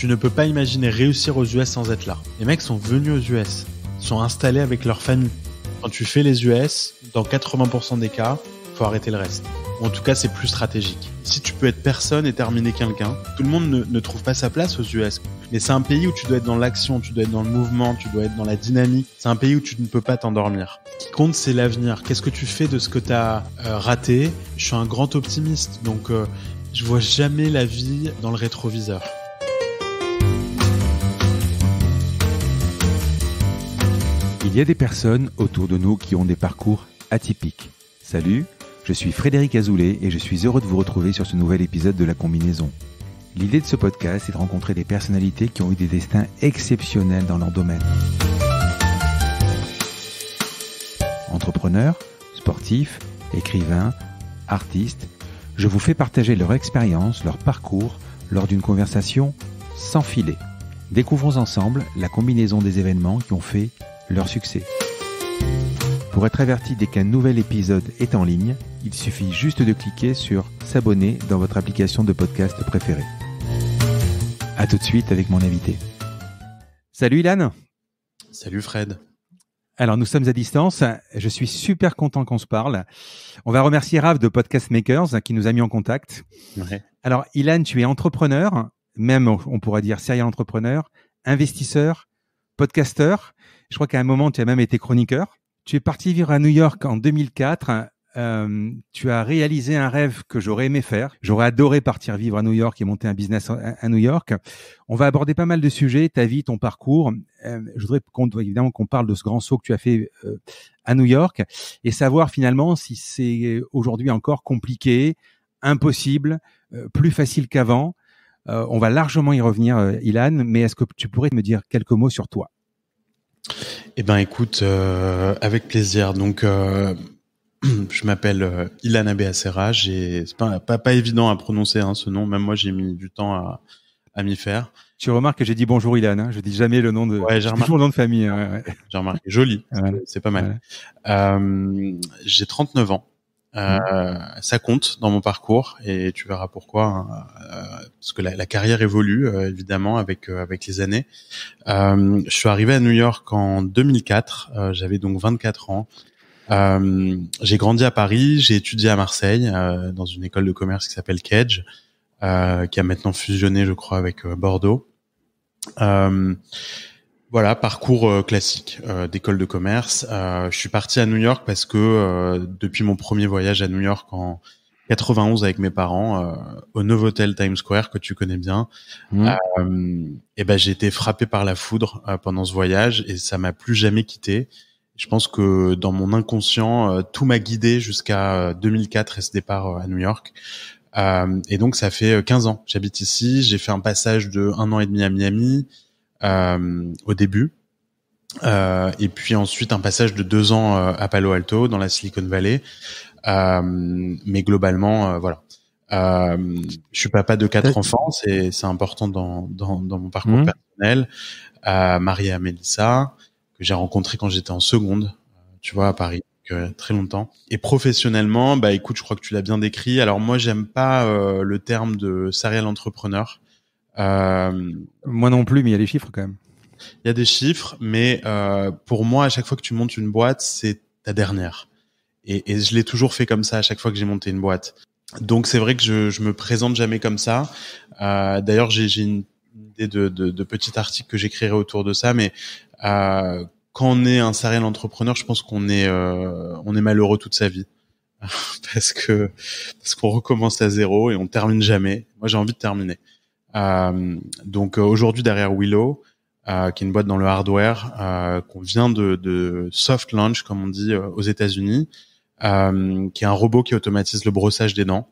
Tu ne peux pas imaginer réussir aux US sans être là. Les mecs sont venus aux US, sont installés avec leur famille. Quand tu fais les US, dans 80% des cas, faut arrêter le reste. en tout cas, c'est plus stratégique. Si tu peux être personne et terminer quelqu'un, tout le monde ne, trouve pas sa place aux US. Mais c'est un pays où tu dois être dans l'action, tu dois être dans le mouvement, tu dois être dans la dynamique. C'est un pays où tu ne peux pas t'endormir. Ce qui compte, c'est l'avenir. Qu'est-ce que tu fais de ce que tu as euh, raté Je suis un grand optimiste, donc euh, je vois jamais la vie dans le rétroviseur. Il y a des personnes autour de nous qui ont des parcours atypiques. Salut, je suis Frédéric Azoulay et je suis heureux de vous retrouver sur ce nouvel épisode de La Combinaison. L'idée de ce podcast est de rencontrer des personnalités qui ont eu des destins exceptionnels dans leur domaine. Entrepreneurs, sportifs, écrivains, artistes, je vous fais partager leur expérience, leur parcours lors d'une conversation sans filet. Découvrons ensemble la combinaison des événements qui ont fait leur succès. Pour être averti dès qu'un nouvel épisode est en ligne, il suffit juste de cliquer sur S'abonner dans votre application de podcast préférée. À tout de suite avec mon invité. Salut Ilan Salut Fred alors, nous sommes à distance. Je suis super content qu'on se parle. On va remercier Rav de Podcast Makers qui nous a mis en contact. Alors, Ilan, tu es entrepreneur, même on pourrait dire serial entrepreneur, investisseur, podcasteur. Je crois qu'à un moment, tu as même été chroniqueur. Tu es parti vivre à New York en 2004. Euh, tu as réalisé un rêve que j'aurais aimé faire. J'aurais adoré partir vivre à New York et monter un business à New York. On va aborder pas mal de sujets, ta vie, ton parcours. Euh, je voudrais qu'on, évidemment qu'on parle de ce grand saut que tu as fait euh, à New York et savoir finalement si c'est aujourd'hui encore compliqué, impossible, euh, plus facile qu'avant. on va largement y revenir, Ilan, mais est-ce que tu pourrais me dire quelques mots sur toi eh bien écoute, euh, avec plaisir. Donc, euh, je m'appelle euh, Ilana Beacera. c'est pas, pas, évident à prononcer hein, ce nom. Même moi, j'ai mis du temps à, à m'y faire. Tu remarques que j'ai dit bonjour Ilana. Hein. Je dis jamais le nom de. j'ai toujours nom de famille. Hein, j'ai remarqué. Joli. C'est pas mal. j'ai 39 ans. Euh, mmh. ça compte dans mon parcours et tu verras pourquoi, hein, euh, parce que la, carrière évolue euh, évidemment avec avec les années. je suis arrivé à New York en 2004, j'avais donc 24 ans. j'ai grandi à Paris, j'ai étudié à Marseille dans une école de commerce qui s'appelle Cage, qui a maintenant fusionné, je crois, avec Bordeaux. Voilà, parcours euh, classique euh, d'école de commerce. Euh, je suis parti à New York parce que depuis mon premier voyage à New York en 91 avec mes parents au Novotel Times Square que tu connais bien, mmh. et eh ben j'ai été frappé par la foudre pendant ce voyage et ça m'a plus jamais quitté. Je pense que dans mon inconscient, tout m'a guidé jusqu'à 2004 et ce départ à New York. et donc ça fait 15 ans. J'habite ici. J'ai fait un passage de un an et demi à Miami. Euh, au début. Euh, et puis ensuite un passage de deux ans euh, à Palo Alto dans la Silicon Valley. mais globalement, voilà. Euh, je suis papa de quatre enfants, c'est c'est important dans, dans, dans mon parcours mmh. personnel. Euh, marié à Mélissa, que j'ai rencontré quand j'étais en seconde, tu vois, à Paris, très longtemps. Et professionnellement, bah écoute, je crois que tu l'as bien décrit. Alors moi, j'aime pas le terme de serial entrepreneur. Euh, moi non plus, mais il y a des chiffres quand même. Il y a des chiffres, mais euh, pour moi, à chaque fois que tu montes une boîte, c'est ta dernière. Et, je l'ai toujours fait comme ça à chaque fois que j'ai monté une boîte. Donc c'est vrai que je, je me présente jamais comme ça. Euh, d'ailleurs, j'ai une idée de, de, de petit article que j'écrirai autour de ça, mais euh, quand on est un serial entrepreneur, je pense qu'on est euh, on est malheureux toute sa vie parce que parce qu'on recommence à zéro et on termine jamais. Moi, j'ai envie de terminer. Euh, donc euh, aujourd'hui derrière Willow, euh, qui est une boîte dans le hardware euh, qu'on vient de, de, soft launch comme on dit aux États-Unis, qui est un robot qui automatise le brossage des dents.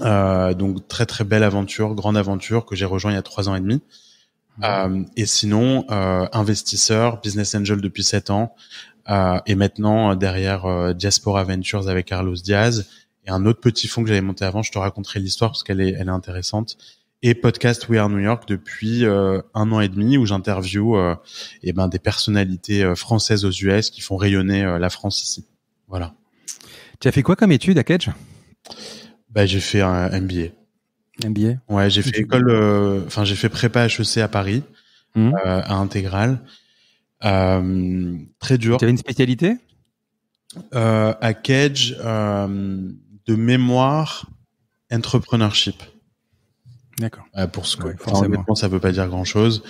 donc très très belle aventure, grande aventure que j'ai rejoint il y a trois ans et demi. Mmh. et sinon, investisseur, business angel depuis sept ans, et maintenant derrière Diaspora Ventures avec Carlos Diaz et un autre petit fond que j'avais monté avant. Je te raconterai l'histoire parce qu'elle est, elle est intéressante et podcast We Are New York depuis euh, un an et demi où j'interview euh, eh ben, des personnalités euh, françaises aux US qui font rayonner la France ici. Voilà. Tu as fait quoi comme étude à Cage ben, J'ai fait un MBA. MBA Ouais, j'ai fait école, enfin j'ai fait prépa HEC à Paris, hmm. à Intégrale. très dur. Tu avais une spécialité À Cage, de mémoire, entrepreneurship. D'accord. Euh, pour ce que, ça veut pas dire grand chose.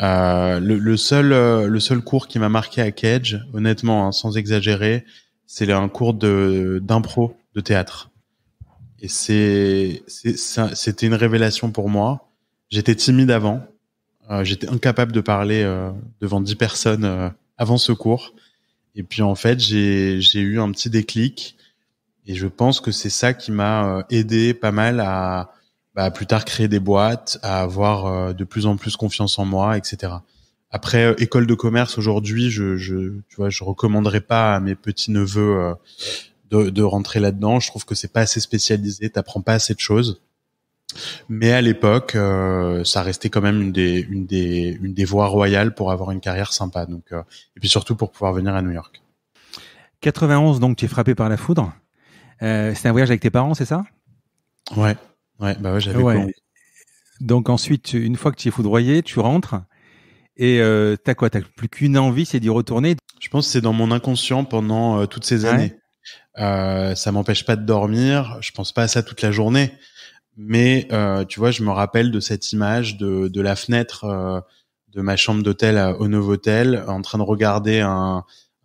Euh, le, seul, euh, le seul cours qui m'a marqué à Cage, honnêtement, hein, sans exagérer, c'est un cours de d'impro de théâtre. Et c'est, c'était une révélation pour moi. J'étais timide avant. j'étais incapable de parler devant dix personnes avant ce cours. Et puis en fait, j'ai, j'ai eu un petit déclic. Et je pense que c'est ça qui m'a aidé pas mal à, bah, plus tard créer des boîtes, à avoir euh, de plus en plus confiance en moi, etc. Après, euh, école de commerce aujourd'hui, je, ne tu vois, je recommanderais pas à mes petits neveux euh, de, rentrer là-dedans. Je trouve que c'est pas assez spécialisé, t'apprends pas assez de choses. Mais à l'époque, ça restait quand même une des, une une des voies royales pour avoir une carrière sympa. Donc, et puis surtout pour pouvoir venir à New York. 91, donc tu es frappé par la foudre. Euh, c'est un voyage avec tes parents, c'est ça Ouais. Ouais, bah ouais, j'avais Donc ensuite, une fois que tu es foudroyé, tu rentres et tu euh, t'as quoi T'as plus qu'une envie, c'est d'y retourner. Je pense que c'est dans mon inconscient pendant euh, toutes ces années. Euh, ça m'empêche pas de dormir. Je pense pas à ça toute la journée, mais euh, tu vois, je me rappelle de cette image de, la fenêtre de ma chambre d'hôtel au Hôtel, en train de regarder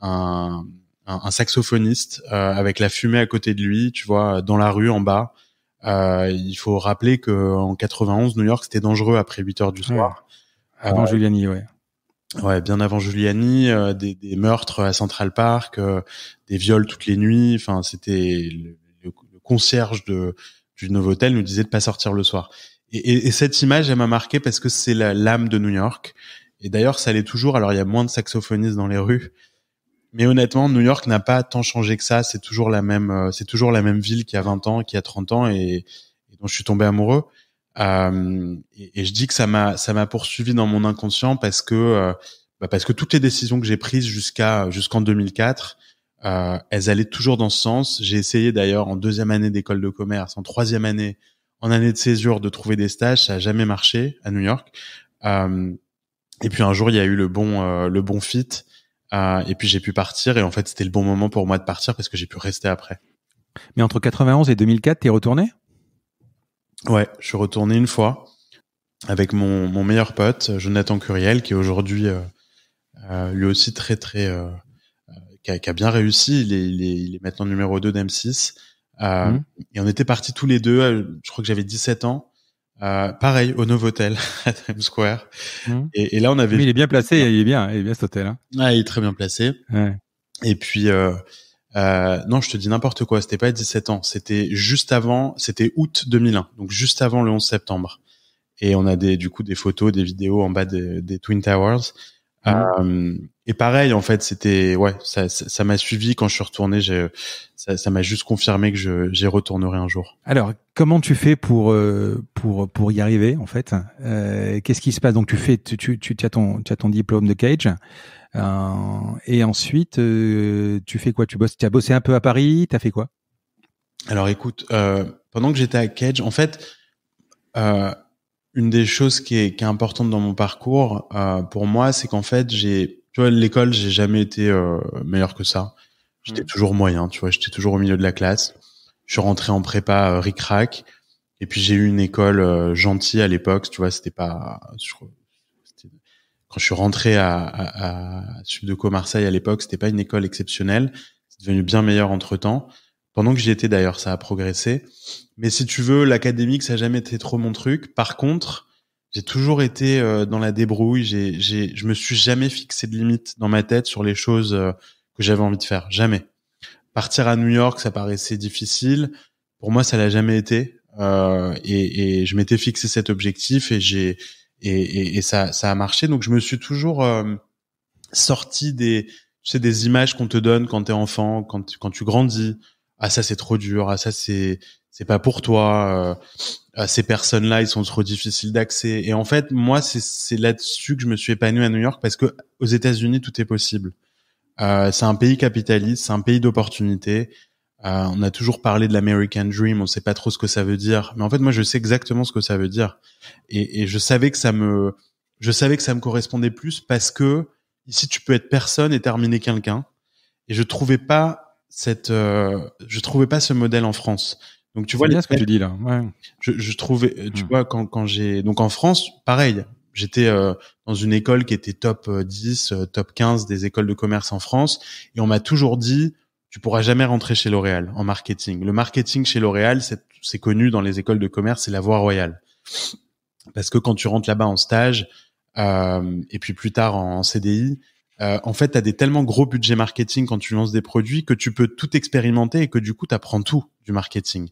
un saxophoniste avec la fumée à côté de lui, tu vois, dans la rue en bas euh, il faut rappeler que en 91, New York, c'était dangereux après 8 heures du soir. Avant euh, Giuliani, ouais. Ouais, bien avant Giuliani, euh, des, meurtres à Central Park, des viols toutes les nuits. Enfin, c'était le, concierge de, du Novotel nous disait de pas sortir le soir. Et, et cette image, elle m'a marqué parce que c'est l'âme de New York. Et d'ailleurs, ça l'est toujours. Alors, il y a moins de saxophonistes dans les rues, mais honnêtement, New York n'a pas tant changé que ça. C'est toujours la même, euh, c'est toujours la même ville qui a 20 ans, qui a 30 ans et, dont je suis tombé amoureux. Euh, et, je dis que ça m'a, ça m'a poursuivi dans mon inconscient parce que, euh, bah, parce que toutes les décisions que j'ai prises jusqu'à jusqu'en 2004, elles allaient toujours dans ce sens. J'ai essayé d'ailleurs en deuxième année d'école de commerce, en troisième année, en année de césure, de trouver des stages. Ça a jamais marché à New York. et puis un jour, il y a eu le bon, le bon fit. Euh, et puis j'ai pu partir et en fait c'était le bon moment pour moi de partir parce que j'ai pu rester après. Mais entre 91 et 2004, t'es retourné Ouais, je suis retourné une fois avec mon, mon meilleur pote Jonathan Curiel qui aujourd'hui euh, euh, lui aussi très très qui a, bien réussi. Il est, maintenant numéro 2 d'M6. Mmh. Et on était partis tous les deux. Je crois que j'avais 17 ans. Euh, pareil au Novotel à Times Square. Mhm. Et, là, on avait. il est bien placé. Il est bien, il est bien cet hôtel. Hein. Ah, il est très bien placé. Ouais. Et puis, euh, euh, non, je te dis n'importe quoi. C'était pas 17 ans. C'était juste avant. C'était août 2001, donc juste avant le 11 septembre. Et on a des, du coup, des photos, des vidéos en bas des, des Twin Towers ah euh, et pareil, en fait, c'était ouais, ça, ça, m'a suivi quand je suis retourné. J'ai, ça, ça m'a juste confirmé que je, j'y retournerai un jour. Alors, comment tu fais pour euh, pour pour y arriver en fait euh, Qu'est-ce qui se passe Donc, tu fais, tu tu, tu as ton tu as ton diplôme de cage. et ensuite, tu fais quoi Tu bosses Tu as bossé un peu à Paris Tu as fait quoi Alors, écoute, pendant que j'étais à Cage, en fait, une des choses qui est, qui est importante dans mon parcours, euh, pour moi, c'est qu'en fait, j'ai, tu vois, l'école, j'ai jamais été euh, meilleur que ça. J'étais mm. toujours moyen, tu vois, j'étais toujours au milieu de la classe. Je suis rentré en prépa euh, ric-rac, et puis j'ai eu une école euh, gentille à l'époque, tu vois, c'était pas, je, quand je suis rentré à, à, à Subdeco Marseille à l'époque, c'était pas une école exceptionnelle, c'est devenu bien meilleur entre temps. Pendant que j'y étais d'ailleurs, ça a progressé. Mais si tu veux, l'académique, ça n'a jamais été trop mon truc. Par contre, j'ai toujours été euh, dans la débrouille. J'ai, j'ai, je me suis jamais fixé de limite dans ma tête sur les choses euh, que j'avais envie de faire. Jamais. Partir à New York, ça paraissait difficile. Pour moi, ça l'a jamais été. Euh, et, je m'étais fixé cet objectif et j'ai et, et, ça, ça a marché. Donc, je me suis toujours sorti des, tu des images qu'on te donne quand t'es enfant, quand quand tu grandis ah ça c'est trop dur, ah ça c'est c'est pas pour toi, euh. ah, ces personnes-là ils sont trop difficiles d'accès. Et en fait, moi c'est c'est là-dessus que je me suis épanoui à New York parce que aux États-Unis tout est possible. Euh, c'est un pays capitaliste, c'est un pays d'opportunité. Euh, on a toujours parlé de l'American Dream, on sait pas trop ce que ça veut dire, mais en fait moi je sais exactement ce que ça veut dire. Et, et je savais que ça me je savais que ça me correspondait plus parce que ici tu peux être personne et terminer quelqu'un. Et je trouvais pas cette, euh, je trouvais pas ce modèle en France. Donc tu vois bien ce que tu dis là. Je, trouvais, euh, tu hmm. vois, quand, quand j'ai donc en France, pareil. J'étais euh, dans une école qui était top 10, euh, top 15 des écoles de commerce en France, et on m'a toujours dit tu pourras jamais rentrer chez L'Oréal en marketing. Le marketing chez L'Oréal, c'est connu dans les écoles de commerce, c'est la voie royale, parce que quand tu rentres là-bas en stage et puis plus tard en CDI, euh, en fait, tu as des tellement gros budgets marketing quand tu lances des produits que tu peux tout expérimenter et que du coup, tu apprends tout du marketing.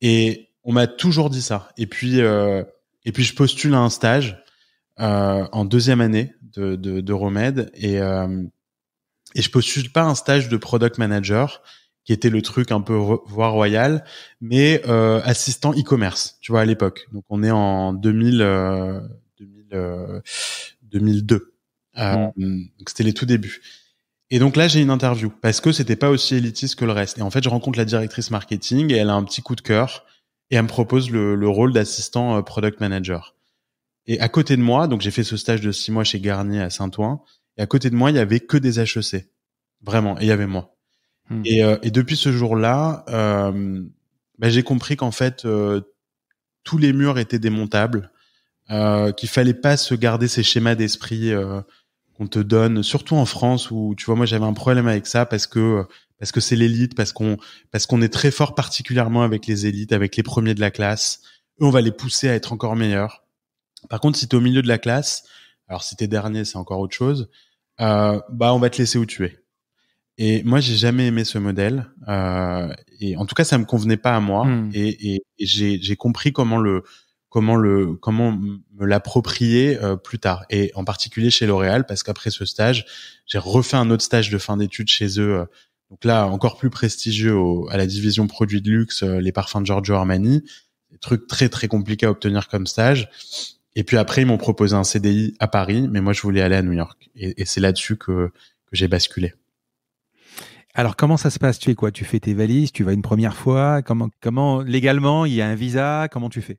Et on m'a toujours dit ça. Et puis, euh, et puis je postule à un stage euh, en deuxième année de, de, et, et je postule pas un stage de product manager qui était le truc un peu voire royal, mais assistant e-commerce, tu vois, à l'époque. Donc, on est en 2000 2002 euh, c'était les tout débuts. Et donc là, j'ai une interview parce que c'était pas aussi élitiste que le reste. Et en fait, je rencontre la directrice marketing et elle a un petit coup de cœur et elle me propose le, rôle d'assistant euh, product manager. Et à côté de moi, donc j'ai fait ce stage de six mois chez Garnier à Saint-Ouen. Et à côté de moi, il y avait que des HEC, vraiment. Et il y avait moi. Hmm. Euh, et, depuis ce jour-là, euh, bah, j'ai compris qu'en fait, tous les murs étaient démontables, qu'il fallait pas se garder ces schémas d'esprit qu'on te donne, surtout en France où tu vois moi j'avais un problème avec ça parce que parce que c'est l'élite, parce qu'on parce qu'on est très fort particulièrement avec les élites, avec les premiers de la classe. et on va les pousser à être encore meilleurs. Par contre, si t'es au milieu de la classe, alors si t'es dernier, c'est encore autre chose. Euh, bah on va te laisser où tu es. Et moi, j'ai jamais aimé ce modèle. Euh, et en tout cas, ça me convenait pas à moi. Hmm. et j'ai compris comment le comment le comment me l'approprier euh, plus tard et en particulier chez L'Oréal parce qu'après ce stage j'ai refait un autre stage de fin d'études chez eux euh, donc là encore plus prestigieux à la division produits de luxe euh, les parfums de Giorgio Armani truc très très compliqué à obtenir comme stage et puis après ils m'ont proposé un CDI à Paris mais moi je voulais aller à New York et, et c'est là-dessus que que j'ai basculé alors comment ça se passe Tu fais quoi Tu fais tes valises Tu vas une première fois Comment comment légalement il y a un visa Comment tu fais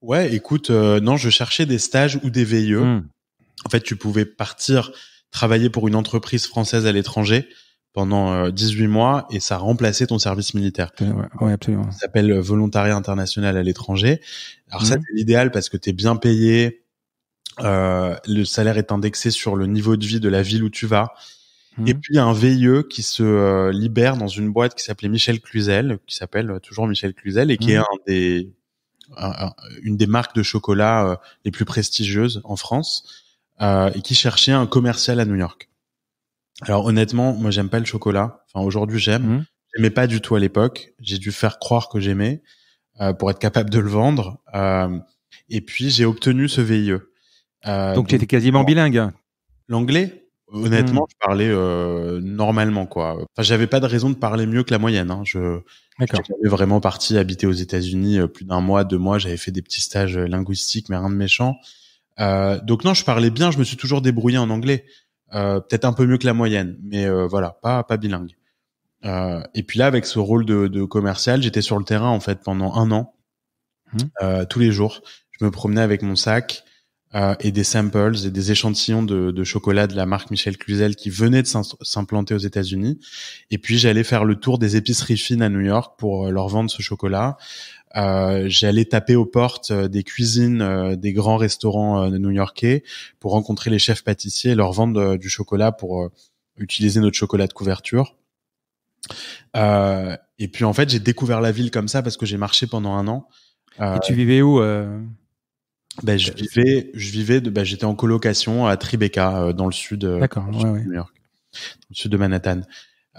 Ouais, écoute, euh, non, je cherchais des stages ou des veilleux. Hmm. En fait, tu pouvais partir travailler pour une entreprise française à l'étranger pendant 18 euh, mois et ça remplaçait ton service militaire. Ouais, absolument. Ça s'appelle euh, volontariat international à l'étranger. Alors ça, hmm. c'est l'idéal parce que tu es bien payé, le salaire est indexé sur le niveau de vie de la ville où tu vas. Et hmm. puis il y a un veilleux qui se libère dans une boîte qui s'appelait Michel Cluzel, qui s'appelle toujours Michel Cluzel et qui est un des une des marques de chocolat euh, les plus prestigieuses en France euh, et qui cherchait un commercial à New York. Alors honnêtement, moi j'aime pas le chocolat. Enfin aujourd'hui j'aime, mmh. j'aimais pas du tout à l'époque. J'ai dû faire croire que j'aimais euh, pour être capable de le vendre. et puis j'ai obtenu ce VIE. donc tu étais quasiment bilingue. Hein. L'anglais Honnêtement, mmh. je parlais euh, normalement quoi. Enfin, j'avais pas de raison de parler mieux que la moyenne. Hein. Je j'avais vraiment parti habiter aux États-Unis euh, plus d'un mois, deux mois. J'avais fait des petits stages euh, linguistiques, mais rien de méchant. Euh, donc non, je parlais bien. Je me suis toujours débrouillé en anglais, peut-être un peu mieux que la moyenne, mais voilà, pas pas bilingue. et puis là, avec ce rôle de, commercial, j'étais sur le terrain en fait pendant un an, mmh. tous les jours. Je me promenais avec mon sac. Euh, et des samples et des échantillons de, chocolat de la marque Michel Cluzel qui venait de s'implanter aux États-Unis. Et puis j'allais faire le tour des épiceries fines à New York pour euh, leur vendre ce chocolat. Euh, j'allais taper aux portes des cuisines des grands restaurants new-yorkais pour rencontrer les chefs pâtissiers et leur vendre du chocolat pour utiliser notre chocolat de couverture. et puis en fait j'ai découvert la ville comme ça parce que j'ai marché pendant un an. et tu vivais où bah, je euh, vivais, je vivais de, bah, j'étais en colocation à Tribeca, euh, dans le sud, euh, D'accord, ouais, ouais. New York, dans le sud de Manhattan.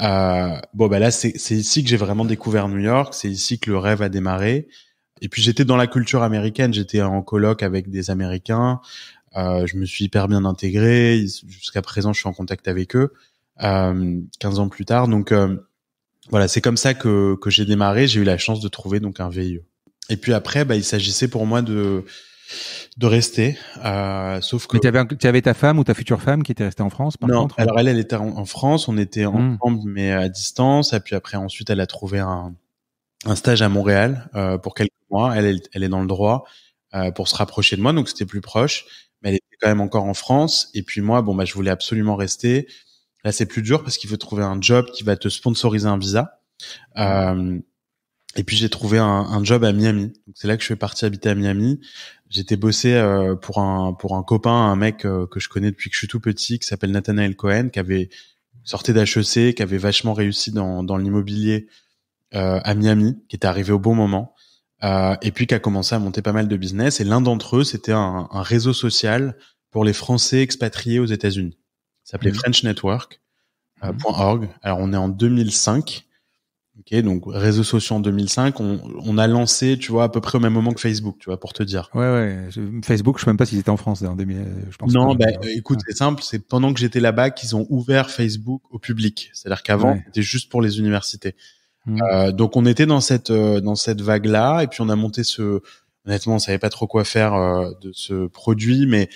Euh, bon, bah là, c'est, ici que j'ai vraiment découvert New York. C'est ici que le rêve a démarré. Et puis j'étais dans la culture américaine. J'étais en coloc avec des Américains. Euh, je me suis hyper bien intégré. Jusqu'à présent, je suis en contact avec eux. Euh, 15 ans plus tard, donc voilà, c'est comme ça que, que j'ai démarré. J'ai eu la chance de trouver donc un VIE. Et puis après, bah, il s'agissait pour moi de de rester. Euh, sauf que. Mais tu avais, ta femme ou ta future femme qui était restée en France, par non, Alors elle, elle était en, France. On était hmm. ensemble, mais à distance. Et puis après, ensuite, elle a trouvé un, un stage à Montréal euh, pour quelques mois. Elle, elle, est dans le droit euh, pour se rapprocher de moi, donc c'était plus proche. Mais elle était quand même encore en France. Et puis moi, bon bah, je voulais absolument rester. Là, c'est plus dur parce qu'il faut trouver un job qui va te sponsoriser un visa. et puis j'ai trouvé un, un, job à Miami. Donc c'est là que je suis parti habiter à Miami j'étais bossé euh, pour un pour un copain, un mec euh, que je connais depuis que je suis tout petit, qui s'appelle Nathanael Cohen, qui avait sorti d'HEC, qui avait vachement réussi dans dans l'immobilier euh, à Miami, qui était arrivé au bon moment, et puis qui a commencé à monter pas mal de business. Et l'un d'entre eux, c'était un, réseau social pour les Français expatriés aux États-Unis. Ça s'appelait Frenchnetwork.org. Mmh. French mmh. Alors on est en 2005 donc réseaux sociaux en 2005, on, a lancé, tu vois, à peu près au même moment que Facebook, tu vois, pour te dire. Ouais, ouais. Facebook, je sais même pas s'ils étaient en France non, bah, écoute, c'est simple. C'est pendant que j'étais là-bas qu'ils ont ouvert Facebook au public. C'est-à-dire qu'avant, c'était juste pour les universités. Hmm. Euh, donc on était dans cette euh, dans cette vague-là, et puis on a monté ce. Honnêtement, on savait pas trop quoi faire euh, de ce produit, mais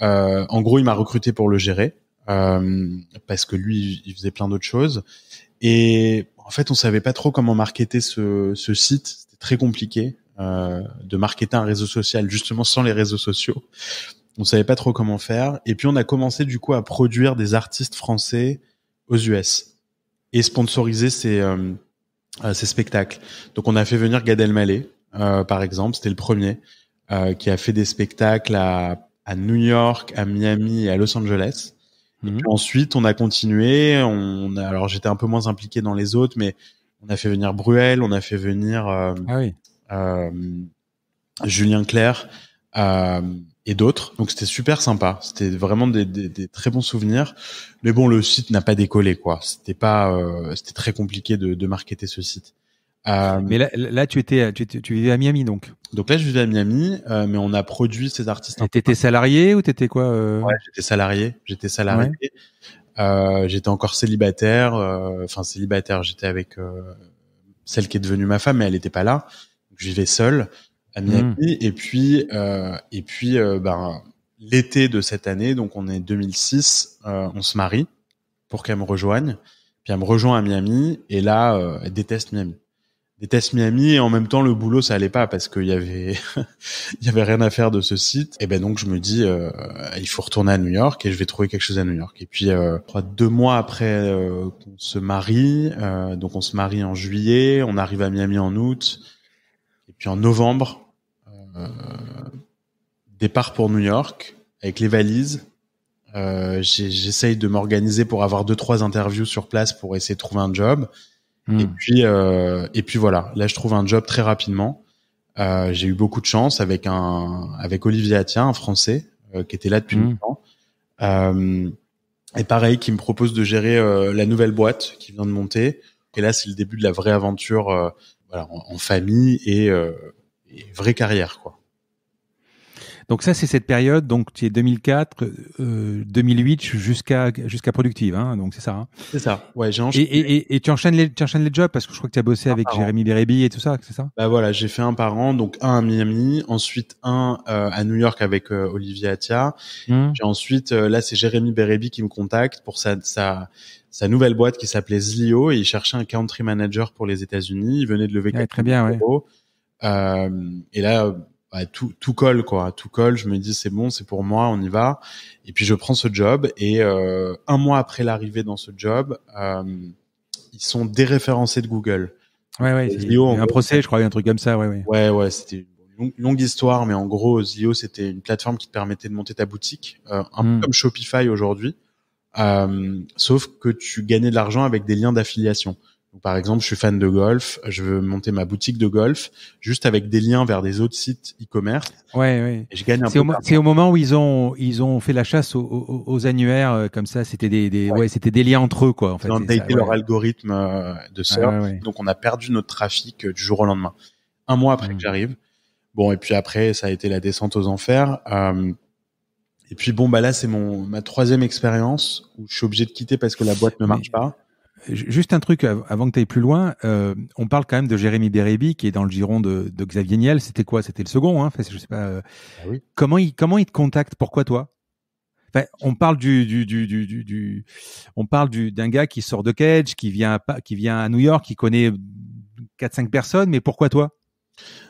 en gros, il m'a recruté pour le gérer parce que lui, il faisait plein d'autres choses. Et en fait, on savait pas trop comment marketer ce, site. C'était très compliqué euh, de marketer un réseau social justement sans les réseaux sociaux. On savait pas trop comment faire. Et puis on a commencé du coup à produire des artistes français aux US et sponsoriser ces, euh, euh, ces spectacles. Donc on a fait venir Gad Elmaleh, par exemple, c'était le premier, qui a fait des spectacles à, à New York, à Miami, et à Los Angeles. Mhm. ensuite, on a continué. On a, alors, j'étais un peu moins impliqué dans les autres, mais on a fait venir Bruel, on a fait venir euh, ah euh, Julien Clerc euh, et d'autres. Donc, c'était super sympa. C'était vraiment des, très bons souvenirs. Mais bon, le site n'a pas décollé, quoi. C'était pas, c'était très compliqué de, de marketer ce site. Euh, mais là, là, tu étais, tu, vivais à Miami donc. Donc là, je vivais à Miami, euh, mais on a produit ces artistes. Et t'étais salarié ou t'étais quoi euh? Ouais, j'étais salarié. J'étais salarié. j'étais encore célibataire. Enfin célibataire. J'étais avec celle qui est devenue ma femme, mais elle n'était pas là. je vivais seul à Miami. Hmm. Et puis, et puis, ben l'été de cette année, donc on est 2006, on se marie pour qu'elle me rejoigne. Puis elle me rejoint à Miami et là, elle déteste Miami déteste Miami et en même temps le boulot ça allait pas parce qu'il y avait il y avait rien à faire de ce site et ben donc je me dis euh, il faut retourner à New York et je vais trouver quelque chose à New York et puis euh, deux mois après euh, qu'on se marie euh, donc on se marie en juillet on arrive à Miami en août et puis en novembre euh, départ pour New York avec les valises j'essaye de m'organiser pour avoir deux trois interviews sur place pour essayer de trouver un job et hmm. puis euh, et puis voilà. Là, je trouve un job très rapidement. Euh, j'ai eu beaucoup de chance avec un avec Olivier Attien, un Français euh, qui était là depuis hmm. longtemps. et pareil, qui me propose de gérer la nouvelle boîte qui vient de monter. Et là, c'est le début de la vraie aventure voilà, en, famille et, et, vraie carrière. quoi. Donc ça, c'est cette période, donc tu es 2004, euh, 2008 jusqu'à jusqu'à productive, hein, donc c'est ça. Hein. C'est ça. Ouais, Et, et, et, tu enchaînes les tu enchaînes les jobs parce que je crois que tu as bossé avec Jérémy Bérébi et tout ça, c'est ça Bah voilà, j'ai fait un par an, donc un à Miami, ensuite un euh, à New York avec euh, Olivier Attia. Mmh. ensuite, euh, là, c'est Jérémy Bérébi qui me contacte pour sa sa sa nouvelle boîte qui s'appelait Zlio et il cherchait un country manager pour les États-Unis. Il venait de lever ouais, ah, très bien, euros. et là tout, tout colle quoi, tout colle. Je me dis c'est bon, c'est pour moi, on y va. Et puis je prends ce job et euh, un mois après l'arrivée dans ce job, euh, ils sont déréférencés de Google. Ouais ouais. Euh, Zio, un procès, je crois, un truc comme ça. Ouais ouais. Ouais ouais, c'était une longue histoire, mais en gros, Zio c'était une plateforme qui te permettait de monter ta boutique, euh, un peu hmm. comme Shopify aujourd'hui, sauf que tu gagnais de l'argent avec des liens d'affiliation. Par exemple, je suis fan de golf, je veux monter ma boutique de golf, juste avec des liens vers des autres sites e-commerce. Ouais, ouais. je gagne un c'est, peu au, c'est au moment où ils ont ils ont fait la chasse aux, annuaires, euh, comme ça, c'était des, ouais. c'était des liens entre eux quoi. ils leur algorithme euh, de search, donc on a perdu notre trafic euh, du jour au lendemain. Un mois après que mm. j'arrive. Bon, et puis après, ça a été la descente aux enfers. et puis bon, bah là, c'est mon ma troisième expérience où je suis obligé de quitter parce que la boîte ne marche pas. Juste un truc avant que tu ailles plus loin, euh, on parle quand même de Jérémy Bérébi qui est dans le giron de, de Xavier Niel. C'était quoi C'était le second, hein Je sais pas. Euh, ah comment il comment il te contacte Pourquoi toi enfin, on parle du, du, du, du, du on parle du d'un gars qui sort de cage, qui vient à, qui vient à New York, qui connaît quatre cinq personnes, mais pourquoi toi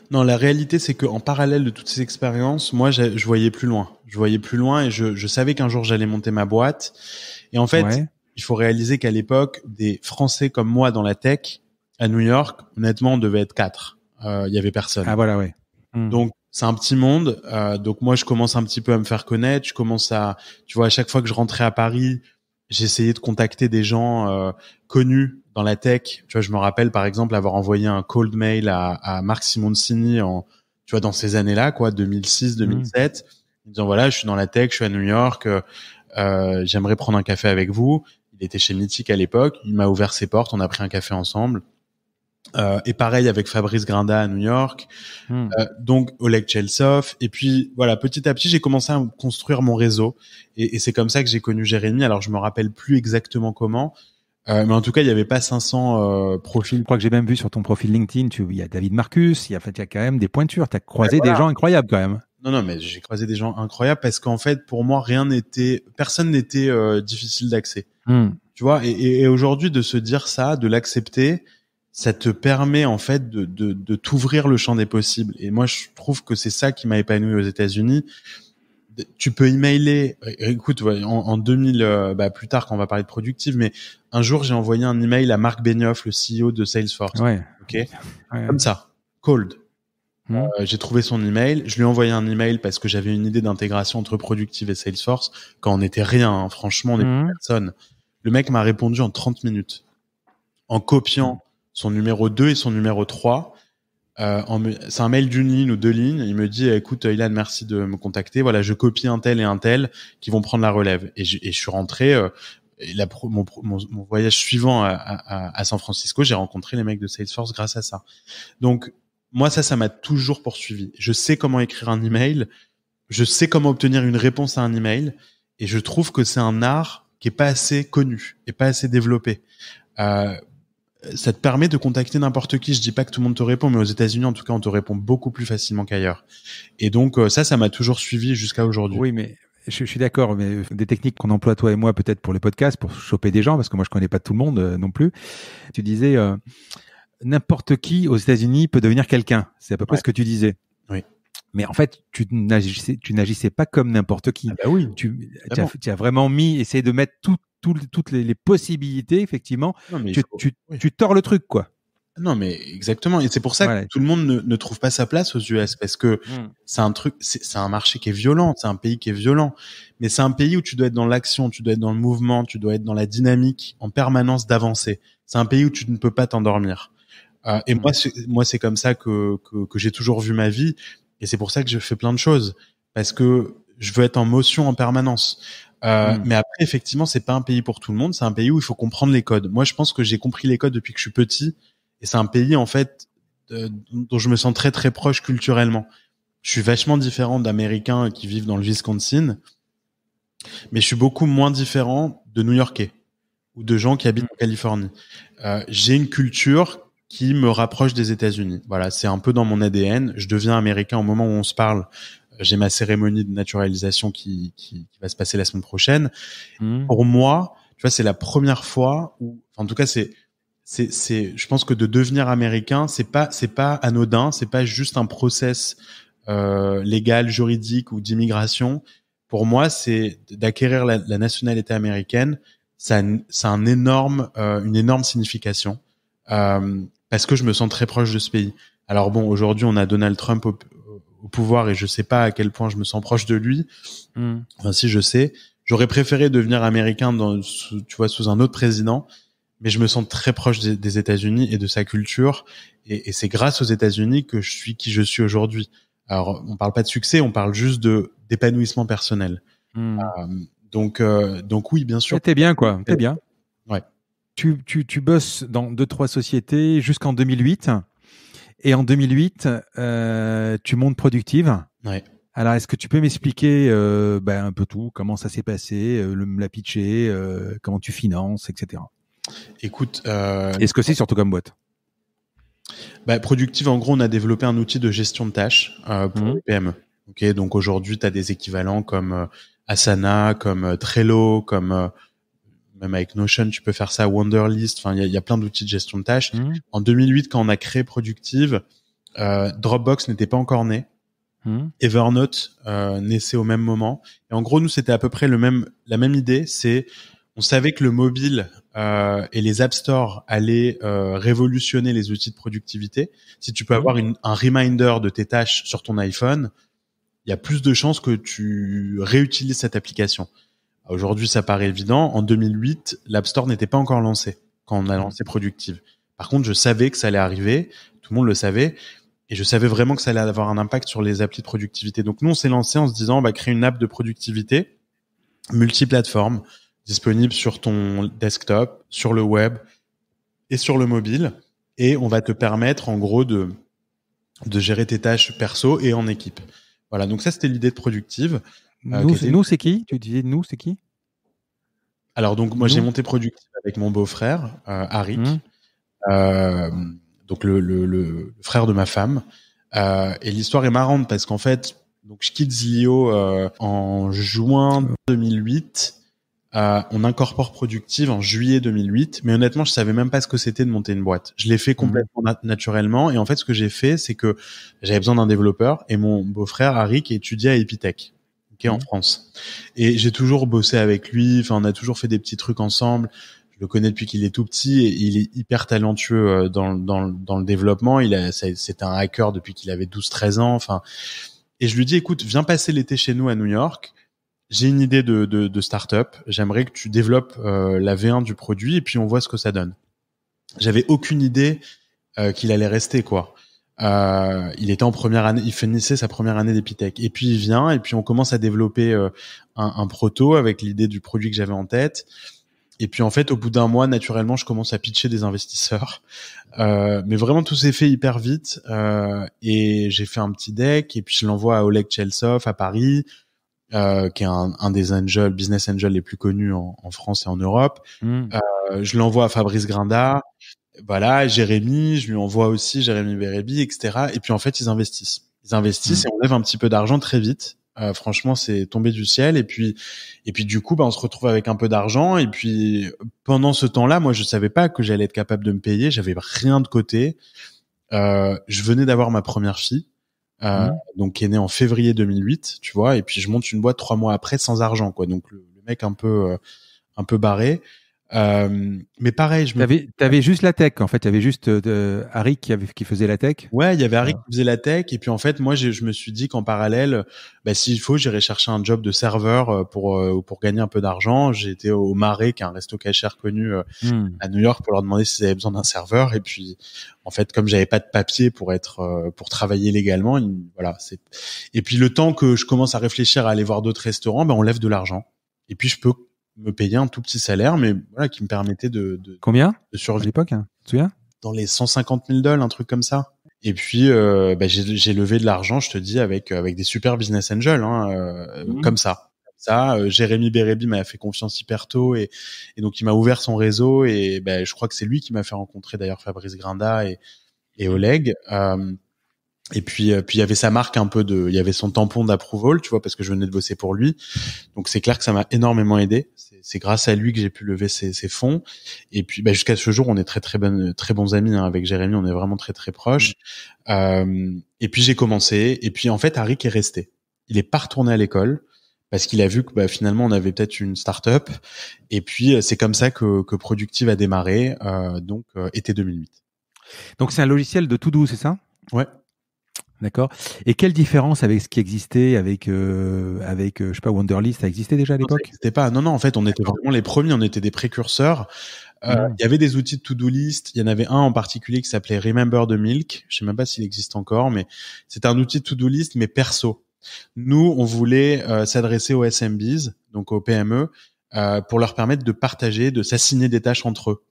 non, la réalité, c'est qu'en parallèle de toutes ces expériences, moi, je, voyais plus loin. Je voyais plus loin et je, je savais qu'un jour, j'allais monter ma boîte. Et en fait, il faut réaliser qu'à l'époque, des Français comme moi dans la tech, à New York, honnêtement, on devait être quatre. Euh, il n'y y avait personne. Ah voilà, ouais. Hmm. Donc c'est un petit monde. Euh, donc moi, je commence un petit peu à me faire connaître. Je commence à, tu vois, à chaque fois que je rentrais à Paris, j'essayais de contacter des gens euh, connus dans la tech. Tu vois, je me rappelle par exemple avoir envoyé un cold mail à, Marc Simoncini en, tu vois, dans ces années-là, quoi, 2006, 2007, hmm. en disant voilà, je suis dans la tech, je suis à New York. j'aimerais prendre un café avec vous il était chez Mythique à l'époque, il m'a ouvert ses portes, on a pris un café ensemble. Euh, et pareil avec Fabrice Grinda à New York, hmm. euh, donc Oleg Chelsov. Et puis voilà, petit à petit, j'ai commencé à construire mon réseau. Et, c'est comme ça que j'ai connu Jérémy. Alors je me rappelle plus exactement comment, euh, mais en tout cas, il n'y avait pas 500 profils. Je crois que j'ai même vu sur ton profil LinkedIn, tu, il y a David Marcus, il y a, il y quand même des pointures. Tu as croisé des gens incroyables quand même. Non, non, mais j'ai croisé des gens incroyables parce qu'en fait, pour moi, rien n'était, personne n'était euh, difficile d'accès. Hmm. Tu vois, et, aujourd'hui, de se dire ça, de l'accepter, ça te permet en fait de, de, t'ouvrir le champ des possibles. Et moi, je trouve que c'est ça qui m'a épanoui aux États-Unis. Tu peux emailer. Écoute, en, en 2000, euh, bah plus tard, quand on va parler de productive, mais un jour, j'ai envoyé un email à Marc Benioff, le CEO de Salesforce. Ok. Comme ça, cold. Euh, hmm. j'ai trouvé son email, je lui ai envoyé un email parce que j'avais une idée d'intégration entre Productive et Salesforce quand on était rien, hein. franchement, on n'était hmm. personne. Le mec m'a répondu en 30 minutes en copiant son numéro 2 et son numéro 3. Euh, c'est un mail d'une ligne ou deux lignes. Il me dit, écoute, Ilan, merci de me contacter. Voilà, je copie un tel et un tel qui vont prendre la relève. Et je, suis rentré. Euh, mon, voyage suivant à, à San Francisco, j'ai rencontré les mecs de Salesforce grâce à ça. Donc, moi, ça, ça m'a toujours poursuivi. Je sais comment écrire un email, je sais comment obtenir une réponse à un email, et je trouve que c'est un art qui est pas assez connu et pas assez développé. Euh, ça te permet de contacter n'importe qui. Je dis pas que tout le monde te répond, mais aux États-Unis, en tout cas, on te répond beaucoup plus facilement qu'ailleurs. Et donc, euh, ça, ça m'a toujours suivi jusqu'à aujourd'hui. Oui, mais je, suis d'accord, mais euh, des techniques qu'on emploie toi et moi peut-être pour les podcasts, pour choper des gens, parce que moi je connais pas tout le monde non plus. Tu disais, n'importe qui aux États-Unis peut devenir quelqu'un. C'est à peu près ce que tu disais. Oui. Mais en fait, tu n'agissais, tu n'agissais pas comme n'importe qui. Ah bah oui. Tu, tu, as, vraiment mis, essayé de mettre toutes les, possibilités, effectivement. Non, mais tu, tords le truc, quoi. Non, mais exactement. Et c'est pour ça que tout le monde ne, trouve pas sa place aux US parce que hmm. c'est un truc, c'est un marché qui est violent, c'est un pays qui est violent. Mais c'est un pays où tu dois être dans l'action, tu dois être dans le mouvement, tu dois être dans la dynamique en permanence d'avancer. C'est un pays où tu ne peux pas t'endormir. Euh, et mmh. moi, moi, c'est comme ça que, que, que j'ai toujours vu ma vie, et c'est pour ça que je fais plein de choses parce que je veux être en motion en permanence. Euh, mmh. Mais après, effectivement, c'est pas un pays pour tout le monde. C'est un pays où il faut comprendre les codes. Moi, je pense que j'ai compris les codes depuis que je suis petit, et c'est un pays en fait dont je me sens très très proche culturellement. Je suis vachement différent d'Américains qui vivent dans le Wisconsin, mais je suis beaucoup moins différent de New-Yorkais ou de gens qui habitent mmh. en Californie. Euh, j'ai une culture qui me rapproche des États-Unis. Voilà, c'est un peu dans mon ADN. Je deviens américain au moment où on se parle. Euh, j'ai ma cérémonie de naturalisation qui, qui, qui va se passer la semaine prochaine. Hmm. Pour moi, tu vois, c'est la première fois où, en tout cas, c'est c'est, c'est, je pense que de devenir américain, c'est pas, c'est pas anodin, c'est pas juste un process euh, légal, juridique ou d'immigration. Pour moi, c'est d'acquérir la, la nationalité américaine. Ça, c'est un énorme, euh, une énorme signification. Euh, parce que je me sens très proche de ce pays. Alors bon, aujourd'hui, on a Donald Trump au, pouvoir et je sais pas à quel point je me sens proche de lui. ainsi hmm. Enfin, si je sais, j'aurais préféré devenir américain dans, sous, tu vois, sous un autre président, mais je me sens très proche des, États-Unis et de sa culture. Et, c'est grâce aux États-Unis que je suis qui je suis aujourd'hui. Alors, on parle pas de succès, on parle juste de d'épanouissement personnel. Hmm. Euh, donc, euh, donc oui, bien sûr. C'était bien, quoi. T'es bien tu, tu, tu bosses dans deux, trois sociétés jusqu'en 2008. Et en 2008, euh, tu montes productive. Alors, est-ce que tu peux m'expliquer euh, ben, un peu tout, comment ça s'est passé, euh, le, la pitcher, comment tu finances, etc. Écoute. Est-ce que c'est surtout comme boîte bah, Productive, en gros, on a développé un outil de gestion de tâches pour mmh. les PME. donc aujourd'hui, tu as des équivalents comme Asana, comme Trello, comme même avec Notion, tu peux faire ça Wonderlist. Enfin, il y, a, plein d'outils de gestion de tâches. Mmh. En 2008, quand on a créé Productive, euh, Dropbox n'était pas encore né. Mmh. Evernote euh, naissait au même moment. Et en gros, nous, c'était à peu près le même, la même idée. C'est, on savait que le mobile euh, et les app Store allaient euh, révolutionner les outils de productivité. Si tu peux mmh. avoir une, un reminder de tes tâches sur ton iPhone, il y a plus de chances que tu réutilises cette application. Aujourd'hui, ça paraît évident. En 2008, l'App Store n'était pas encore lancé quand on a mm. lancé Productive. Par contre, je savais que ça allait arriver. Tout le monde le savait. Et je savais vraiment que ça allait avoir un impact sur les applis de productivité. Donc, nous, on s'est lancé en se disant, on bah, va créer une app de productivité multiplateforme disponible sur ton desktop, sur le web et sur le mobile. Et on va te permettre, en gros, de, de gérer tes tâches perso et en équipe. Voilà. Donc, ça, c'était l'idée de Productive. Ah, nous, c'est qui Tu disais nous, c'est qui Alors, donc, moi, j'ai monté Productive avec mon beau-frère, euh, Arik, mmh. euh, donc le, frère de ma femme. Euh, et l'histoire est marrante parce qu'en fait, donc, je quitte Zio en juin 2008. on incorpore Productive en juillet 2008, mais honnêtement, je savais même pas ce que c'était de monter une boîte. Je l'ai fait mmh. complètement naturellement, et en fait, ce que j'ai fait, c'est que j'avais besoin d'un développeur, et mon beau-frère Harry qui étudiait à Epitech en mmh. France. Et j'ai toujours bossé avec lui. Enfin, on a toujours fait des petits trucs ensemble. Je le connais depuis qu'il est tout petit et il est hyper talentueux euh, dans, le développement. Il a, c'est un hacker depuis qu'il avait 12, 13 ans. Enfin, et je lui dis, écoute, viens passer l'été chez nous à New York. J'ai une idée de, de, start-up. J'aimerais que tu développes euh, la V1 du produit et puis on voit ce que ça donne. J'avais aucune idée euh, qu'il allait rester, quoi. Euh, il était en première année, il finissait sa première année d'Epitech. Et puis il vient, et puis on commence à développer euh, un, un, proto avec l'idée du produit que j'avais en tête. Et puis en fait, au bout d'un mois, naturellement, je commence à pitcher des investisseurs. Euh, mais vraiment, tout s'est fait hyper vite. Euh, et j'ai fait un petit deck, et puis je l'envoie à Oleg Chelsov à Paris. Euh, qui est un, un, des angels, business angels les plus connus en, en France et en Europe. Hmm. Euh, je l'envoie à Fabrice Grinda voilà, Jérémy, je lui envoie aussi Jérémy Bérébi, etc. Et puis en fait, ils investissent. Ils investissent mmh. et on lève un petit peu d'argent très vite. Euh, franchement, c'est tombé du ciel. Et puis, et puis du coup, ben on se retrouve avec un peu d'argent. Et puis pendant ce temps-là, moi, je savais pas que j'allais être capable de me payer. J'avais rien de côté. Euh, je venais d'avoir ma première fille, euh, mmh. donc qui est née en février 2008, tu vois. Et puis je monte une boîte trois mois après sans argent, quoi. Donc le, le mec un peu, un peu barré. Euh, mais pareil, je t'avais, avais juste la tech en fait, il avait juste euh, Harry qui avait qui faisait la tech. Ouais, il y avait Harry ah. qui faisait la tech et puis en fait moi je me suis dit qu'en parallèle, bah, s'il faut, j'irai chercher un job de serveur euh, pour euh, pour gagner un peu d'argent. j'étais au Marais, qui est un resto cachère connu hmm. à New York, pour leur demander s'ils avaient besoin d'un serveur et puis en fait comme j'avais pas de papier pour être pour travailler légalement, voilà c'est et puis le temps que je commence à réfléchir à aller voir d'autres restaurants, ben on lève de l'argent et puis je peux me payer un tout petit salaire, mais voilà, qui me permettait de, combien de survivre à l'époque. Hein tu Dans les 150 000 dollars, un truc comme ça. Et puis euh, bah, j'ai levé de l'argent, je te dis, avec euh, avec des super business angels, hein, euh, mhm. comme ça. ça, Jérémy Bérébi m'a fait confiance hyper tôt et, et donc il m'a ouvert son réseau et bah, je crois que c'est lui qui m'a fait rencontrer d'ailleurs Fabrice Grinda et, et mhm. Oleg. et puis puis il y avait sa marque un peu de, il y avait son tampon d'approval, tu vois, parce que je venais de bosser pour lui. Donc c'est clair que ça m'a énormément aidé c'est grâce à lui que j'ai pu lever ces, fonds. Et puis bah, jusqu'à ce jour, on est très très très bons amis hein. avec Jérémy, on est vraiment très très proches. Euh, et puis j'ai commencé. Et puis en fait, qui est resté. Il est pas retourné à l'école parce qu'il a vu que bah, finalement on avait peut-être une start-up. Et puis euh, c'est comme ça que, Productive a démarré, euh, donc euh, été 2008. Donc c'est un logiciel de tout do, c'est ça Ouais. D'accord. Et quelle différence avec ce qui existait, avec, euh, avec euh, je sais pas, Wonderlist, ça existait déjà à l'époque C'était pas. Non, non, en fait, on était vraiment les premiers, on était des précurseurs. Euh, il y avait des outils de to-do list. Il y en avait un en particulier qui s'appelait Remember the Milk. Je sais même pas s'il existe encore, mais c'était un outil de to-do list, mais perso. Nous, on voulait euh, s'adresser aux SMBs, donc aux PME, pour leur permettre de partager, de s'assigner des tâches entre eux.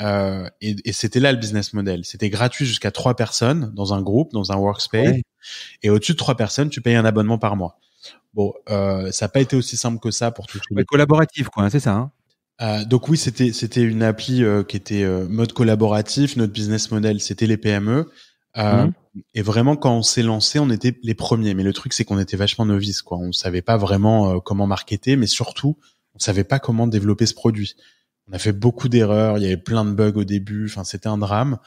Euh, et, c'était là le business model. C'était gratuit jusqu'à trois personnes dans un groupe, dans un workspace. Et au-dessus de trois personnes, tu payes un abonnement par mois. Bon, euh, ça n'a pas été aussi simple que ça pour tout le monde. Collaboratif, quoi, hein, c'est ça. Hein. Euh, donc oui, c'était c'était une appli qui était mode collaboratif. Notre business model, c'était les PME. Mhm. Et vraiment, quand on s'est lancé, on était les premiers. Mais le truc, c'est qu'on était vachement novices, quoi. On savait pas vraiment comment marketer, mais surtout, on savait pas comment développer ce produit. On a fait beaucoup d'erreurs, il y avait plein de bugs au début, enfin c'était un drame.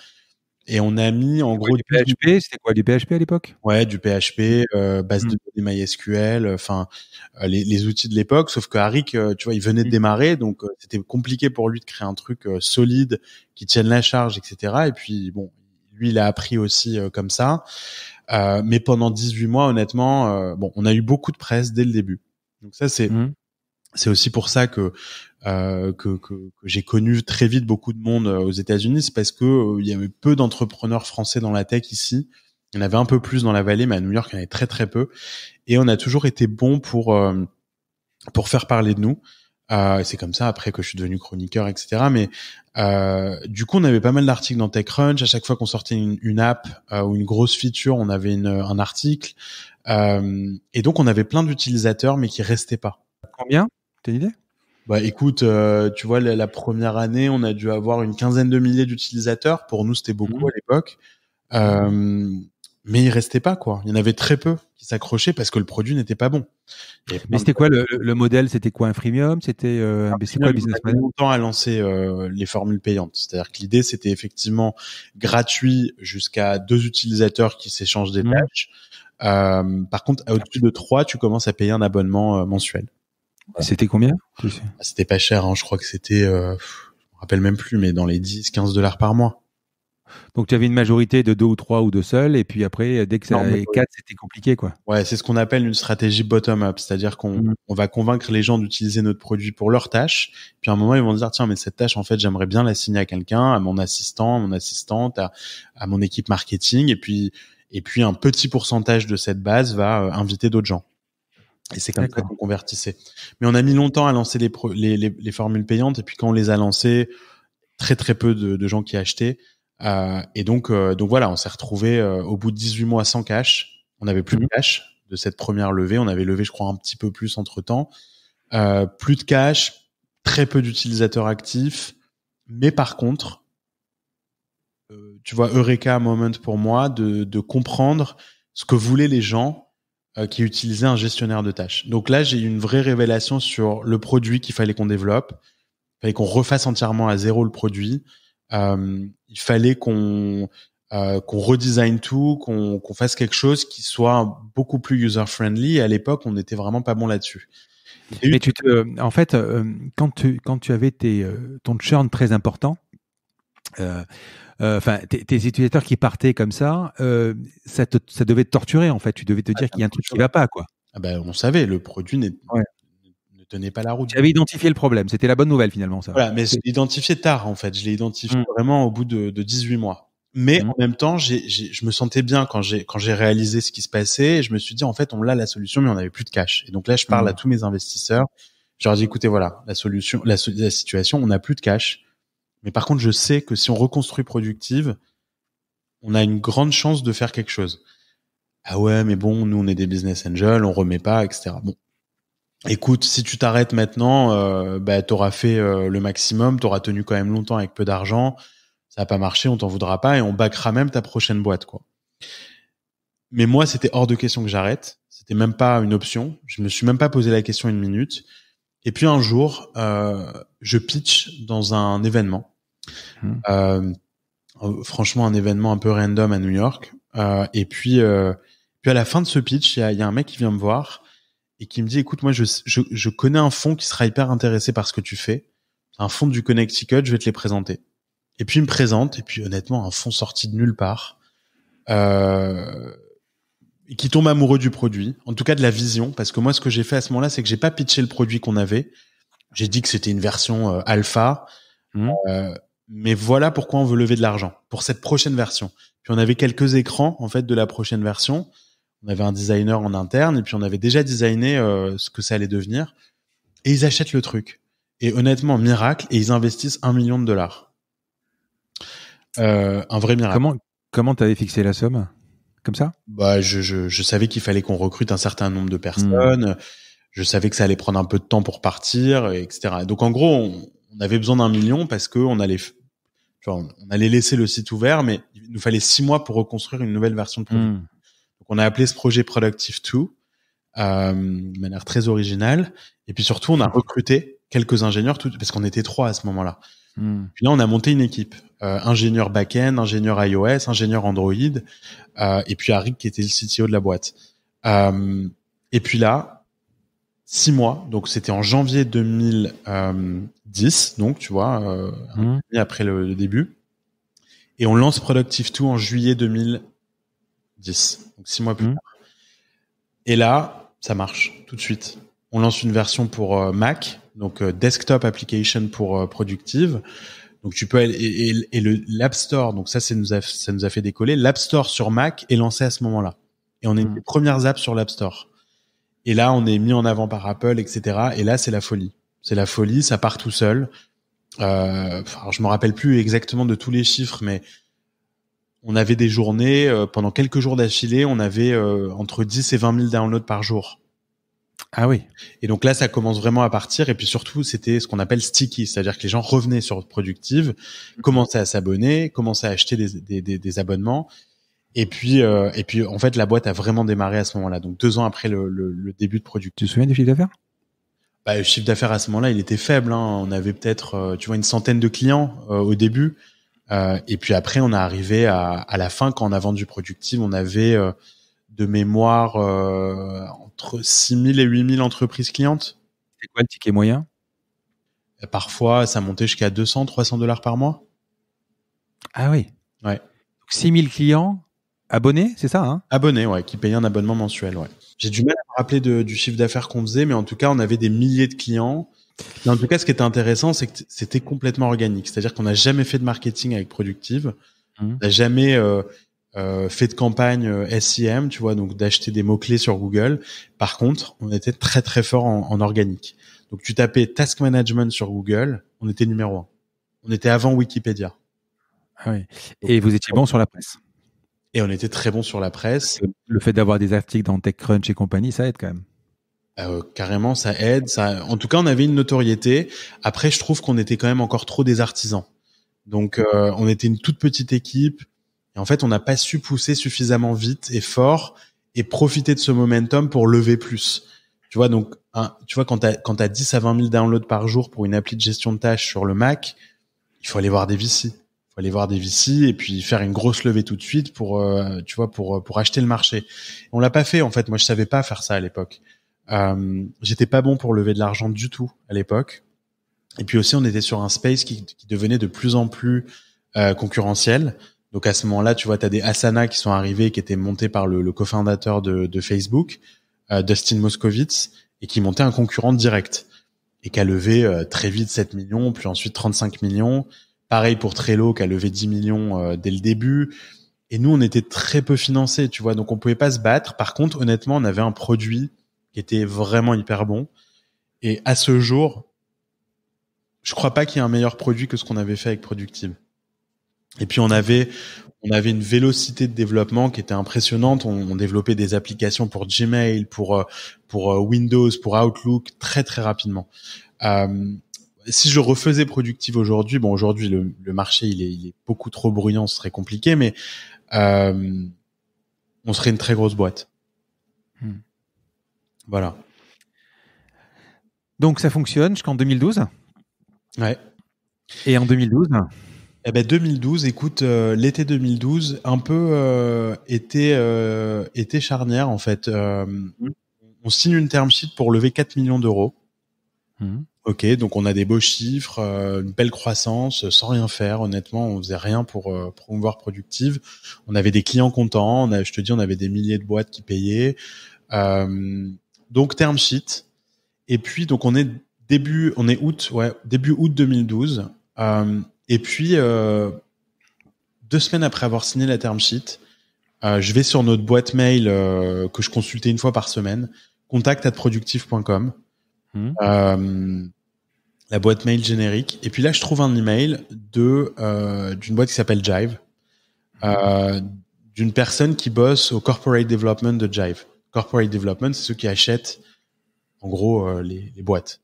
Et on a mis en gros du PHP, c'était quoi du PHP à l'époque Ouais, du PHP, euh, base mmh. de données MySQL, euh, enfin euh, les, les, outils de l'époque. Sauf que Harik, tu vois, il venait de mmh. démarrer, donc c'était compliqué pour lui de créer un truc solide qui tienne la charge, etc. Et puis bon, lui, il a appris aussi comme ça. mais pendant 18 mois, honnêtement, bon, on a eu beaucoup de presse dès le début. Donc ça, c'est mmh. C'est aussi pour ça euh, que que, j'ai connu très vite beaucoup de monde euh, aux États-Unis, c'est parce que euh, il y avait peu d'entrepreneurs français dans la tech ici. Il y en avait un peu plus dans la vallée, mais à New York, il y en avait très très peu. Et on a toujours été bon pour pour faire parler de nous. c'est comme ça après que je suis devenu chroniqueur, etc. Mais du coup, on avait pas mal d'articles dans TechCrunch. À chaque fois qu'on sortait une, app ou une grosse feature, on avait un article. et donc, on avait plein d'utilisateurs, mais qui restaient pas. Combien T'as idée bah écoute, euh, tu vois, la, première année, on a dû avoir une quinzaine de milliers d'utilisateurs. Pour nous, c'était beaucoup mmh. à l'époque. Euh, mais il restait pas quoi. Il y en avait très peu qui s'accrochaient parce que le produit n'était pas bon. Mais c'était quoi le, modèle C'était quoi un freemium C'était euh, un quoi business model longtemps à lancer les formules payantes. C'est-à-dire que l'idée c'était effectivement gratuit jusqu'à deux utilisateurs qui s'échangent des mmh. tâches. par contre, ah au-dessus de trois, tu commences à payer un abonnement mensuel. C'était combien C'était pas cher, hein. je crois que c'était, euh, je me rappelle même plus, mais dans les 10-15 dollars par mois. Donc tu avais une majorité de deux ou trois ou deux seuls, et puis après, dès que ça quatre, c'était compliqué, quoi. Ouais, c'est ce qu'on appelle une stratégie bottom-up, c'est-à-dire qu'on mm. va convaincre les gens d'utiliser notre produit pour leur tâche, puis à un moment, ils vont dire, tiens, mais cette tâche, en fait, j'aimerais bien l'assigner à quelqu'un, à mon assistant, à mon assistante, à, à mon équipe marketing, et puis, et puis un petit pourcentage de cette base va euh, inviter d'autres gens. Et c'est comme ça qu'on convertissait. Mais on a mis longtemps à lancer les, les, formules payantes. Et puis quand on les a lancées, très très peu de, gens qui achetaient. Euh, et donc, euh, donc voilà, on s'est retrouvé euh, au bout de 18 mois sans cash. On n'avait plus de mhm. cash de cette première levée. On avait levé, je crois, un petit peu plus entre temps. plus de cash, très peu d'utilisateurs actifs. Mais par contre, tu vois, Eureka Moment pour moi, de, de comprendre ce que voulaient les gens euh, qui utilisait un gestionnaire de tâches. Donc là, j'ai eu une vraie révélation sur le produit qu'il fallait qu'on développe, il fallait qu'on refasse entièrement à zéro le produit, euh, il fallait qu'on euh, qu'on redesign tout, qu'on fasse quelque chose qui soit beaucoup plus user friendly. À l'époque, on n'était vraiment pas bon là-dessus. Mais tu te, en fait, quand tu quand tu avais tes, ton churn très important, euh, enfin, tes, utilisateurs qui partaient comme ça, euh, ça, devait te torturer en fait. Tu devais te dire ah, qu'il y a un truc qui ne va pas, quoi. Ah, ben, on savait, le produit ne tenait pas la route. J'avais identifié le problème. C'était la bonne nouvelle finalement, ça. mais je identifié tard en fait. Je l'ai identifié mmh. vraiment au bout de, 18 mois. Mais mmh. en même temps, je me sentais bien quand j'ai réalisé ce qui se passait. je me suis dit en fait, on a la solution, mais on n'avait plus de cash. Et donc là, je parle à mmh. tous mes investisseurs. Je leur dis écoutez, voilà la solution, la, la situation, on n'a plus de cash. Mais par contre, je sais que si on reconstruit productive, on a une grande chance de faire quelque chose. Ah ouais, mais bon, nous, on est des business angels, on remet pas, etc. Bon. Écoute, si tu t'arrêtes maintenant, tu euh, auras bah, t'auras fait euh, le maximum, tu auras tenu quand même longtemps avec peu d'argent, ça n'a pas marché, on t'en voudra pas et on backera même ta prochaine boîte, quoi. Mais moi, c'était hors de question que j'arrête. C'était même pas une option. Je me suis même pas posé la question une minute. Et puis un jour, euh, je pitch dans un événement. Hmm. Euh, euh, franchement, un événement un peu random à New York. Euh, et puis, euh, puis à la fin de ce pitch, il y, y a, un mec qui vient me voir et qui me dit, écoute, moi, je, je, je connais un fond qui sera hyper intéressé par ce que tu fais. un fond du Connecticut, je vais te les présenter. Et puis il me présente, et puis honnêtement, un fond sorti de nulle part. Euh, qui tombe amoureux du produit, en tout cas de la vision, parce que moi, ce que j'ai fait à ce moment-là, c'est que j'ai pas pitché le produit qu'on avait. J'ai dit que c'était une version euh, alpha. Hmm. Euh, mais voilà pourquoi on veut lever de l'argent pour cette prochaine version. Puis on avait quelques écrans en fait de la prochaine version. On avait un designer en interne et puis on avait déjà designé euh, ce que ça allait devenir. Et ils achètent le truc. Et honnêtement, miracle. Et ils investissent un million de dollars. un vrai miracle. Comment comment t'avais fixé la somme comme ça Bah, je, savais qu'il fallait qu'on recrute un certain nombre de personnes. Je savais que ça allait prendre un peu de temps pour partir, etc. Donc en gros, on, avait besoin d'un million parce que on allait, on allait laisser le site ouvert, mais il nous fallait six mois pour reconstruire une nouvelle version de produit. Hmm. Donc on a appelé ce projet Productive 2 euh, de manière très originale. Et puis surtout, on a recruté quelques ingénieurs, tout, parce qu'on était trois à ce moment-là. Hmm. Puis là, on a monté une équipe. Euh, ingénieur back-end, ingénieur iOS, ingénieur Android, euh, et puis Arik qui était le CTO de la boîte. Euh, et puis là, six mois, donc c'était en janvier 2010, donc tu vois, hmm. après le, début. Et on lance Productive 2 en juillet 2010, donc six mois plus hmm. tard. Et là, ça marche tout de suite. On lance une version pour Mac, donc euh, desktop application pour euh, productive. Donc tu peux et, et, le l'App Store. Donc ça, ça nous a ça nous a fait décoller. L'App Store sur Mac est lancé à ce moment-là, et on est une hmm. premières apps sur l'App Store. Et là, on est mis en avant par Apple, etc. Et là, c'est la folie. C'est la folie. Ça part tout seul. Euh, je me rappelle plus exactement de tous les chiffres, mais on avait des journées euh, pendant quelques jours d'affilée, on avait entre 10 et 20 000 downloads par jour. Ah oui. Et donc là, ça commence vraiment à partir. Et puis surtout, c'était ce qu'on appelle sticky, c'est-à-dire que les gens revenaient sur Productive, mhm. commençaient à s'abonner, commençaient à acheter des, abonnements. Et puis, euh, et puis, en fait, la boîte a vraiment démarré à ce moment-là. Donc deux ans après le, début de Productive. Tu te souviens du chiffre d'affaires bah, Le chiffre d'affaires à ce moment-là, il était faible. Hein. On avait peut-être, euh, tu vois, une centaine de clients euh, au début. et puis après, on est arrivé à, à, la fin quand on a vendu Productive, on avait de mémoire entre 6000 et 8000 entreprises clientes. C'est quoi le ticket moyen euh, Parfois, ça montait jusqu'à 200, 300 dollars par mois. Ah oui. Ouais. Donc 6000 clients abonnés, c'est ça hein Abonnés, ouais, qui payaient un abonnement mensuel, ouais. J'ai du mal à me rappeler du chiffre d'affaires qu'on faisait, mais en tout cas, on avait des milliers de clients. en tout cas, ce qui était intéressant, c'est que c'était complètement organique. C'est-à-dire qu'on n'a jamais fait de marketing avec Productive. Mmh. On n'a jamais euh, euh, fait de campagne euh, SEM tu vois, donc d'acheter des mots-clés sur Google. Par contre, on était très très fort en, organique. Donc tu tapais Task Management sur Google, on était numéro un. On était avant Wikipédia. Ah et vous étiez bon sur la presse. Et on était très bon sur la presse. Le fait d'avoir des articles dans TechCrunch et compagnie, ça aide quand même. Euh, carrément, ça aide. Ça... En tout cas, on avait une notoriété. Après, je trouve qu'on était quand même encore trop des artisans. Donc, on était une toute petite équipe en fait, on n'a pas su pousser suffisamment vite et fort et profiter de ce momentum pour lever plus. Tu vois, donc, tu vois, quand 10 à 20 000 downloads par jour pour une appli de gestion de tâches sur le Mac, il faut aller voir des VC. Il faut aller voir des VC et puis faire une grosse levée tout de suite pour, euh, tu vois, pour, pour acheter le marché. On l'a pas fait, en fait. Moi, je savais pas faire ça à l'époque. Euh, j'étais pas bon pour lever de l'argent du tout à l'époque. Et puis aussi, on était sur un space qui, devenait de plus en plus euh, concurrentiel. Donc à ce moment-là, tu vois, tu as des Asana qui sont arrivés, qui étaient montés par le, le cofondateur de, Facebook, euh, Dustin Moskovitz, et qui montait un concurrent direct, et qui a levé euh, très vite 7 millions, puis ensuite 35 millions. Pareil pour Trello, qui a levé 10 millions euh, dès le début. Et nous, on était très peu financés, tu vois, donc on pouvait pas se battre. Par contre, honnêtement, on avait un produit qui était vraiment hyper bon. Et à ce jour, je crois pas qu'il y ait un meilleur produit que ce qu'on avait fait avec Productive. Et puis on avait on avait une vélocité de développement qui était impressionnante. On, développait des applications pour Gmail, pour euh, pour euh, Windows, pour Outlook très très rapidement. Euh, si je refaisais productive aujourd'hui, bon aujourd'hui le, marché il est, beaucoup trop bruyant, ce serait compliqué, mais on serait une très grosse boîte. Hmm. Voilà. Donc ça fonctionne jusqu'en 2012. Ouais. Et en 2012. Eh ben 2012, écoute, euh, l'été 2012, un peu euh, était euh, été, charnière en fait. Mmh. On signe une term sheet pour lever 4 millions d'euros. Mmh. Ok, donc on a des beaux chiffres, une belle croissance, sans rien faire. Honnêtement, on faisait rien pour promouvoir productive. On avait des clients contents. je te dis, on avait des milliers de boîtes qui payaient. donc term sheet. Et puis donc on est début, on est août, ouais, début août 2012. Et puis, euh, deux semaines après avoir signé la term sheet, euh, je vais sur notre boîte mail euh, que je consultais une fois par semaine, contact@productif.com, hmm. la boîte mail générique. Et puis là, je trouve un email de d'une boîte qui s'appelle Jive, d'une personne qui bosse au corporate development de Jive. Corporate development, c'est ceux qui achètent, en gros, les boîtes.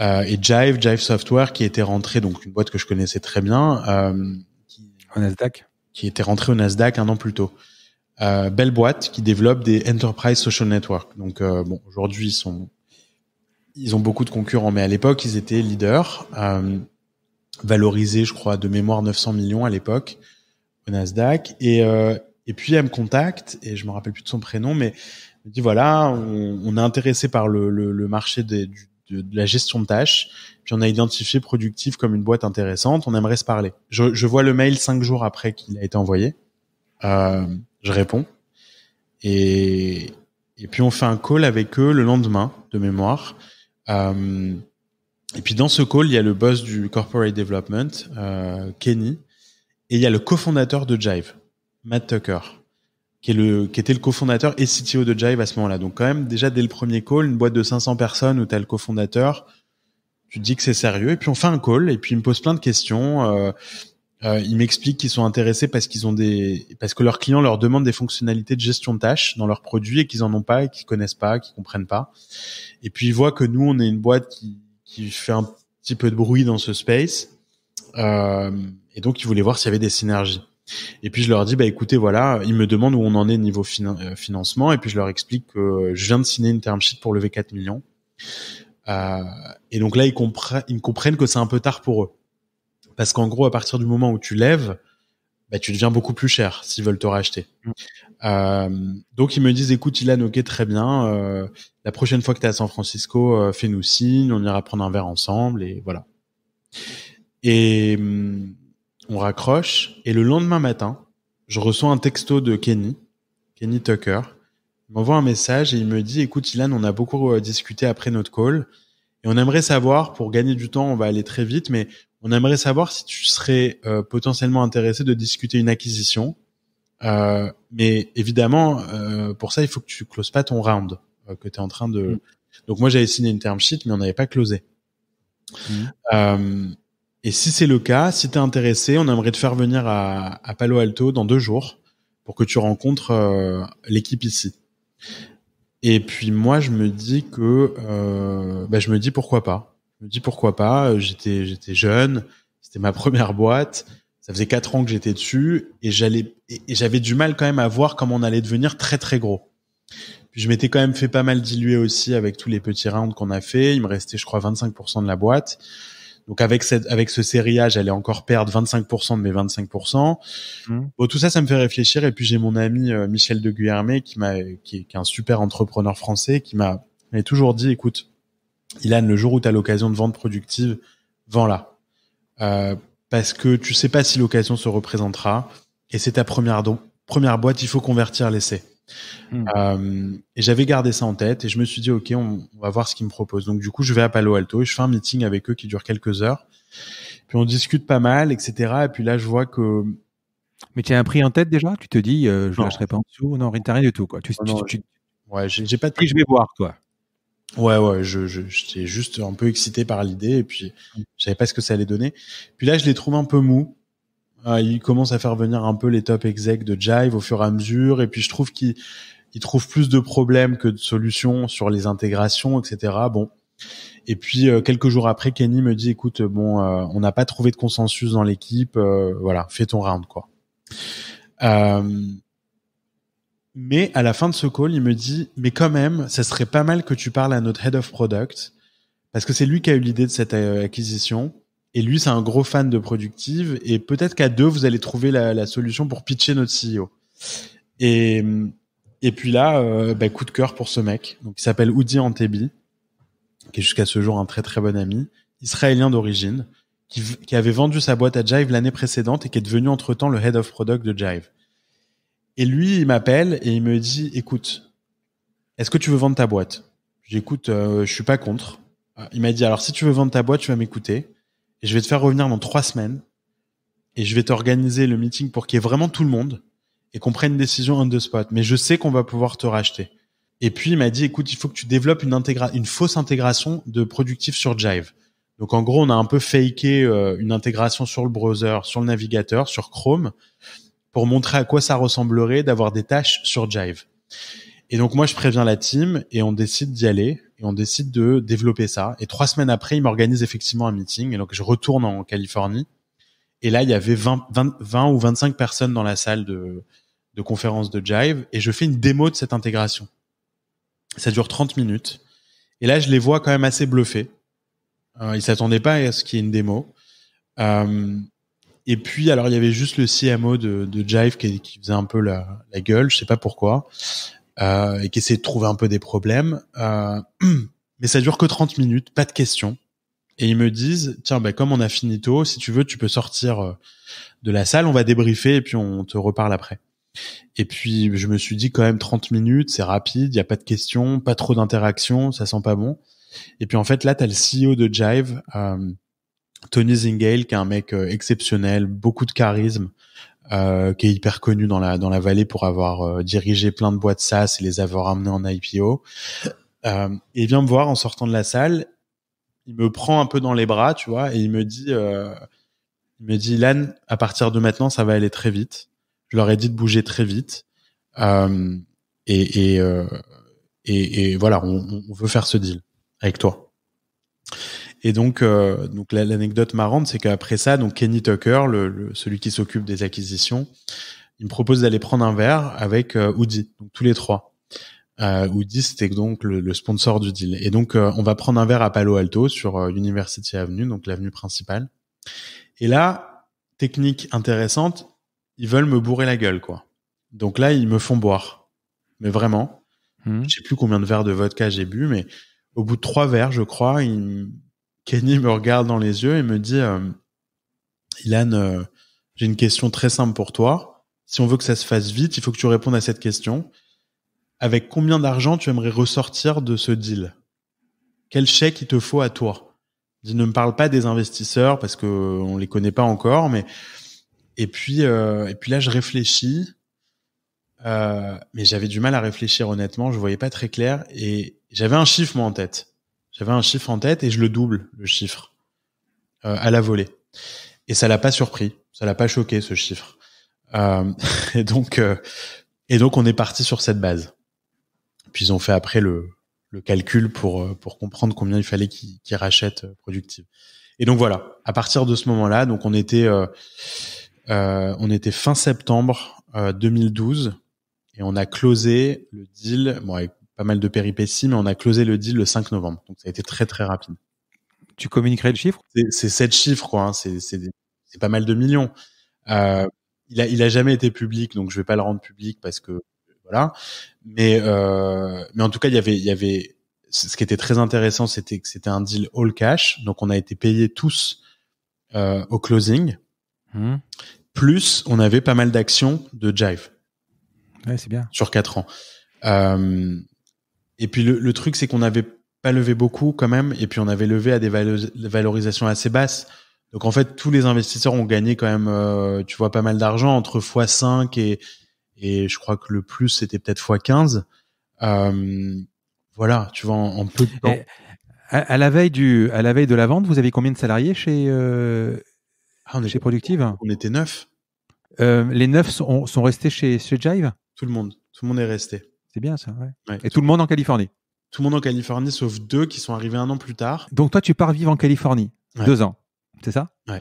Euh, et Jive, Jive Software, qui était rentré, donc une boîte que je connaissais très bien. Euh, qui, au Nasdaq Qui était rentré au Nasdaq un an plus tôt. Euh, belle boîte qui développe des Enterprise Social Network. Donc bon, aujourd'hui, ils sont ils ont beaucoup de concurrents, mais à l'époque, ils étaient leaders, euh, valorisés, je crois, de mémoire 900 millions à l'époque au Nasdaq. Et, et puis, elle me contacte, et je me rappelle plus de son prénom, mais elle me dit, voilà, on, on est intéressé par le, le, le marché des, du, de, la gestion de tâches. Puis on a identifié Productive comme une boîte intéressante. On aimerait se parler. Je, vois le mail cinq jours après qu'il a été envoyé. Euh, je réponds. Et, et puis on fait un call avec eux le lendemain de mémoire. Euh, et puis dans ce call, il y a le boss du corporate development, euh, Kenny, et il y a le cofondateur de Jive, Matt Tucker qui, le, qui était le cofondateur et CTO de Jive à ce moment-là. Donc quand même, déjà dès le premier call, une boîte de 500 personnes où tu as le cofondateur, tu dis que c'est sérieux, et puis on fait un call, et puis il me pose plein de questions. Euh, euh, ils m'expliquent qu'ils sont intéressés parce qu'ils ont des parce que leurs clients leur demandent des fonctionnalités de gestion de tâches dans leurs produits et qu'ils en ont pas et qu'ils connaissent pas, qu'ils comprennent pas. Et puis ils voient que nous on est une boîte qui, fait un petit peu de bruit dans ce space euh, et donc ils voulaient voir s'il y avait des synergies. Et puis je leur dis, bah écoutez, voilà, ils me demandent où on en est niveau euh, financement, et puis je leur explique que euh, je viens de signer une term sheet pour lever 4 millions. Euh, et donc là, ils, compre ils comprennent que c'est un peu tard pour eux. Parce qu'en gros, à partir du moment où tu lèves, bah, tu deviens beaucoup plus cher s'ils veulent te racheter. Mmh. donc ils me disent, écoute, Ilan, ok, très bien, la prochaine fois que tu es à San Francisco, fais-nous signe, on ira prendre un verre ensemble, et voilà. Et... Hum, on raccroche et le lendemain matin, je reçois un texto de Kenny, Kenny Tucker. Il m'envoie un message et il me dit "Écoute, Ilan, on a beaucoup euh, discuté après notre call et on aimerait savoir pour gagner du temps, on va aller très vite mais on aimerait savoir si tu serais euh, potentiellement intéressé de discuter une acquisition. Euh, mais évidemment, pour ça, il faut que tu closes pas ton round que tu es en train de. Mmh. Donc moi, j'avais signé une term sheet, mais on n'avait pas closé. Mmh. Et si c'est le cas, si tu es intéressé, on aimerait te faire venir à, Palo Alto dans deux jours pour que tu rencontres euh, l'équipe ici. Et puis moi, je me dis que euh, bah, je me dis pourquoi pas. Je me dis pourquoi pas. J'étais j'étais jeune, c'était ma première boîte. Ça faisait quatre ans que j'étais dessus et j'allais et j'avais du mal quand même à voir comment on allait devenir très très gros. Puis je m'étais quand même fait pas mal diluer aussi avec tous les petits rounds qu'on a fait. Il me restait je crois 25% de la boîte. Donc avec cette, avec ce sériage, j'allais encore perdre 25% de mes 25%. Mmh. tout ça, ça me fait réfléchir. Et puis j'ai mon ami euh, Michel de Guillermet qui m'a, qui, est un super entrepreneur français, qui m'a, toujours dit, écoute, Ilan, le jour où tu as l'occasion de vendre productive, vends-la. Euh, parce que tu sais pas si l'occasion se représentera. Et c'est ta première, première boîte, il faut convertir l'essai. Hmm. Euh, et j'avais gardé ça en tête et je me suis dit, OK, on, va voir ce qu'ils me proposent. Donc, du coup, je vais à Palo Alto et je fais un meeting avec eux qui dure quelques heures. Puis on discute pas mal, etc. Et puis là, je vois que. Mais tu as un prix en tête déjà Tu te dis, euh, je ne lâcherai pas en dessous Non, rien, rien du tout. Quoi. Ouais, j'ai pas de prix. Je vais voir, toi Ouais, ouais, je, j'étais juste un peu excité par l'idée et puis hmm. je savais pas ce que ça allait donner. Puis là, je les trouve un peu mous. Ah, il commence à faire venir un peu les top execs de Jive au fur et à mesure, et puis je trouve qu'il trouve plus de problèmes que de solutions sur les intégrations, etc. Bon. Et puis euh, quelques jours après, Kenny me dit écoute, bon, euh, on n'a pas trouvé de consensus dans l'équipe, euh, voilà, fais ton round quoi. mais à la fin de ce call, il me dit mais quand même, ça serait pas mal que tu parles à notre head of product parce que c'est lui qui a eu l'idée de cette acquisition et lui, c'est un gros fan de Productive. Et peut-être qu'à deux, vous allez trouver la, solution pour pitcher notre CEO. Et, et puis là, euh, bah, coup de cœur pour ce mec. Donc, il s'appelle Oudi Antebi, qui est jusqu'à ce jour un très très bon ami, israélien d'origine, qui, avait vendu sa boîte à Jive l'année précédente et qui est devenu entre-temps le head of product de Jive. Et lui, il m'appelle et il me dit, écoute, est-ce que tu veux vendre ta boîte J'écoute, euh, je suis pas contre. Il m'a dit, alors si tu veux vendre ta boîte, tu vas m'écouter je vais te faire revenir dans trois semaines et je vais t'organiser le meeting pour qu'il y ait vraiment tout le monde et qu'on prenne une décision on the spot. Mais je sais qu'on va pouvoir te racheter. Et puis il m'a dit, écoute, il faut que tu développes une, une fausse intégration de productif sur Jive. Donc en gros, on a un peu faké euh, une intégration sur le browser, sur le navigateur, sur Chrome, pour montrer à quoi ça ressemblerait d'avoir des tâches sur Jive. Et donc moi, je préviens la team et on décide d'y aller et on décide de développer ça. Et trois semaines après, ils m'organisent effectivement un meeting. Et donc je retourne en Californie. Et là, il y avait 20, 20, ou 25 personnes dans la salle de, conférence de Jive et je fais une démo de cette intégration. Ça dure 30 minutes. Et là, je les vois quand même assez bluffés. Euh, ils s'attendaient pas à ce qu'il y ait une démo. Euh, et puis, alors, il y avait juste le CMO de, Jive qui, faisait un peu la, la, gueule, je sais pas pourquoi. Euh, et qui essaie de trouver un peu des problèmes. Euh, mais ça dure que 30 minutes, pas de questions. Et ils me disent, tiens, ben, comme on a fini tôt, si tu veux, tu peux sortir euh, de la salle, on va débriefer et puis on te reparle après. Et puis, je me suis dit quand même 30 minutes, c'est rapide, il n'y a pas de questions, pas trop d'interactions, ça sent pas bon. Et puis, en fait, là, tu as le CEO de Jive, Tony Zingale, qui est un mec exceptionnel, beaucoup de charisme, euh, qui est hyper connu dans la dans la vallée pour avoir euh, dirigé plein de boîtes SaaS et les avoir amenés en IPO. et euh, il vient me voir en sortant de la salle. Il me prend un peu dans les bras, tu vois, et il me dit, il me dit, Ilan, à partir de maintenant, ça va aller très vite. Je leur ai dit de bouger très vite. Euh, et, et, euh, et, voilà, on, on, veut faire ce deal avec toi. Et donc, euh, donc l'anecdote marrante, c'est qu'après ça, donc Kenny Tucker, le, celui qui s'occupe des acquisitions, il me propose d'aller prendre un verre avec euh, Woody, donc tous les trois. Euh, Woody, c'était donc le, sponsor du deal. Et donc, euh, on va prendre un verre à Palo Alto sur euh, University Avenue, donc l'avenue principale. Et là, technique intéressante, ils veulent me bourrer la gueule, quoi. Donc là, ils me font boire. Mais vraiment, mmh. je sais plus combien de verres de vodka j'ai bu, mais au bout de trois verres, je crois, ils Kenny me regarde dans les yeux et me dit euh, Ilan, euh, j'ai une question très simple pour toi. Si on veut que ça se fasse vite, il faut que tu répondes à cette question. Avec combien d'argent tu aimerais ressortir de ce deal Quel chèque il te faut à toi Je ne me parle pas des investisseurs parce que on les connaît pas encore, mais et puis euh, et puis là je réfléchis. Euh, mais j'avais du mal à réfléchir honnêtement, je voyais pas très clair et j'avais un chiffre en tête. J'avais un chiffre en tête et je le double, le chiffre, euh, à la volée. Et ça l'a pas surpris, ça l'a pas choqué, ce chiffre. Euh, et donc, euh, et donc on est parti sur cette base. Puis ils ont fait après le, le calcul pour pour comprendre combien il fallait qu'ils rachètent Productive. Et donc voilà, à partir de ce moment-là, donc on était on était fin septembre 2012 et on a closé le deal avec pas mal de péripéties, mais on a closé le deal le 5 novembre. Donc ça a été très très rapide. Tu communiquerais le chiffre C'est sept chiffres, quoi. Hein. C'est pas mal de millions. Euh, il a il a jamais été public, donc je vais pas le rendre public parce que voilà. Mais euh, mais en tout cas, il y avait il y avait ce qui était très intéressant, c'était que c'était un deal all cash, donc on a été payés tous euh, au closing. Hmm. Plus, on avait pas mal d'actions de Jive. Ouais, c'est bien. Sur quatre ans. Euh, et puis le, truc, c'est qu'on n'avait pas levé beaucoup quand même, et puis on avait levé à des valorisations assez basses. Donc en fait, tous les investisseurs ont gagné quand même, euh, tu vois, pas mal d'argent, entre x5 et, et je crois que le plus, c'était peut-être x15. Euh, voilà, tu vois, en, plus peu de temps. à, la veille du, à la veille de la vente, vous avez combien de salariés chez, euh, ah, chez Productive On était neuf. Euh, les neuf sont, sont restés chez, chez Jive Tout le monde, tout le monde est resté. C'est bien ça, ouais. Et tout, le monde en Californie. Tout le monde en Californie, sauf deux qui sont arrivés un an plus tard. Donc toi, tu pars vivre en Californie, deux ans, c'est ça Ouais,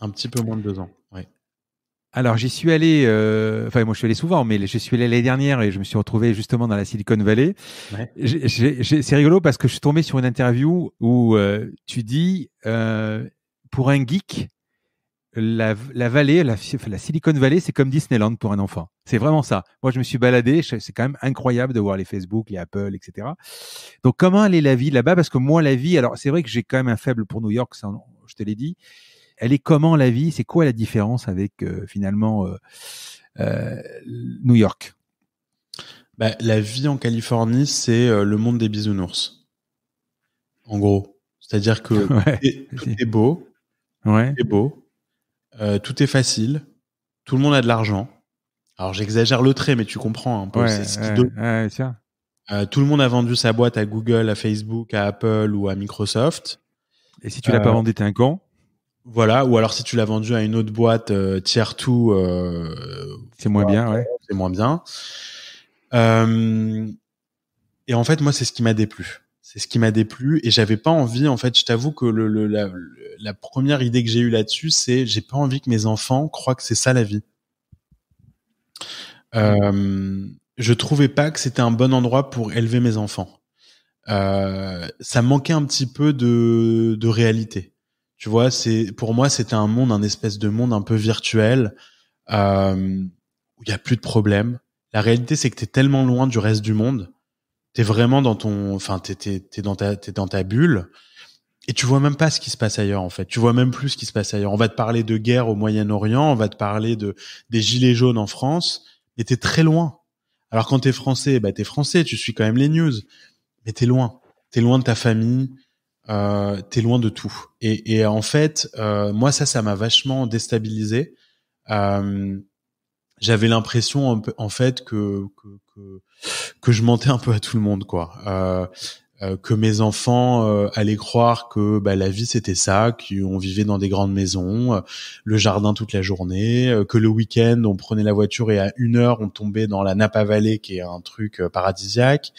un petit peu moins de deux ans. Ouais. Alors j'y suis allé, euh, enfin moi je suis allé souvent, mais je suis allé l'année dernière et je me suis retrouvé justement dans la Silicon Valley. C'est rigolo parce que je suis tombé sur une interview où euh, tu dis euh, pour un geek, la, vallée, la, Silicon Valley, c'est comme Disneyland pour un enfant. C'est vraiment ça. Moi, je me suis baladé. C'est quand même incroyable de voir les Facebook, les Apple, etc. Donc, comment est la vie là-bas Parce que moi, la vie, alors c'est vrai que j'ai quand même un faible pour New York, je te l'ai dit. Elle est comment la vie C'est quoi la différence avec euh, finalement euh, euh, New York bah, La vie en Californie, c'est le monde des bisounours. En gros. C'est-à-dire que tout, est, beau. Ouais. Tout est beau euh, tout est facile, tout le monde a de l'argent. Alors j'exagère le trait, mais tu comprends un hein, peu. tout le monde a vendu sa boîte à Google, à Facebook, à Apple ou à Microsoft. Et si tu l'as euh, pas vendu, t'es un con. Voilà, ou alors si tu l'as vendu à une autre boîte euh, tout. Euh, c'est moins, bien, ouais. bien, C'est moins bien. et en fait, moi, c'est ce qui m'a déplu c'est ce qui m'a déplu et j'avais pas envie en fait je t'avoue que la, première idée que j'ai eue là-dessus c'est j'ai pas envie que mes enfants croient que c'est ça la vie euh, je trouvais pas que c'était un bon endroit pour élever mes enfants euh, ça manquait un petit peu de, de réalité tu vois c'est pour moi c'était un monde un espèce de monde un peu virtuel euh, où il y a plus de problèmes la réalité c'est que tu es tellement loin du reste du monde t'es vraiment dans ton, enfin, t'es t'es t'es dans ta t'es dans ta bulle et tu vois même pas ce qui se passe ailleurs en fait. Tu vois même plus ce qui se passe ailleurs. On va te parler de guerre au Moyen-Orient, on va te parler de des gilets jaunes en France, mais t'es très loin. Alors quand t'es français, bah t'es français, tu suis quand même les news, mais t'es loin. T'es loin de ta famille, euh, t'es loin de tout. Et, et en fait, euh, moi ça, ça m'a vachement déstabilisé. Euh, j'avais l'impression en, fait que, que, que que je mentais un peu à tout le monde, quoi. Euh, euh, que mes enfants euh, allaient croire que bah, la vie c'était ça, qu'on vivait dans des grandes maisons, le jardin toute la journée, que le week-end on prenait la voiture et à une heure on tombait dans la Napa Valley qui est un truc paradisiaque.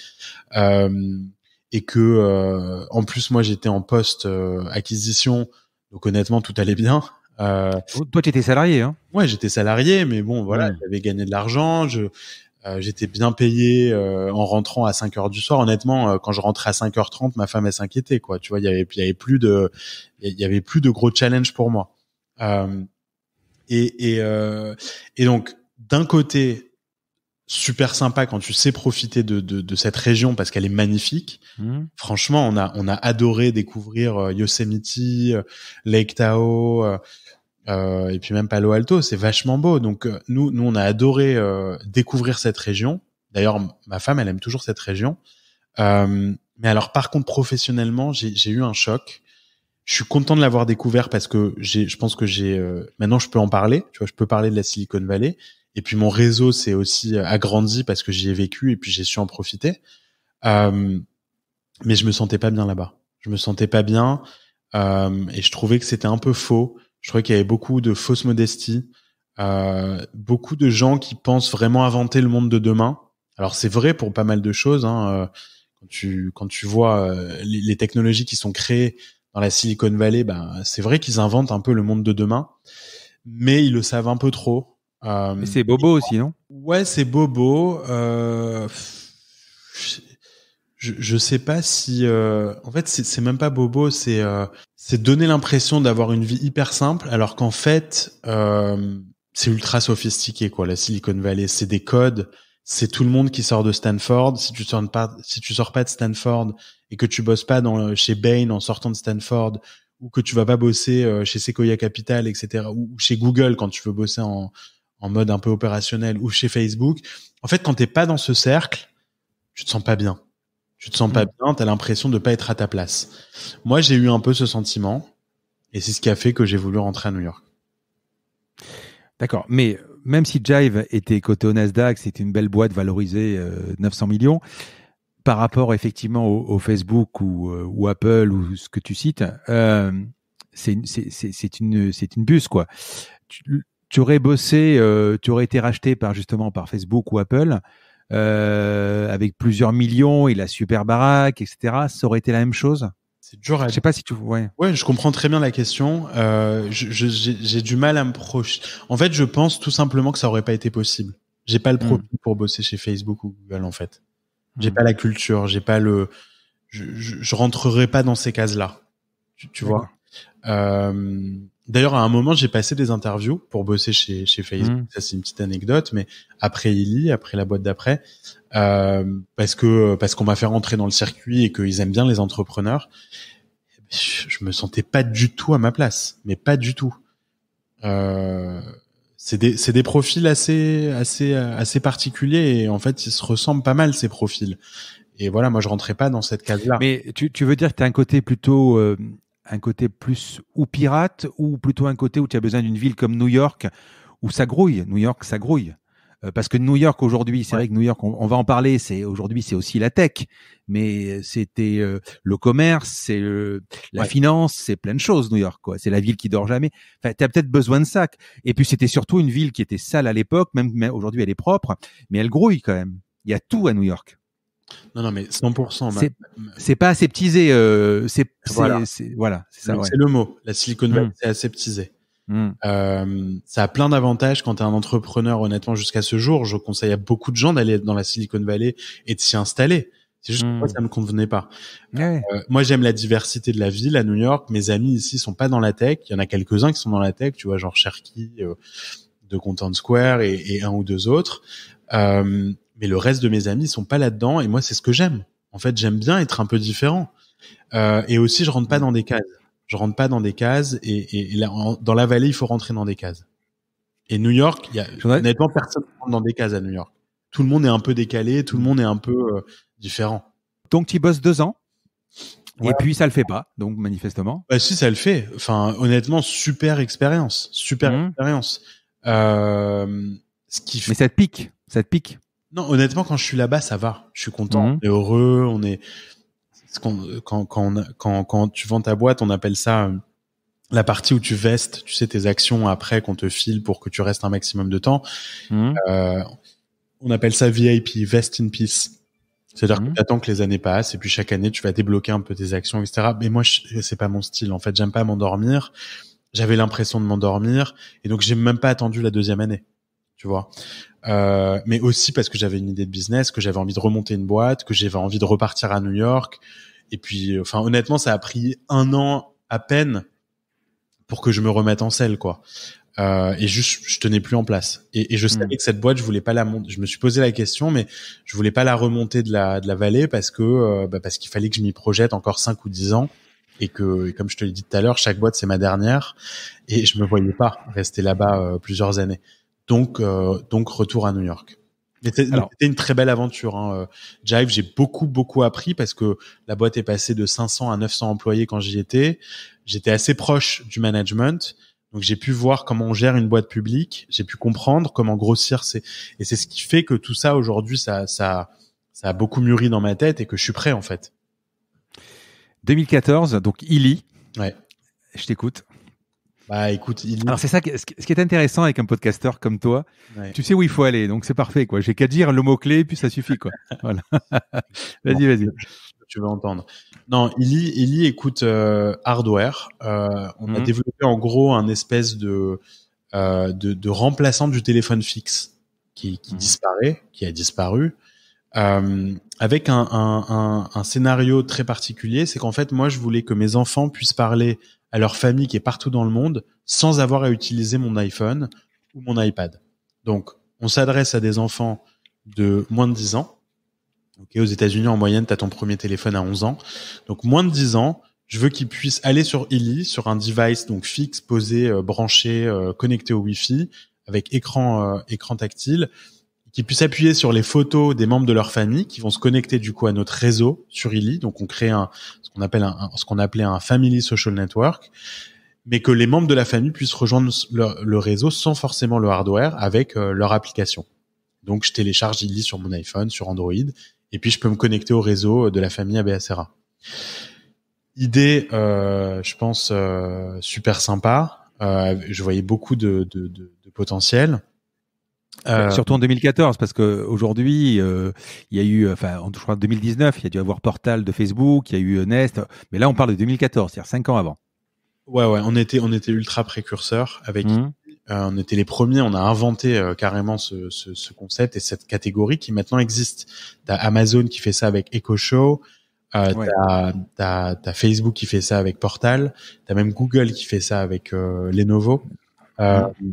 et que en plus moi j'étais en poste acquisition donc honnêtement tout allait bien euh, toi tu étais salarié hein ouais j'étais salarié mais bon voilà j'avais gagné de l'argent je euh, j'étais bien payé euh, en rentrant à 5 heures du soir. Honnêtement, euh, quand je rentrais à 5h30, ma femme elle s'inquiétait quoi. Tu vois, il y avait plus de il y avait plus de gros challenge pour moi. et et et donc d'un côté super sympa quand tu sais profiter de, de, de cette région parce qu'elle est magnifique. Mmh. Franchement, on a on a adoré découvrir Yosemite, Lake Tahoe euh, et puis même Palo Alto, c'est vachement beau. Donc euh, nous, nous on a adoré euh, découvrir cette région. D'ailleurs, ma femme, elle aime toujours cette région. Euh, mais alors, par contre, professionnellement, j'ai eu un choc. Je suis content de l'avoir découvert parce que je pense que j'ai euh, maintenant je peux en parler. Tu vois, je peux parler de la Silicon Valley. Et puis mon réseau s'est aussi agrandi parce que j'y ai vécu et puis j'ai su en profiter. mais je me sentais pas bien là-bas. Je me sentais pas bien et je trouvais que c'était un peu faux je crois qu'il y avait beaucoup de fausses modestie, euh, beaucoup de gens qui pensent vraiment inventer le monde de demain. Alors c'est vrai pour pas mal de choses. Hein, euh, quand tu quand tu vois euh, les, technologies qui sont créées dans la Silicon Valley, ben c'est vrai qu'ils inventent un peu le monde de demain, mais ils le savent un peu trop. mais c'est bobo aussi, non Ouais, c'est bobo. je, je sais pas si. en fait, c'est même pas bobo. C'est c'est donner l'impression d'avoir une vie hyper simple, alors qu'en fait, euh, c'est ultra sophistiqué, quoi. La Silicon Valley, c'est des codes, c'est tout le monde qui sort de Stanford. Si tu sors pas, si tu sors pas de Stanford et que tu bosses pas dans euh, chez Bain en sortant de Stanford, ou que tu vas pas bosser euh, chez Sequoia Capital, etc., ou, chez Google quand tu veux bosser en, mode un peu opérationnel, ou chez Facebook. En fait, quand t'es pas dans ce cercle, tu te sens pas bien. Tu te sens pas mm. bien, tu as l'impression de pas être à ta place. Moi, j'ai eu un peu ce sentiment et c'est ce qui a fait que j'ai voulu rentrer à New York. D'accord, mais euh, même si Jive était coté au Nasdaq, c'est une belle boîte valorisée 900 euh, millions par rapport effectivement au, Facebook euh, ou, Apple ou ce que tu cites, c'est une, c'est une buse quoi. Tu, tu aurais bossé, tu aurais été racheté par justement par Facebook ou Apple euh, avec plusieurs millions et la super baraque, etc. Ça aurait été la même chose C'est dur à... Je sais pas si tu... vois ouais, je comprends très bien la question. Euh, J'ai du mal à me projeter. En fait, je pense tout simplement que ça aurait pas été possible. J'ai pas le hmm. profil pour bosser chez Facebook ou Google, en fait. J'ai hmm. pas la culture, j'ai pas le... Je, je, rentrerai pas dans ces cases-là. Tu, tu vois euh... D'ailleurs, à un moment, j'ai passé des interviews pour bosser chez, chez Facebook. Mmh. Ça, c'est une petite anecdote, mais après Illy, après la boîte d'après, euh, parce que parce qu'on m'a fait rentrer dans le circuit et qu'ils aiment bien les entrepreneurs, je me sentais pas du tout à ma place, mais pas du tout. Euh, c'est des des profils assez assez assez particuliers et en fait, ils se ressemblent pas mal ces profils. Et voilà, moi, je rentrais pas dans cette case-là. Mais tu, tu veux dire que tu as un côté plutôt euh, un côté plus ou pirate ou plutôt un côté où tu as besoin d'une ville comme New York où ça grouille. New York, ça grouille. Euh, parce que New York aujourd'hui, c'est vrai que New York, on, va en parler. C'est aujourd'hui, c'est aussi la tech, mais c'était euh, le commerce, c'est la finance, c'est plein de choses. New York, quoi. C'est la ville qui dort jamais. Enfin, as peut-être besoin de ça. Et puis c'était surtout une ville qui était sale à l'époque, même aujourd'hui elle est propre, mais elle grouille quand même. Il y a tout à New York. Non, non, mais 100%. C'est pas aseptisé. Euh, c'est voilà, c'est ça. C'est le mot. La Silicon Valley, mm. c'est aseptisé. Mm. Euh, ça a plein d'avantages quand tu es un entrepreneur, honnêtement, jusqu'à ce jour. Je conseille à beaucoup de gens d'aller dans la Silicon Valley et de s'y installer. C'est juste que moi, mm. ça me convenait pas. Ah euh, moi, j'aime la diversité de la ville à New York. Mes amis ici sont pas dans la tech. Il y en a quelques-uns qui sont dans la tech, tu vois, genre Cherky, de Content Square et, et, un ou deux autres. Euh, mais le reste de mes amis sont pas là-dedans et moi c'est ce que j'aime. En fait, j'aime bien être un peu différent. Euh, et aussi, je rentre pas mm. dans des cases. Je rentre pas dans des cases et, dans la vallée, il faut rentrer dans des cases. Et New York, il y a, honnêtement, personne rentre dans des cases à New York. Tout le monde est un peu décalé, tout le mm. monde est un peu euh, différent. Donc, tu bosses deux ans et puis ça le fait pas, donc manifestement. Bah, si, ça le fait. Enfin, honnêtement, super expérience, super mm. expérience. Euh, ce qui Mais ça pique, ça te pique. Non, honnêtement, quand je suis là-bas, ça va. Je suis content, mhm. on est heureux, on est. quand, quand, quand, quand, tu vends ta boîte, on appelle ça euh, la partie où tu vestes, tu sais, tes actions après qu'on te file pour que tu restes un maximum de temps. Mhm. Euh, on appelle ça VIP, Vest in Peace. C'est-à-dire que mhm. tu attends que les années passent et puis chaque année, tu vas débloquer un peu tes actions, etc. Mais moi, c'est pas mon style. En fait, j'aime pas m'endormir. J'avais l'impression de m'endormir et donc j'ai même pas attendu la deuxième année. Tu vois. Euh, mais aussi parce que j'avais une idée de business, que j'avais envie de remonter une boîte, que j'avais envie de repartir à New York. Et puis, euh, enfin, honnêtement, ça a pris un an à peine pour que je me remette en selle, quoi. Euh, et juste, je tenais plus en place. Et, je hmm. savais que cette boîte, je voulais pas la monter. Je me suis posé la question, mais je voulais pas la remonter de la de la vallée parce que bah, parce qu'il fallait que je m'y projette encore cinq ou dix ans et que comme je te l'ai dit tout à l'heure, chaque boîte c'est ma dernière et je me voyais pas rester là-bas plusieurs années. Donc, euh, donc retour à New York. C'était une très belle aventure. Hein. Euh, Jive, j'ai beaucoup beaucoup appris parce que la boîte est passée de 500 à 900 employés quand j'y étais. J'étais assez proche du management, donc j'ai pu voir comment on gère une boîte publique. J'ai pu comprendre comment grossir. et c'est ce qui fait que tout ça aujourd'hui, ça ça ça a beaucoup mûri dans ma tête et que je suis prêt en fait. 2014, donc Illy. Ouais. Je t'écoute. Bah écoute, il... alors c'est ça ce qui est intéressant avec un podcasteur comme toi, tu sais où il faut aller, donc c'est parfait quoi. J'ai qu'à dire le mot clé, puis ça suffit quoi. voilà. vas-y, vas-y. Tu veux entendre. Non, Eli, écoute euh, hardware. Euh, on a mmh. développé en gros un espèce euh, de, de, remplaçant du téléphone fixe qui, mmh. disparaît, qui a disparu, avec un scénario très particulier, c'est qu'en fait moi je voulais que mes enfants puissent parler à leur famille qui est partout dans le monde sans avoir à utiliser mon iPhone ou mon iPad. Donc, on s'adresse à des enfants de moins de 10 ans. Okay, aux États-Unis, en moyenne, tu as ton premier téléphone à 11 ans. Donc, moins de 10 ans, je veux qu'ils puissent aller sur Ely, sur un device donc fixe, posé, euh, branché, euh, connecté au Wi-Fi, avec écran, euh, écran tactile, qui puissent appuyer sur les photos des membres de leur famille, qui vont se connecter du coup à notre réseau sur Illy. Donc on crée un, ce qu'on appelle un, ce qu'on appelait un family social network, mais que les membres de la famille puissent rejoindre le, réseau sans forcément le hardware avec euh, leur application. Donc je télécharge Illy sur mon iPhone, sur Android, et puis je peux me connecter au réseau de la famille ABSRA. Idée, euh, je pense, euh, super sympa. je voyais beaucoup de, de, de, de potentiel. Euh, surtout en 2014, parce que aujourd'hui, euh, il y a eu, enfin, en, je crois 2019, il y a dû avoir Portal de Facebook, il y a eu euh, Nest, mais là, on parle de 2014, c'est-à-dire 5 ans avant. Ouais, ouais, on était, on était ultra précurseurs avec, mmh. on était les premiers, on a inventé carrément ce, ce, concept et cette catégorie qui maintenant existe. T'as Amazon qui fait ça avec EcoShow, euh, t'as, t'as, Facebook qui fait ça avec Portal, t'as même Google qui fait ça avec Lenovo. Mmh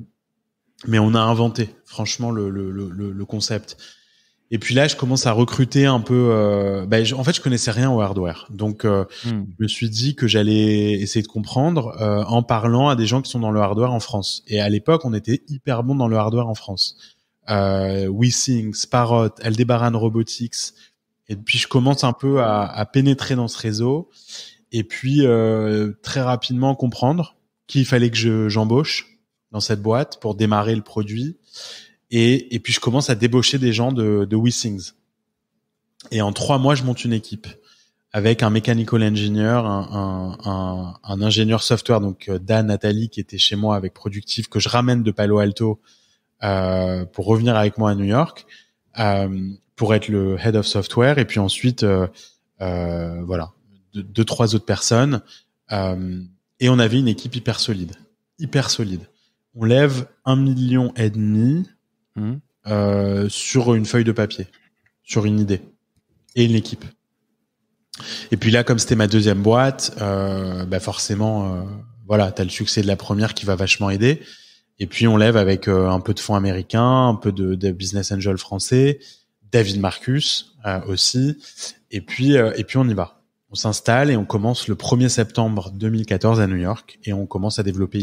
mais on a inventé franchement le, le, le, le, concept. Et puis là, je commence à recruter un peu. Euh, bah, en fait, je connaissais rien au hardware, donc euh, hmm. je me suis dit que j'allais essayer de comprendre euh, en parlant à des gens qui sont dans le hardware en France. Et à l'époque, on était hyper bon dans le hardware en France. Euh, WeSync, Sparrot, Aldebaran Robotics. Et puis je commence un peu à, à pénétrer dans ce réseau et puis euh, très rapidement comprendre qu'il fallait que j'embauche dans cette boîte pour démarrer le produit. Et, puis je commence à débaucher des gens de, de WeSings. Et en trois mois, je monte une équipe avec un mechanical engineer, un, un, ingénieur software, donc euh, Dan Nathalie qui était chez moi avec Productif que je ramène de Palo Alto euh, pour revenir avec moi à New York, euh, pour être le head of software, et puis ensuite, voilà, deux, trois autres personnes, et on avait une équipe hyper solide, hyper solide on lève un million et demi hmm. euh, sur une feuille de papier, sur une idée et une équipe. Et puis là, comme c'était ma deuxième boîte, euh, bah forcément, euh, voilà, t'as le succès de la première qui va vachement aider. Et puis on lève avec un peu de fonds américains, un peu de, business angel français, David Marcus aussi. Et puis et puis on y va. On s'installe et on commence le 1er septembre 2014 à New York et on commence à développer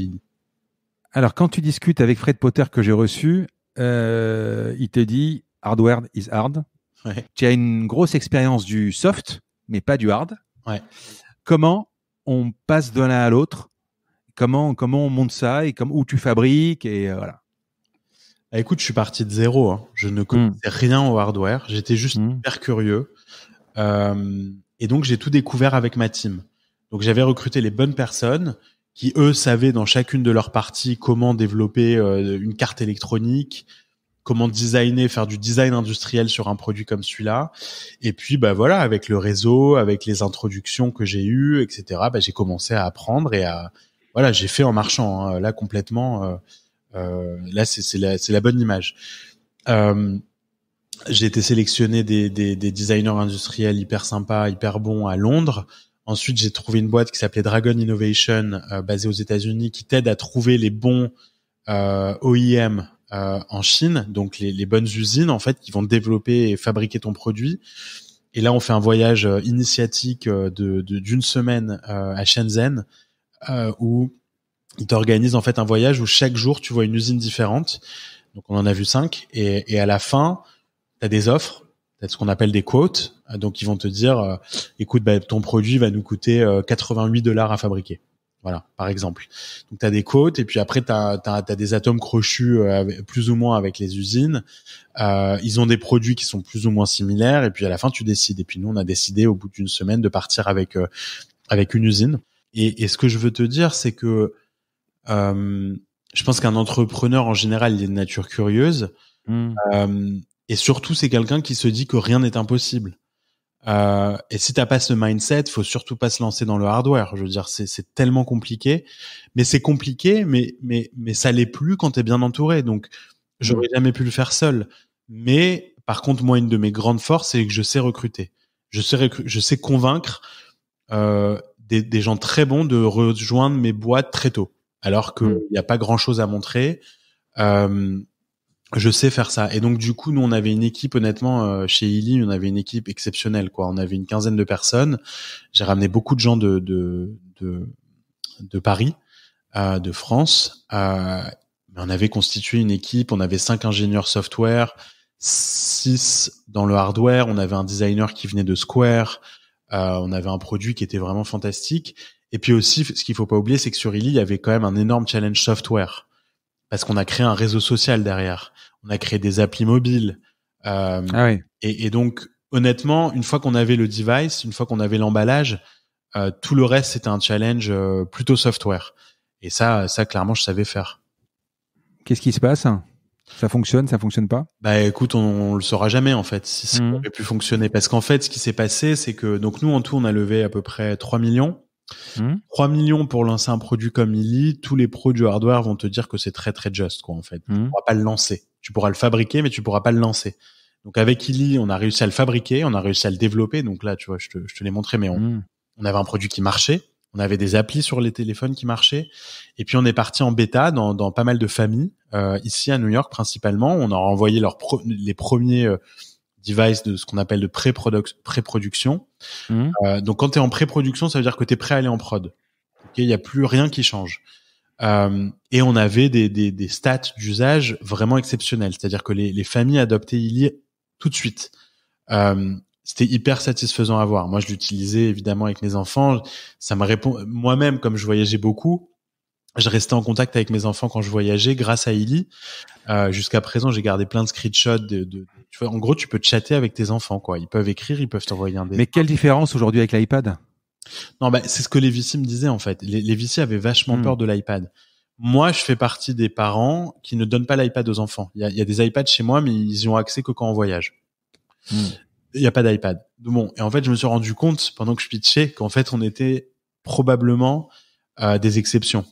alors, quand tu discutes avec Fred Potter que j'ai reçu, euh, il te dit hardware is hard. Tu as une grosse expérience du soft, mais pas du hard. Comment on passe de l'un à l'autre Comment comment on monte ça et où tu fabriques et euh, voilà. Bah, écoute, je suis parti de zéro. Hein. Je ne hmm. connaissais rien au hardware. J'étais juste hmm. hyper curieux. Euh, et donc, j'ai tout découvert avec ma team. Donc, j'avais recruté les bonnes personnes qui eux savaient dans chacune de leurs parties comment développer euh, une carte électronique, comment designer, faire du design industriel sur un produit comme celui-là. Et puis bah voilà, avec le réseau, avec les introductions que j'ai eues, etc. Bah, j'ai commencé à apprendre et à voilà, j'ai fait en marchant hein, là complètement. Euh, euh là, c'est la, bonne image. Euh, j'ai été sélectionné des, des, designers industriels hyper sympas, hyper bons à Londres. Ensuite, j'ai trouvé une boîte qui s'appelait Dragon Innovation, euh, basée aux États-Unis, qui t'aide à trouver les bons euh, OEM euh, en Chine, donc les, bonnes usines en fait qui vont développer et fabriquer ton produit. Et là, on fait un voyage initiatique de d'une semaine à Shenzhen, où ils t'organisent en fait un voyage où chaque jour tu vois une usine différente. Donc on en a vu cinq, et, et à la fin, tu as des offres c'est ce qu'on appelle des quotes. Euh, donc ils vont te dire, euh, écoute, bah, ton produit va nous coûter 88 euh, dollars à fabriquer. Voilà, par exemple. Donc tu as des quotes et puis après tu as, des atomes crochus plus ou moins avec les usines. ils ont des produits qui sont plus ou moins similaires et puis à la fin tu décides. Et puis nous on a décidé au bout d'une semaine de partir avec avec une usine. Et, et, ce que je veux te dire c'est que je pense qu'un entrepreneur en général il est de nature curieuse. Hmm. Et surtout, c'est quelqu'un qui se dit que rien n'est impossible. Euh, et si t'as pas ce mindset, faut surtout pas se lancer dans le hardware. Je veux dire, c'est tellement compliqué, mais c'est compliqué, mais mais mais ça l'est plus quand t'es bien entouré. Donc, j'aurais mm. jamais pu le faire seul. Mais par contre, moi, une de mes grandes forces, c'est que je sais recruter. Je sais je sais convaincre euh, des, des, gens très bons de rejoindre mes boîtes très tôt, alors mm. qu'il n'y a pas grand chose à montrer. Euh, je sais faire ça. Et donc du coup, nous on avait une équipe honnêtement euh, chez Illy, on avait une équipe exceptionnelle quoi. On avait une quinzaine de personnes. J'ai ramené beaucoup de gens de de de, Paris, euh, de France. Euh, on avait constitué une équipe. On avait cinq ingénieurs software, six dans le hardware. On avait un designer qui venait de Square. Euh, on avait un produit qui était vraiment fantastique. Et puis aussi, ce qu'il faut pas oublier, c'est que sur Illy, il y avait quand même un énorme challenge software parce qu'on a créé un réseau social derrière. On a créé des applis mobiles. Euh, ah et, donc, honnêtement, une fois qu'on avait le device, une fois qu'on avait l'emballage, euh, tout le reste, c'était un challenge euh, plutôt software. Et ça, ça, clairement, je savais faire. Qu'est-ce qui se passe ça fonctionne, ça fonctionne pas Bah écoute, on, on, le saura jamais en fait si ça mhm. aurait pu fonctionner. Parce qu'en fait, ce qui s'est passé, c'est que donc nous en tout, on a levé à peu près 3 millions. 3 hmm. millions pour lancer un produit comme Illy, tous les pros du hardware vont te dire que c'est très très juste quoi en fait. on Tu hmm. pourras pas le lancer. Tu pourras le fabriquer mais tu pourras pas le lancer. Donc avec Illy, on a réussi à le fabriquer, on a réussi à le développer. Donc là, tu vois, je te, l'ai montré mais on, hmm. on avait un produit qui marchait, on avait des applis sur les téléphones qui marchaient et puis on est parti en bêta dans, pas mal de familles euh, ici à New York principalement, on a envoyé leurs les premiers euh, device de ce qu'on appelle de pré-production. Mmh. Euh, donc quand tu es en pré-production, ça veut dire que tu es prêt à aller en prod. Il n'y a plus rien qui change. Euh, et on avait des, stats d'usage vraiment exceptionnelles, c'est-à-dire que les, les, familles adoptaient Ili tout de suite. Euh, c'était hyper satisfaisant à voir. Moi, je l'utilisais évidemment avec mes enfants. Ça me répond moi-même comme je voyageais beaucoup. Je restais en contact avec mes enfants quand je voyageais grâce à Illy. Jusqu'à présent, j'ai gardé plein de screenshots de en gros, tu peux chatter avec tes enfants, quoi. Ils peuvent écrire, ils peuvent t'envoyer un. Mais quelle différence aujourd'hui avec l'iPad Non, bah, c'est ce que les VC me disaient en fait. Les, les avaient vachement hmm. peur de l'iPad. Moi, je fais partie des parents qui ne donnent pas l'iPad aux enfants. Il y a, des iPads chez moi, mais ils y ont accès que quand on voyage. Hmm. Il n'y a pas d'iPad. Bon, et en fait, je me suis rendu compte pendant que je pitchais qu'en fait, on était probablement euh, des exceptions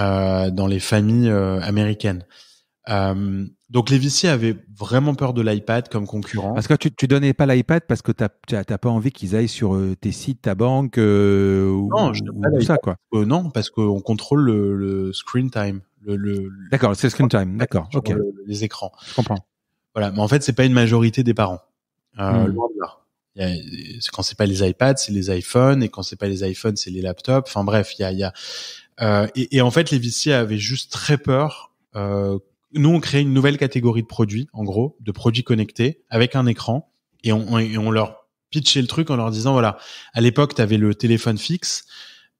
euh, dans les familles euh, américaines. Euh, donc les VC avaient vraiment peur de l'iPad comme concurrent. Parce que tu, tu donnais pas l'iPad parce que tu t'as pas envie qu'ils aillent sur euh, tes sites, ta banque euh, ou, non, ça quoi. non, parce qu'on contrôle le, screen time. Le, d'accord, c'est le screen time, d'accord, ok. les écrans. Je comprends. Voilà, mais en fait c'est pas une majorité des parents. Euh, hmm. quand c'est pas les iPads, c'est les iPhones, et quand c'est pas les iPhones, c'est les laptops. Enfin bref, il y a, y a et, et, en fait les VC avaient juste très peur. Euh, nous, on crée une nouvelle catégorie de produits, en gros, de produits connectés avec un écran et on, leur pitchait le truc en leur disant, voilà, à l'époque, tu avais le téléphone fixe.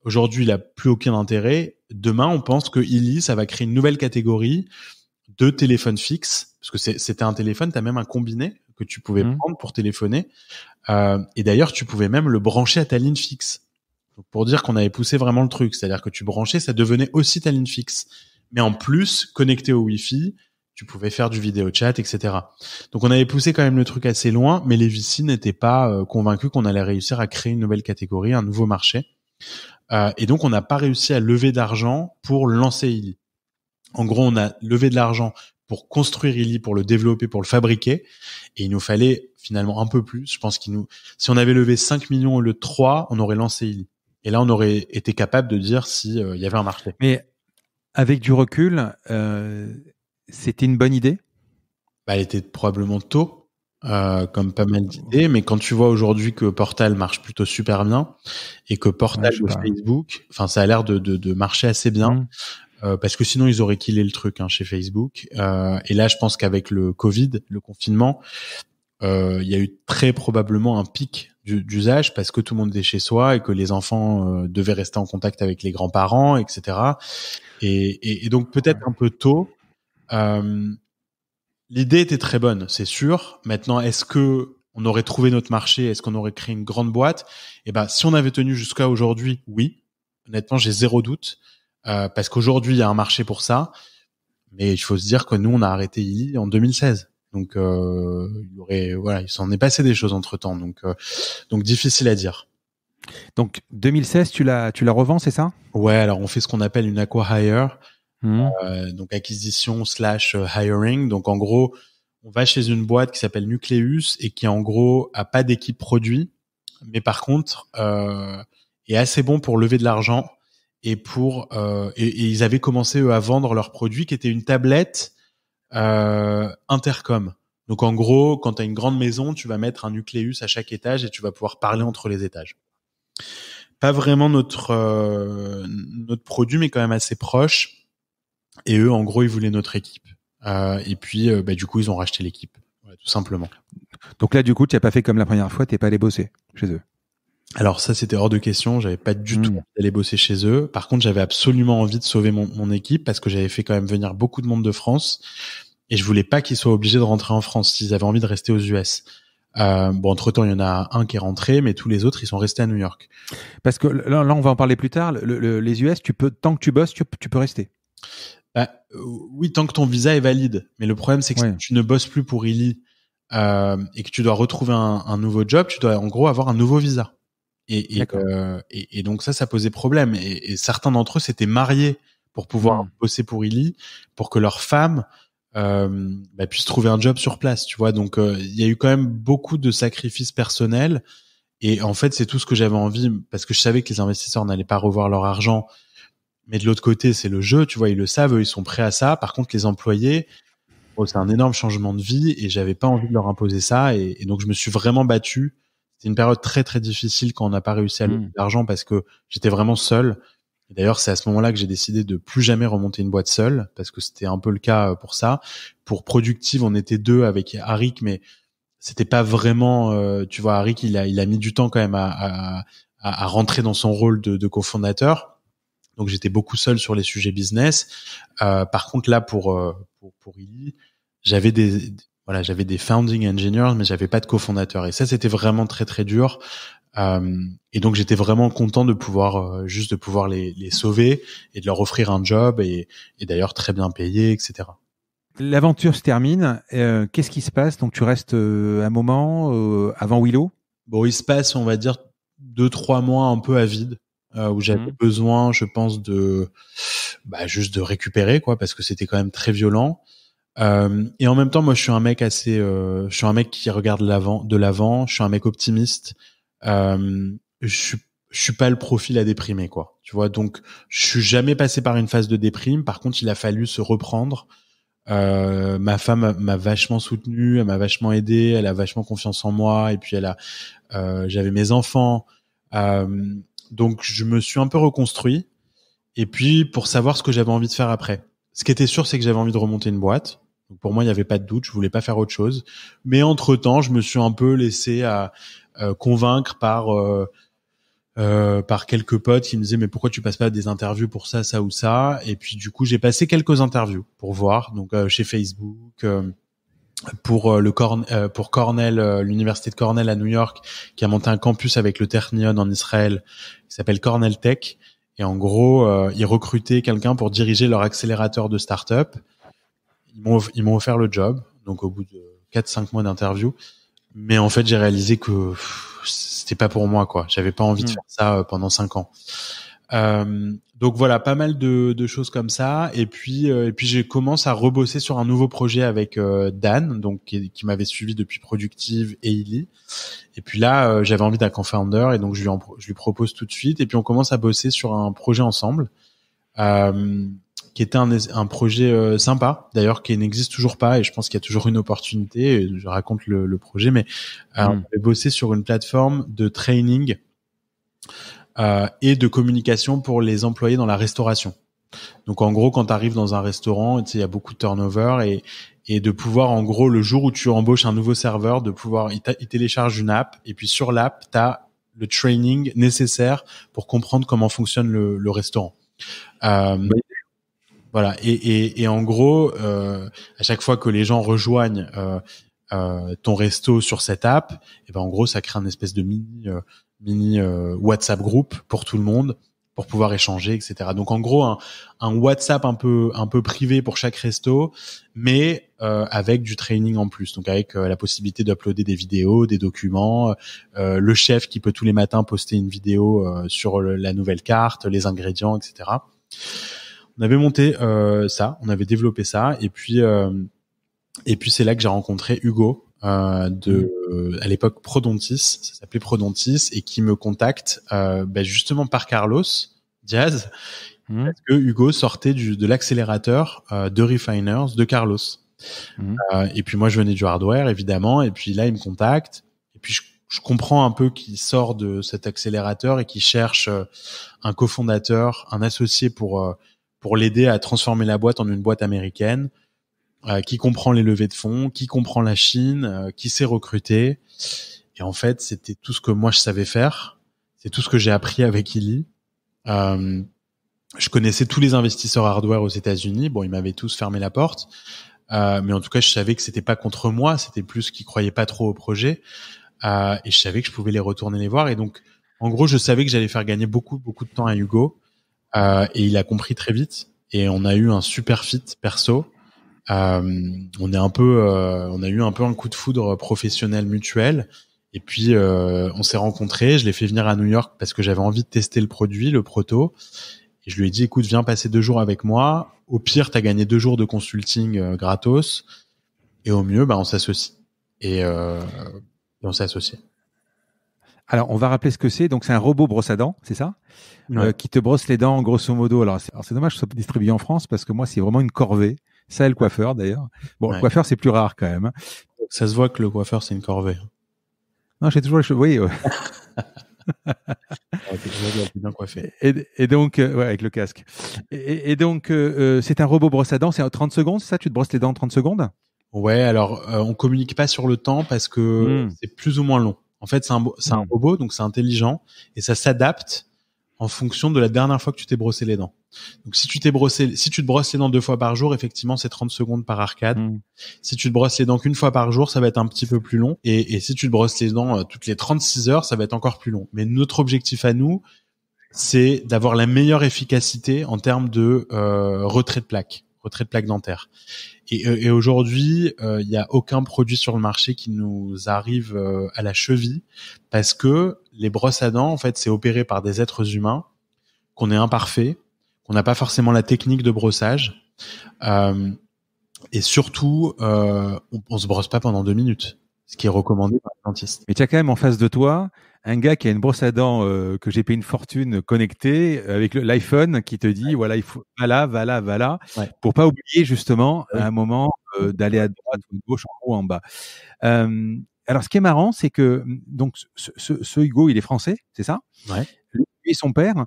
Aujourd'hui, il n'a plus aucun intérêt. Demain, on pense que Illy, ça va créer une nouvelle catégorie de téléphone fixe. parce que c'était un téléphone, tu as même un combiné que tu pouvais mhm. prendre pour téléphoner. Euh, et d'ailleurs, tu pouvais même le brancher à ta ligne fixe. pour dire qu'on avait poussé vraiment le truc, c'est-à-dire que tu branchais, ça devenait aussi ta ligne fixe. Mais en plus, connecté au Wi-Fi, tu pouvais faire du vidéo chat, etc. Donc on avait poussé quand même le truc assez loin, mais les VC n'étaient pas euh, convaincus qu'on allait réussir à créer une nouvelle catégorie, un nouveau marché. Euh, et donc on n'a pas réussi à lever d'argent pour lancer Illy. En gros, on a levé de l'argent pour construire Illy, pour le développer, pour le fabriquer. Et il nous fallait finalement un peu plus. Je pense qu'il nous, si on avait levé 5 millions au lieu de 3, on aurait lancé Illy. Et là, on aurait été capable de dire s'il euh, y avait un marché. Mais avec du recul, euh, c'était une bonne idée bah, Elle était probablement tôt, euh, comme pas mal d'idées, mais quand tu vois aujourd'hui que Portal marche plutôt super bien et que Portal ouais, Facebook, enfin ça a l'air de, marcher assez bien. Mmh. Euh, parce que sinon ils auraient killé le truc hein, chez Facebook. et là, je pense qu'avec le Covid, le confinement, il y a eu très probablement un pic d'usage parce que tout le monde est chez soi et que les enfants euh, devaient rester en contact avec les grands-parents, etc. Et, donc peut-être un peu tôt. Euh, l'idée était très bonne, c'est sûr. Maintenant, est-ce que on aurait trouvé notre marché Est-ce qu'on aurait créé une grande boîte Eh ben, si on avait tenu jusqu'à aujourd'hui, oui. Honnêtement, j'ai zéro doute euh, parce qu'aujourd'hui il y a un marché pour ça. Mais il faut se dire que nous, on a arrêté en 2016. Donc euh, il aurait voilà, il s'en est passé des choses entre temps, donc euh, donc difficile à dire. Donc 2016, tu la tu la revends, c'est ça Ouais, alors on fait ce qu'on appelle une aqua hire, mmh. euh, donc acquisition slash hiring. Donc en gros, on va chez une boîte qui s'appelle Nucleus et qui en gros a pas d'équipe produit, mais par contre euh, est assez bon pour lever de l'argent et pour et, ils avaient commencé eux à vendre leur produit qui était une tablette euh, intercom. Donc en gros, quand tu as une grande maison, tu vas mettre un nucléus à chaque étage et tu vas pouvoir parler entre les étages. Pas vraiment notre euh, notre produit, mais quand même assez proche. Et eux, en gros, ils voulaient notre équipe. Euh, et puis, bah, du coup, ils ont racheté l'équipe, tout simplement. Donc là, du coup, tu n'as pas fait comme la première fois, tu n'es pas allé bosser chez eux. Alors ça, c'était hors de question. J'avais pas du tout hmm. envie d'aller bosser chez eux. Par contre, j'avais absolument envie de sauver mon, équipe parce que j'avais fait quand même venir beaucoup de monde de France et je voulais pas qu'ils soient obligés de rentrer en France s'ils avaient envie de rester aux US. Euh, bon, entre temps, il y en a un qui est rentré, mais tous les autres, ils sont restés à New York. Parce que là, là on va en parler plus tard. les US, tu peux, tant que tu bosses, tu, peux rester. Bah, euh, oui, tant que ton visa est valide. Mais le problème, c'est que tu ne bosses plus pour Illy euh, et que tu dois retrouver un nouveau job, tu dois en gros avoir un nouveau visa. Et, euh, et, et, donc ça, ça posait problème. Et, certains d'entre eux s'étaient mariés pour pouvoir hmm. bosser pour Illy, pour que leur femme euh, bah, puisse trouver un job sur place, tu vois. Donc euh, il y a eu quand même beaucoup de sacrifices personnels. Et en fait, c'est tout ce que j'avais envie, parce que je savais que les investisseurs n'allaient pas revoir leur argent. Mais de l'autre côté, c'est le jeu, tu vois, ils le savent, ils sont prêts à ça. Par contre, les employés, oh, c'est un énorme changement de vie et j'avais pas envie de leur imposer ça. Et, donc je me suis vraiment battu c'est une période très très difficile quand on n'a pas réussi à lever de hmm. l'argent parce que j'étais vraiment seul. d'ailleurs, c'est à ce moment-là que j'ai décidé de plus jamais remonter une boîte seule parce que c'était un peu le cas euh, pour ça. Pour Productive, on était deux avec Arik, mais c'était pas vraiment, euh, tu vois, Arik, il a, il a mis du temps quand même à, rentrer dans son rôle de, cofondateur. Donc j'étais beaucoup seul sur les sujets business. Euh, par contre là pour pour, pour j'avais des voilà, j'avais des founding engineers, mais j'avais pas de cofondateur. Et ça, c'était vraiment très très dur. Euh, et donc, j'étais vraiment content de pouvoir euh, juste de pouvoir les, les, sauver et de leur offrir un job et, d'ailleurs très bien payé, etc. L'aventure se termine. Euh, qu'est-ce qui se passe Donc, tu restes un moment avant Willow. Bon, il se passe, on va dire deux trois mois un peu à vide. où j'avais mmh. besoin, je pense, de bah, juste de récupérer, quoi, parce que c'était quand même très violent. Euh, et en même temps, moi, je suis un mec assez, euh, je suis un mec qui regarde l'avant, de l'avant. Je suis un mec optimiste. Euh, je suis, je suis pas le profil à déprimer, quoi. Tu vois, donc je suis jamais passé par une phase de déprime. Par contre, il a fallu se reprendre. Euh, ma femme m'a vachement soutenu, elle m'a vachement aidé, elle a vachement confiance en moi. Et puis elle a, euh, j'avais mes enfants. donc je me suis un peu reconstruit. Et puis pour savoir ce que j'avais envie de faire après. Ce qui était sûr, c'est que j'avais envie de remonter une boîte pour moi, il n'y avait pas de doute, je voulais pas faire autre chose. Mais entre-temps, je me suis un peu laissé à, euh, convaincre par euh, euh, par quelques potes qui me disaient mais pourquoi tu passes pas des interviews pour ça ça ou ça et puis du coup j'ai passé quelques interviews pour voir donc chez Facebook pour le pour Cornell l'université de Cornell à New York qui a monté un campus avec le Ternion en Israël qui s'appelle Cornell Tech et en gros ils recrutaient quelqu'un pour diriger leur accélérateur de start-up ils m'ont offert le job, donc au bout de 4-5 mois d'interview. Mais en fait, j'ai réalisé que c'était pas pour moi, quoi. J'avais pas envie de hmm. faire ça euh, pendant 5 ans. Euh, donc voilà, pas mal de, de, choses comme ça. Et puis, euh, et puis j'ai commencé à rebosser sur un nouveau projet avec euh, Dan, donc qui, m'avait suivi depuis Productive et Illy. Et puis là, j'avais envie d'un co-founder et donc je lui, je lui propose tout de suite. Et puis on commence à bosser sur un projet ensemble. Euh, qui était un, projet euh, sympa d'ailleurs qui n'existe toujours pas et je pense qu'il y a toujours une opportunité je raconte le, projet mais euh, hmm. on avait bossé sur une plateforme de training euh, et de communication pour les employés dans la restauration donc en gros quand tu arrives dans un restaurant il y a beaucoup de turnover et de pouvoir en gros le jour où tu embauches un nouveau serveur de pouvoir il, télécharge une app et puis sur l'app tu as le training nécessaire pour comprendre comment fonctionne le, restaurant voilà. Et, et, et en gros, euh, à chaque fois que les gens rejoignent euh, euh ton resto sur cette app, et eh ben en gros, ça crée un espèce de mini, euh, mini euh, WhatsApp groupe pour tout le monde pour pouvoir échanger, etc. Donc en gros, un, un, WhatsApp un peu un peu privé pour chaque resto, mais euh, avec du training en plus, donc avec la possibilité d'uploader des vidéos, des documents, euh, le chef qui peut tous les matins poster une vidéo sur la nouvelle carte, les ingrédients, etc on avait monté euh, ça, on avait développé ça, et puis euh, et puis c'est là que j'ai rencontré Hugo, euh, de mm. à l'époque Prodontis, ça s'appelait Prodontis, et qui me contacte euh, bah, justement par Carlos Diaz, mm. parce que Hugo sortait du, de l'accélérateur de Refiners de Carlos. Mm. et puis moi je venais du hardware évidemment, et puis là il me contacte, et puis je, je comprends un peu qu'il sort de cet accélérateur et qu'il cherche un cofondateur, un associé pour pour l'aider à transformer la boîte en une boîte américaine euh, qui comprend les levées de fonds, qui comprend la Chine, euh, qui s'est recruté. Et en fait, c'était tout ce que moi je savais faire. C'est tout ce que j'ai appris avec Illy. Euh, je connaissais tous les investisseurs hardware aux États-Unis. Bon, ils m'avaient tous fermé la porte, euh, mais en tout cas, je savais que c'était pas contre moi. C'était plus qu'ils croyaient pas trop au projet, et je savais que je pouvais les retourner les voir. Et donc, en gros, je savais que j'allais faire gagner beaucoup, beaucoup de temps à Hugo euh, et il a compris très vite. Et on a eu un super fit perso. Euh, on est un peu, euh, on a eu un peu un coup de foudre professionnel mutuel. Et puis euh, on s'est rencontrés. Je l'ai fait venir à New York parce que j'avais envie de tester le produit, le proto. Et je lui ai dit, écoute, viens passer deux jours avec moi. Au pire, t'as gagné deux jours de consulting euh, gratos. Et au mieux, bah, on s'associe. Et, et on s'est associé. Alors, on va rappeler ce que c'est. Donc, c'est un robot brosse à dents, c'est ça euh, Qui te brosse les dents, grosso modo. Alors, c'est dommage que ce soit distribué en France parce que moi, c'est vraiment une corvée. Ça le coiffeur, d'ailleurs. Bon, le coiffeur, c'est plus rare quand même. Hein. Ça se voit que le coiffeur, c'est une corvée. Hein. Non, j'ai toujours les cheveux. Oui. Ouais. et, et, donc, euh, ouais, avec le casque. Et, donc, euh, c'est un robot brosse à dents. C'est 30 secondes, c'est ça Tu te brosses les dents en 30 secondes Ouais, alors, on communique pas sur le temps parce que hmm. c'est plus ou moins long. En fait, c'est un, un hmm. robot, donc c'est intelligent et ça s'adapte en fonction de la dernière fois que tu t'es brossé les dents. Donc si tu t'es brossé, si tu te brosses les dents deux fois par jour, effectivement c'est 30 secondes par arcade. Hmm. Si tu te brosses les dents qu'une fois par jour, ça va être un petit peu plus long. Et, si tu te brosses les dents euh, toutes les 36 heures, ça va être encore plus long. Mais notre objectif à nous, c'est d'avoir la meilleure efficacité en termes de euh, retrait de plaques, retrait de plaques dentaires. Et, euh, et aujourd'hui, il euh, n'y a aucun produit sur le marché qui nous arrive euh, à la cheville parce que les brosses à dents, en fait, c'est opéré par des êtres humains, qu'on est imparfait, qu'on n'a pas forcément la technique de brossage. Euh, et surtout, on, on se brosse pas pendant deux minutes ce qui est recommandé par le dentiste. Mais tu as quand même en face de toi un gars qui a une brosse à dents euh, que j'ai payé une fortune connectée euh, avec l'iPhone qui te dit voilà il faut va là va pour pas oublier justement à un moment euh, d'aller à droite ou gauche en haut en bas. alors ce qui est marrant c'est que donc ce, ce, ce, Hugo il est français c'est ça Oui. lui et son père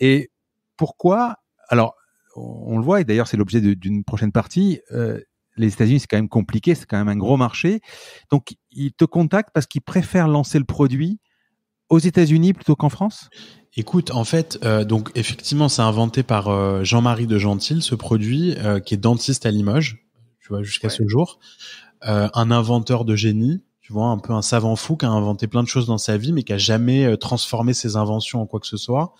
et pourquoi alors on le voit et d'ailleurs c'est l'objet d'une prochaine partie les États-Unis, c'est quand même compliqué, c'est quand même un gros marché. Donc, il te contacte parce qu'il préfère lancer le produit aux États-Unis plutôt qu'en France Écoute, en fait, euh, donc effectivement, c'est inventé par euh, Jean-Marie de Gentil, ce produit euh, qui est dentiste à Limoges, tu vois, jusqu'à ce jour, un inventeur de génie, tu vois, un peu un savant fou qui a inventé plein de choses dans sa vie, mais qui a jamais transformé ses inventions en quoi que ce soit.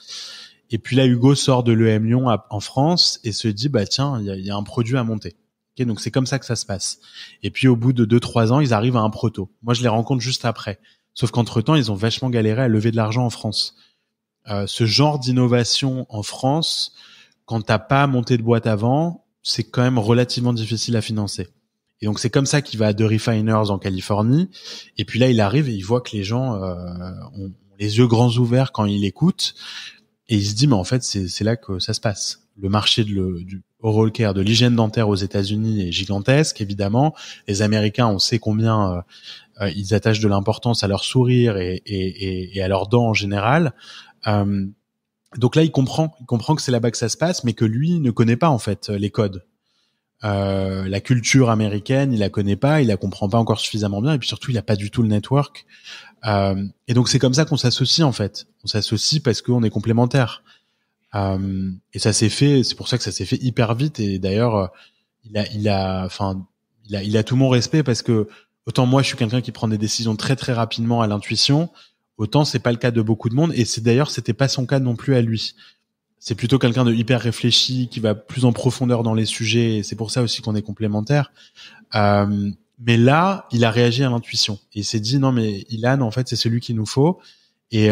Et puis là, Hugo sort de l'EM Lyon en France et se dit, bah tiens, il y a un produit à monter donc c'est comme ça que ça se passe. Et puis au bout de 2-3 ans, ils arrivent à un proto. Moi, je les rencontre juste après. Sauf qu'entre-temps, ils ont vachement galéré à lever de l'argent en France. Euh, ce genre d'innovation en France, quand t'as pas monté de boîte avant, c'est quand même relativement difficile à financer. Et donc c'est comme ça qu'il va à The Refiners en Californie. Et puis là, il arrive et il voit que les gens euh, ont les yeux grands ouverts quand il écoute. Et il se dit, mais en fait, c'est là que ça se passe. Le marché de du, oral care, de l'hygiène dentaire aux États-Unis est gigantesque, évidemment. Les Américains, on sait combien euh, euh, ils attachent de l'importance à leur sourire et, et, et, à leurs dents en général. Euh, donc là, il comprend, il comprend que c'est là-bas que ça se passe, mais que lui ne connaît pas en fait les codes. Euh, la culture américaine, il la connaît pas, il la comprend pas encore suffisamment bien, et puis surtout, il a pas du tout le network. Euh, et donc, c'est comme ça qu'on s'associe en fait. On s'associe parce qu'on est complémentaires. Euh, et ça s'est fait, c'est pour ça que ça s'est fait hyper vite. Et d'ailleurs, euh, il a, il a, enfin, il a, il a tout mon respect parce que autant moi, je suis quelqu'un qui prend des décisions très très rapidement à l'intuition, autant c'est pas le cas de beaucoup de monde. Et c'est d'ailleurs, c'était pas son cas non plus à lui. C'est plutôt quelqu'un de hyper réfléchi qui va plus en profondeur dans les sujets. C'est pour ça aussi qu'on est complémentaires. Euh, mais là, il a réagi à l'intuition. Il s'est dit non, mais Ilan, en fait, c'est celui qu'il nous faut. Et,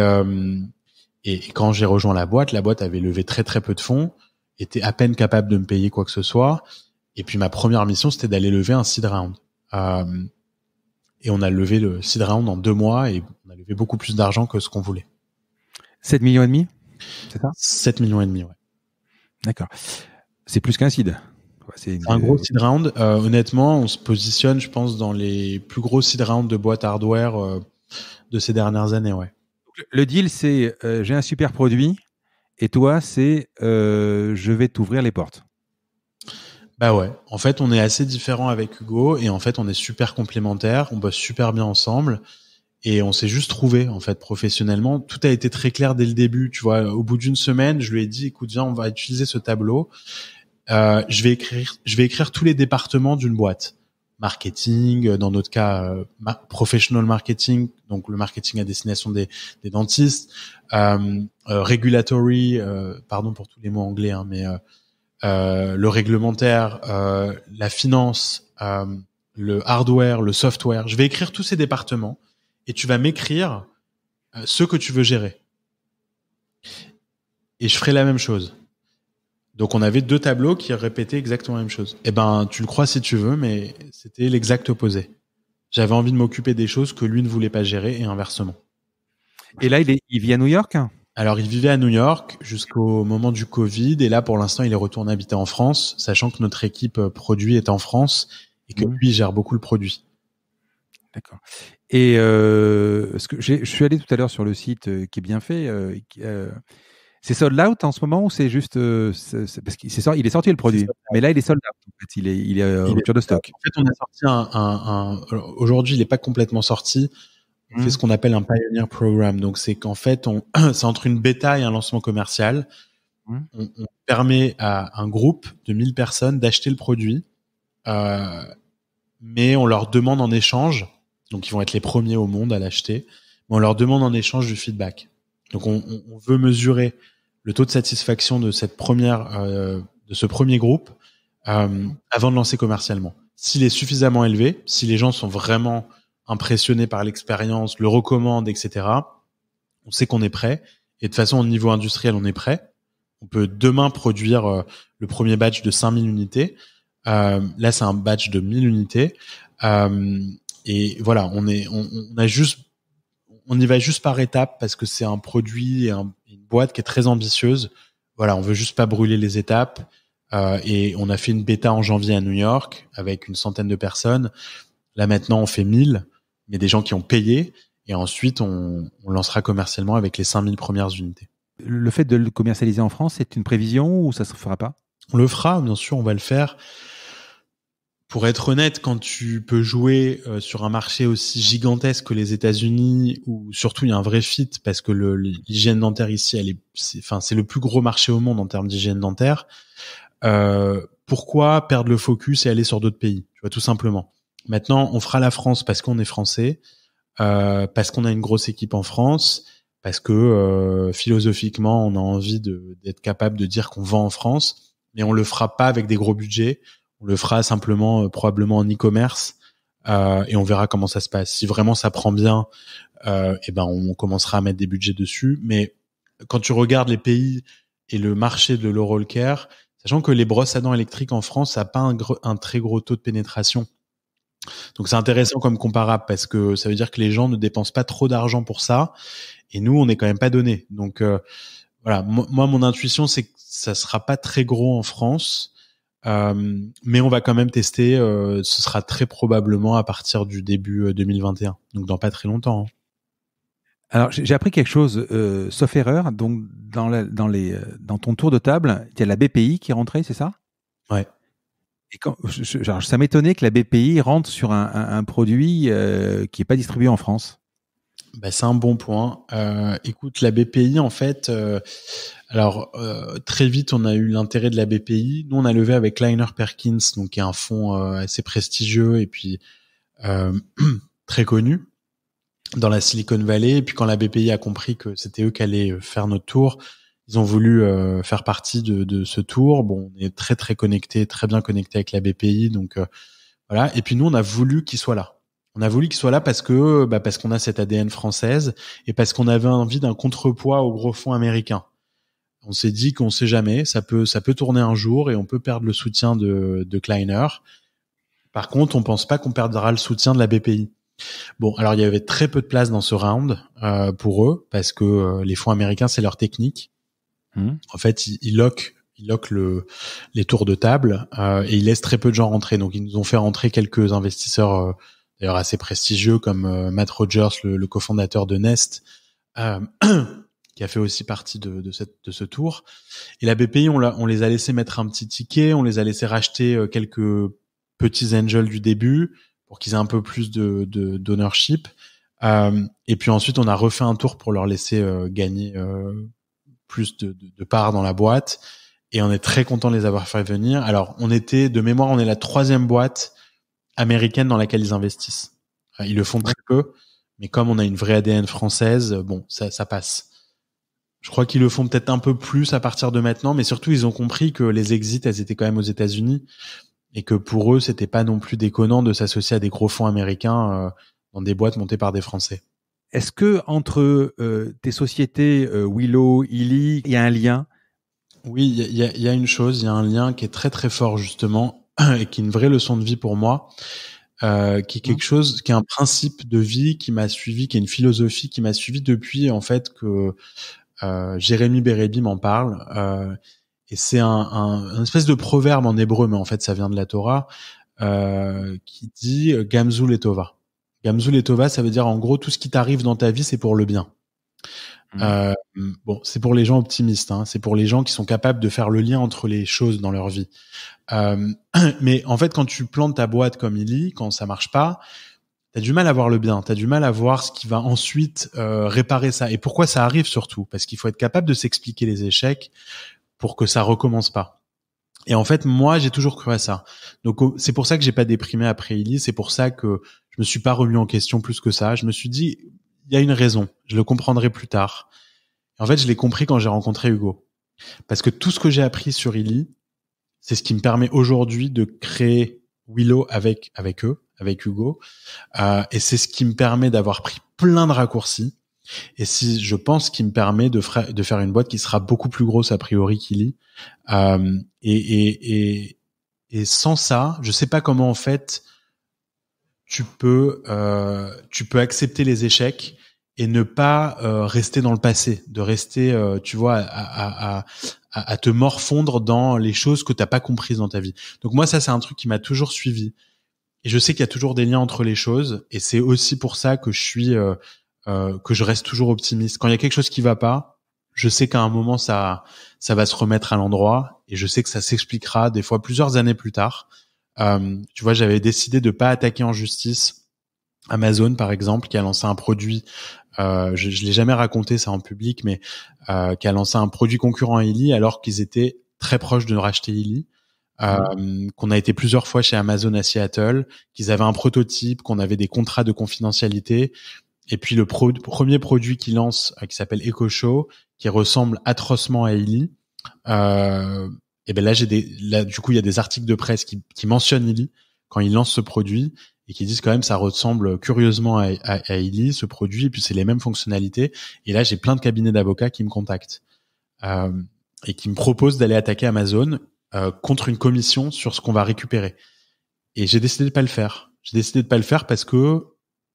et, quand j'ai rejoint la boîte, la boîte avait levé très très peu de fonds, était à peine capable de me payer quoi que ce soit. Et puis ma première mission, c'était d'aller lever un seed round. Euh, et on a levé le seed round en deux mois et on a levé beaucoup plus d'argent que ce qu'on voulait. 7 millions et demi C'est ça 7 millions et demi, ouais. D'accord. C'est plus qu'un seed. C'est un gros seed round. Euh, honnêtement, on se positionne, je pense, dans les plus gros seed rounds de boîtes hardware euh, de ces dernières années, ouais le deal, c'est euh, j'ai un super produit et toi, c'est euh, je vais t'ouvrir les portes. Bah ouais. En fait, on est assez différents avec Hugo et en fait, on est super complémentaires. On bosse super bien ensemble et on s'est juste trouvé en fait professionnellement. Tout a été très clair dès le début. Tu vois, au bout d'une semaine, je lui ai dit écoute, viens, on va utiliser ce tableau. Euh, je vais écrire, je vais écrire tous les départements d'une boîte marketing, euh, dans notre cas euh, professional marketing, donc le marketing à destination des, dentistes, euh, regulatory, pardon pour tous les mots anglais, hein, mais le réglementaire, la finance, le hardware, le software. Je vais écrire tous ces départements et tu vas m'écrire ce que tu veux gérer. Et je ferai la même chose. Donc on avait deux tableaux qui répétaient exactement la même chose. Eh ben, tu le crois si tu veux, mais c'était l'exact opposé. J'avais envie de m'occuper des choses que lui ne voulait pas gérer et inversement. Et là, il, est, il vit à New York Alors, il vivait à New York jusqu'au moment du Covid. Et là, pour l'instant, il est retourné habiter en France, sachant que notre équipe euh, produit est en France et que mhm. lui gère beaucoup le produit. D'accord. Et euh, ce que je suis allé tout à l'heure sur le site euh, qui est bien fait, euh, c'est sold out en ce moment ou c'est juste euh, parce qu'il il est sorti le produit, mais là il est sold out. Il est euh, il est rupture de stock. En fait, on a sorti un, aujourd'hui il n'est pas complètement sorti. On fait hmm. ce qu'on appelle un pioneer program. Donc c'est qu'en fait on c'est entre une bêta et un lancement commercial. Hmm. On, permet à un groupe de 1000 personnes d'acheter le produit, euh, mais on leur demande en échange, donc ils vont être les premiers au monde à l'acheter, mais on leur demande en échange du feedback. Donc on, on veut mesurer le taux de satisfaction de cette première, euh, de ce premier groupe euh, avant de lancer commercialement. S'il est suffisamment élevé, si les gens sont vraiment impressionnés par l'expérience, le recommandent, etc. On sait qu'on est prêt. Et de façon, au niveau industriel, on est prêt. On peut demain produire euh, le premier batch de 5000 unités. là, c'est un batch de 1000 unités. et voilà, on est, on, a juste, on y va juste par étapes parce que c'est un produit et un une boîte qui est très ambitieuse. Voilà, on veut juste pas brûler les étapes. Euh, et on a fait une bêta en janvier à New York avec une centaine de personnes. Là maintenant, on fait 1000, mais des gens qui ont payé. Et ensuite, on, lancera commercialement avec les 5000 premières unités. Le fait de le commercialiser en France, c'est une prévision ou ça se fera pas On le fera, bien sûr, on va le faire pour être honnête, quand tu peux jouer euh, sur un marché aussi gigantesque que les États-Unis, où surtout il y a un vrai fit parce que l'hygiène dentaire ici, elle est, c'est, c'est le plus gros marché au monde en termes d'hygiène dentaire. Euh, pourquoi perdre le focus et aller sur d'autres pays Tu vois, tout simplement. Maintenant, on fera la France parce qu'on est français, euh, parce qu'on a une grosse équipe en France, parce que philosophiquement, on a envie d'être capable de dire qu'on vend en France, mais on le fera pas avec des gros budgets on le fera simplement, euh, probablement en e-commerce. Euh, et on verra comment ça se passe. Si vraiment ça prend bien, euh, et eh ben on commencera à mettre des budgets dessus. Mais quand tu regardes les pays et le marché de l'oral care, sachant que les brosses à dents électriques en France, ça pas un, très gros taux de pénétration. Donc c'est intéressant comme comparable parce que ça veut dire que les gens ne dépensent pas trop d'argent pour ça. Et nous, on n'est quand même pas donné. Donc euh, voilà, moi mon intuition c'est que ça sera pas très gros en France euh, mais on va quand même tester. Euh, ce sera très probablement à partir du début 2021, euh, donc dans pas très longtemps. Hein. Alors j'ai appris quelque chose, euh, sauf erreur. Donc dans, la, dans, les, dans ton tour de table, il y a la BPI qui est rentrée, c'est ça Ouais. Et quand, genre, ça m'étonnait que la BPI rentre sur un, un, produit euh, qui n'est pas distribué en France. Ben c'est un bon point. Euh, écoute, la BPI, en fait, euh, alors euh, très vite, on a eu l'intérêt de la BPI. Nous, on a levé avec Liner Perkins, donc qui est un fonds assez prestigieux et puis très connu dans la Silicon Valley. Et puis quand la BPI a compris que c'était eux qui allaient faire notre tour, ils ont voulu faire partie de, de, ce tour. Bon, on est très très connecté, très bien connecté avec la BPI, donc voilà. Et puis nous, on a voulu qu'ils soient là. On a voulu qu'il soit là parce que bah parce qu'on a cette ADN française et parce qu'on avait envie d'un contrepoids aux gros fonds américains. On s'est dit qu'on sait jamais, ça peut ça peut tourner un jour et on peut perdre le soutien de, de Kleiner. Par contre, on pense pas qu'on perdra le soutien de la BPI. Bon, alors il y avait très peu de place dans ce round euh, pour eux parce que euh, les fonds américains c'est leur technique. Hmm. En fait, ils, ils lockent il lock le, les tours de table euh, et ils laissent très peu de gens rentrer. Donc ils nous ont fait rentrer quelques investisseurs d'ailleurs assez prestigieux comme euh, Matt Rogers, le, cofondateur de Nest, euh, qui a fait aussi partie de, de, cette, de ce tour. Et la BPI, on, on les a laissé mettre un petit ticket, on les a laissé racheter euh, quelques petits angels du début pour qu'ils aient un peu plus de d'ownership. euh, et puis ensuite, on a refait un tour pour leur laisser gagner euh, plus de, de, de parts dans la boîte. Et on est très content de les avoir fait venir. Alors, on était de mémoire, on est la troisième boîte américaine dans laquelle ils investissent. Euh, ils le font très peu, mais comme on a une vraie ADN française, euh, bon, ça, passe. Je crois qu'ils le font peut-être un peu plus à partir de maintenant, mais surtout ils ont compris que les exits, elles étaient quand même aux États-Unis et que pour eux, c'était pas non plus déconnant de s'associer à des gros fonds américains euh, dans des boîtes montées par des Français. Est-ce que entre tes sociétés Willow, Illy, il y a un lien Oui, il y a, y a, une chose, il y a un lien qui est très très fort justement et qui est une vraie leçon de vie pour moi, euh, qui est quelque mmh. chose, qui est un principe de vie qui m'a suivi, qui est une philosophie qui m'a suivi depuis en fait que euh, Jérémy Bérébi m'en parle. Euh, et c'est un, espèce de proverbe en hébreu, mais en fait ça vient de la Torah, euh, qui dit Gamzul et Tova. Gamzul et Tova, ça veut dire en gros tout ce qui t'arrive dans ta vie, c'est pour le bien. Mmh. Euh, bon, c'est pour les gens optimistes, hein, c'est pour les gens qui sont capables de faire le lien entre les choses dans leur vie. Euh, mais en fait, quand tu plantes ta boîte comme il y, quand ça marche pas, t'as du mal à voir le bien, t'as du mal à voir ce qui va ensuite euh, réparer ça. Et pourquoi ça arrive surtout Parce qu'il faut être capable de s'expliquer les échecs pour que ça recommence pas. Et en fait, moi, j'ai toujours cru à ça. Donc, c'est pour ça que j'ai pas déprimé après Illy. C'est pour ça que je me suis pas remis en question plus que ça. Je me suis dit, il y a une raison. Je le comprendrai plus tard. En fait, je l'ai compris quand j'ai rencontré Hugo. Parce que tout ce que j'ai appris sur Illy, c'est ce qui me permet aujourd'hui de créer Willow avec, avec eux, avec Hugo. Euh, et c'est ce qui me permet d'avoir pris plein de raccourcis. Et si je pense qu'il me permet de, de faire une boîte qui sera beaucoup plus grosse a priori qu'Illy. Euh, et, et, et, et, sans ça, je sais pas comment en fait tu peux, euh, tu peux accepter les échecs et ne pas euh, rester dans le passé, de rester, euh, tu vois, à, te morfondre dans les choses que t'as pas comprises dans ta vie. Donc moi, ça, c'est un truc qui m'a toujours suivi. Et je sais qu'il y a toujours des liens entre les choses, et c'est aussi pour ça que je suis, que je reste toujours optimiste. Quand il y a quelque chose qui va pas, je sais qu'à un moment ça, ça va se remettre à l'endroit, et je sais que ça s'expliquera des fois plusieurs années plus tard. Euh, tu vois, j'avais décidé de pas attaquer en justice Amazon, par exemple, qui a lancé un produit euh, je, je l'ai jamais raconté ça en public, mais euh, qui a lancé un produit concurrent à Ely alors qu'ils étaient très proches de racheter Ely mmh. Euh, qu'on a été plusieurs fois chez Amazon à Seattle, qu'ils avaient un prototype, qu'on avait des contrats de confidentialité, et puis le pro premier produit qu'ils lancent, euh, qui s'appelle Show qui ressemble atrocement à euh... Et eh ben là, j'ai des, là, du coup, il y a des articles de presse qui, qui mentionnent Illy quand ils lancent ce produit et qui disent quand même ça ressemble curieusement à, à, ce produit, et puis c'est les mêmes fonctionnalités. Et là, j'ai plein de cabinets d'avocats qui me contactent euh, et qui me proposent d'aller attaquer Amazon euh, contre une commission sur ce qu'on va récupérer. Et j'ai décidé de pas le faire. J'ai décidé de pas le faire parce que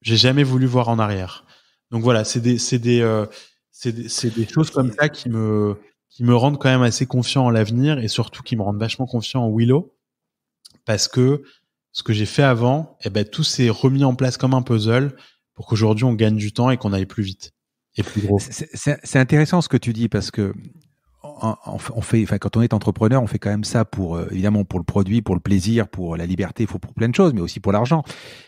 j'ai jamais voulu voir en arrière. Donc voilà, c'est des, c'est des, euh, c'est des, choses comme ça qui me, qui me rendent quand même assez confiant en l'avenir et surtout qui me rendent vachement confiant en Willow parce que ce que j'ai fait avant, eh ben, tout s'est remis en place comme un puzzle pour qu'aujourd'hui on gagne du temps et qu'on aille plus vite et plus gros. C'est intéressant ce que tu dis parce que on fait, enfin, quand on est entrepreneur, on fait quand même ça pour, euh, évidemment, pour le produit, pour le plaisir, pour la liberté, faut pour plein de choses, mais aussi pour l'argent.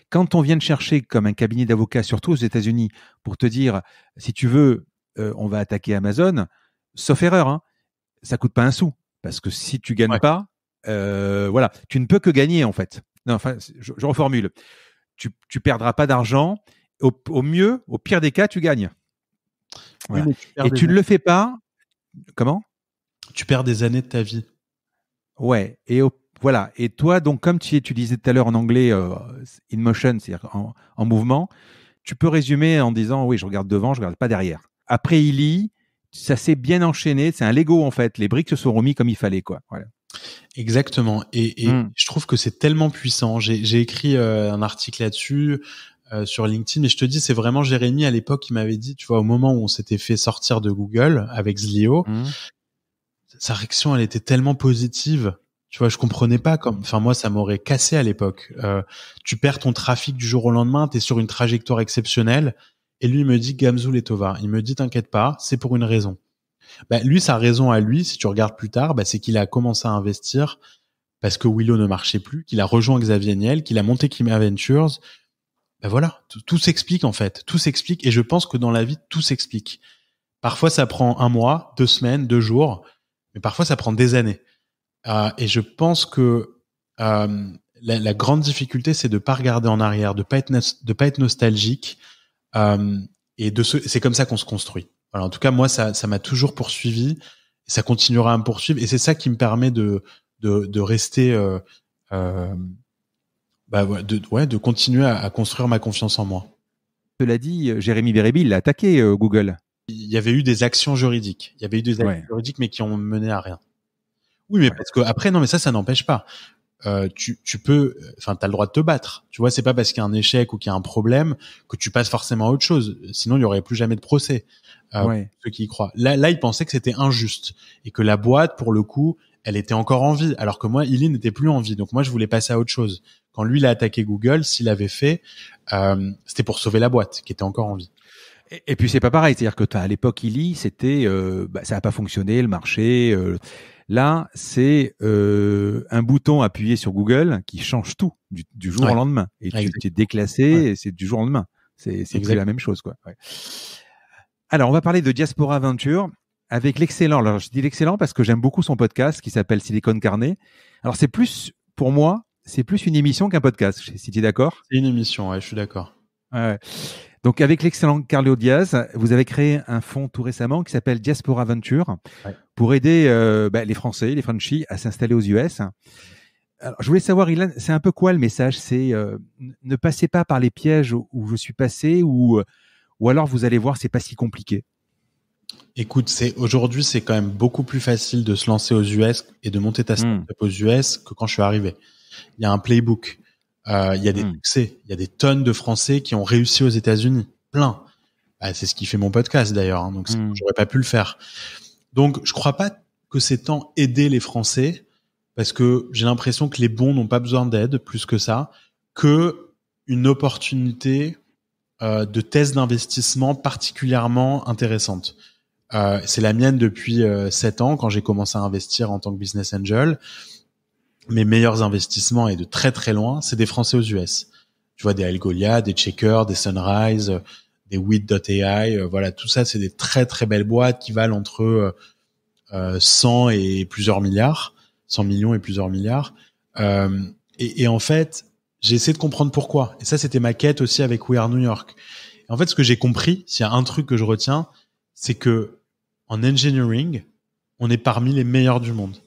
Quand on vient de chercher, comme un cabinet d'avocats, surtout aux États-Unis, pour te dire, si tu veux, euh, on va attaquer Amazon, sauf erreur, hein, ça coûte pas un sou. Parce que si tu gagnes pas, euh, voilà, tu ne peux que gagner en fait. enfin, je, reformule. Tu, tu perdras pas d'argent. Au, mieux, au pire des cas, tu gagnes. Et tu ne le fais pas. Comment Tu perds des années de ta vie. Ouais. Et voilà. Et toi, donc, comme tu, disais tout à l'heure en anglais, euh, in motion, c'est-à-dire en, en, mouvement, tu peux résumer en disant oui, je regarde devant, je regarde pas derrière. Après, il lit ça s'est bien enchaîné. C'est un Lego en fait. Les briques se sont remis comme il fallait, quoi. Voilà. Exactement. Et, hmm. je trouve que c'est tellement puissant. J'ai écrit euh, un article là-dessus. Euh, sur LinkedIn. Et je te dis, c'est vraiment Jérémy à l'époque qui m'avait dit, tu vois, au moment où on s'était fait sortir de Google avec Zlio, hmm. sa réaction, elle était tellement positive. Tu vois, je comprenais pas comme, enfin moi, ça m'aurait cassé à l'époque. Euh, tu perds ton trafic du jour au lendemain, t'es sur une trajectoire exceptionnelle. Et lui, il me dit Gamzou et Il me dit, t'inquiète pas, c'est pour une raison. Bah, lui, sa raison à lui, si tu regardes plus tard, bah, c'est qu'il a commencé à investir parce que Willow ne marchait plus, qu'il a rejoint Xavier Niel, qu'il a monté Climate Ventures. Bah, voilà, tout, s'explique en fait, tout s'explique. Et je pense que dans la vie, tout s'explique. Parfois, ça prend un mois, deux semaines, deux jours, mais parfois, ça prend des années. Euh, et je pense que euh, la, la, grande difficulté, c'est de pas regarder en arrière, de pas être de pas être nostalgique, euh, et de ce, c'est comme ça qu'on se construit. en tout cas, moi, ça, m'a toujours poursuivi, ça continuera à me poursuivre, et c'est ça qui me permet de de, rester, euh, euh, bah, de, continuer à, construire ma confiance en moi. Cela dit, Jérémy Bérébi, il a attaqué Google. Il y avait eu des actions juridiques. Il y avait eu des actions juridiques, mais qui ont mené à rien. Oui, mais parce que après, non, mais ça, ça n'empêche pas. Euh, tu, tu peux, enfin, t'as le droit de te battre. Tu vois, c'est pas parce qu'il y a un échec ou qu'il y a un problème que tu passes forcément à autre chose. Sinon, il y aurait plus jamais de procès. Euh, ceux qui y croient. Là, là, ils pensaient que c'était injuste et que la boîte, pour le coup, elle était encore en vie, alors que moi, Illy n'était plus en vie. Donc moi, je voulais passer à autre chose. Quand lui, il a attaqué Google, s'il avait fait, euh, c'était pour sauver la boîte qui était encore en vie. Et, puis c'est pas pareil, c'est-à-dire que à l'époque Illy, c'était, bah, ça n'a pas fonctionné, le marché. Là, c'est euh, un bouton appuyé sur Google qui change tout du, jour au lendemain. Et tu es déclassé, et c'est du jour au lendemain. C'est la même chose. quoi. Alors, on va parler de Diaspora Venture avec l'excellent. Alors, je dis l'excellent parce que j'aime beaucoup son podcast qui s'appelle Silicon Carnet. Alors, c'est plus, pour moi, c'est plus une émission qu'un podcast, si tu es d'accord. C'est une émission, je suis d'accord. Donc, avec l'excellent Carlo Diaz, vous avez créé un fonds tout récemment qui s'appelle Diaspora Venture pour aider euh, bah, les Français, les Frenchies à s'installer aux US. Alors, je voulais savoir, Ilan, c'est un peu quoi le message C'est euh, ne passez pas par les pièges où je suis passé ou, ou alors vous allez voir, c'est pas si compliqué. Écoute, c'est aujourd'hui, c'est quand même beaucoup plus facile de se lancer aux US et de monter ta hmm. startup aux US que quand je suis arrivé. Il y a un playbook, euh, il y a des hmm. succès, il y a des tonnes de Français qui ont réussi aux États-Unis, plein. Bah, c'est ce qui fait mon podcast d'ailleurs, hein, donc je hmm. j'aurais pas pu le faire. Donc, je crois pas que c'est tant aider les Français, parce que j'ai l'impression que les bons n'ont pas besoin d'aide plus que ça, que une opportunité euh, de thèse d'investissement particulièrement intéressante. Euh, c'est la mienne depuis euh, ans quand j'ai commencé à investir en tant que business angel. Mes meilleurs investissements et de très très loin, c'est des Français aux US. Tu vois des Algolia, des Checkers, des Sunrise, euh, des WIT.ai. Euh, voilà, tout ça, c'est des très très belles boîtes qui valent entre euh, 100 euh, et plusieurs milliards, 100 millions et plusieurs milliards. Euh, et, en fait, j'ai essayé de comprendre pourquoi. Et ça, c'était ma quête aussi avec We Are New York. en fait, ce que j'ai compris, s'il y a un truc que je retiens, c'est que en engineering, on est parmi les meilleurs du monde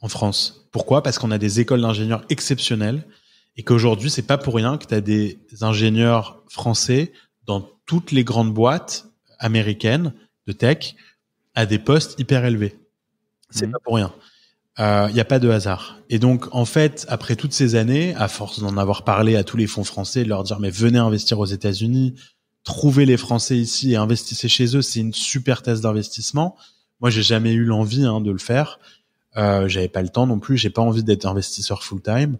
en France. Pourquoi Parce qu'on a des écoles d'ingénieurs exceptionnelles et qu'aujourd'hui, c'est pas pour rien que tu as des ingénieurs français dans toutes les grandes boîtes américaines de tech à des postes hyper élevés. C'est mhm. pas pour rien. Il euh, n'y a pas de hasard. Et donc, en fait, après toutes ces années, à force d'en avoir parlé à tous les fonds français, de leur dire mais venez investir aux États-Unis, trouvez les Français ici et investissez chez eux, c'est une super thèse d'investissement. Moi, j'ai jamais eu l'envie hein, de le faire. Euh, J'avais pas le temps non plus. J'ai pas envie d'être investisseur full time.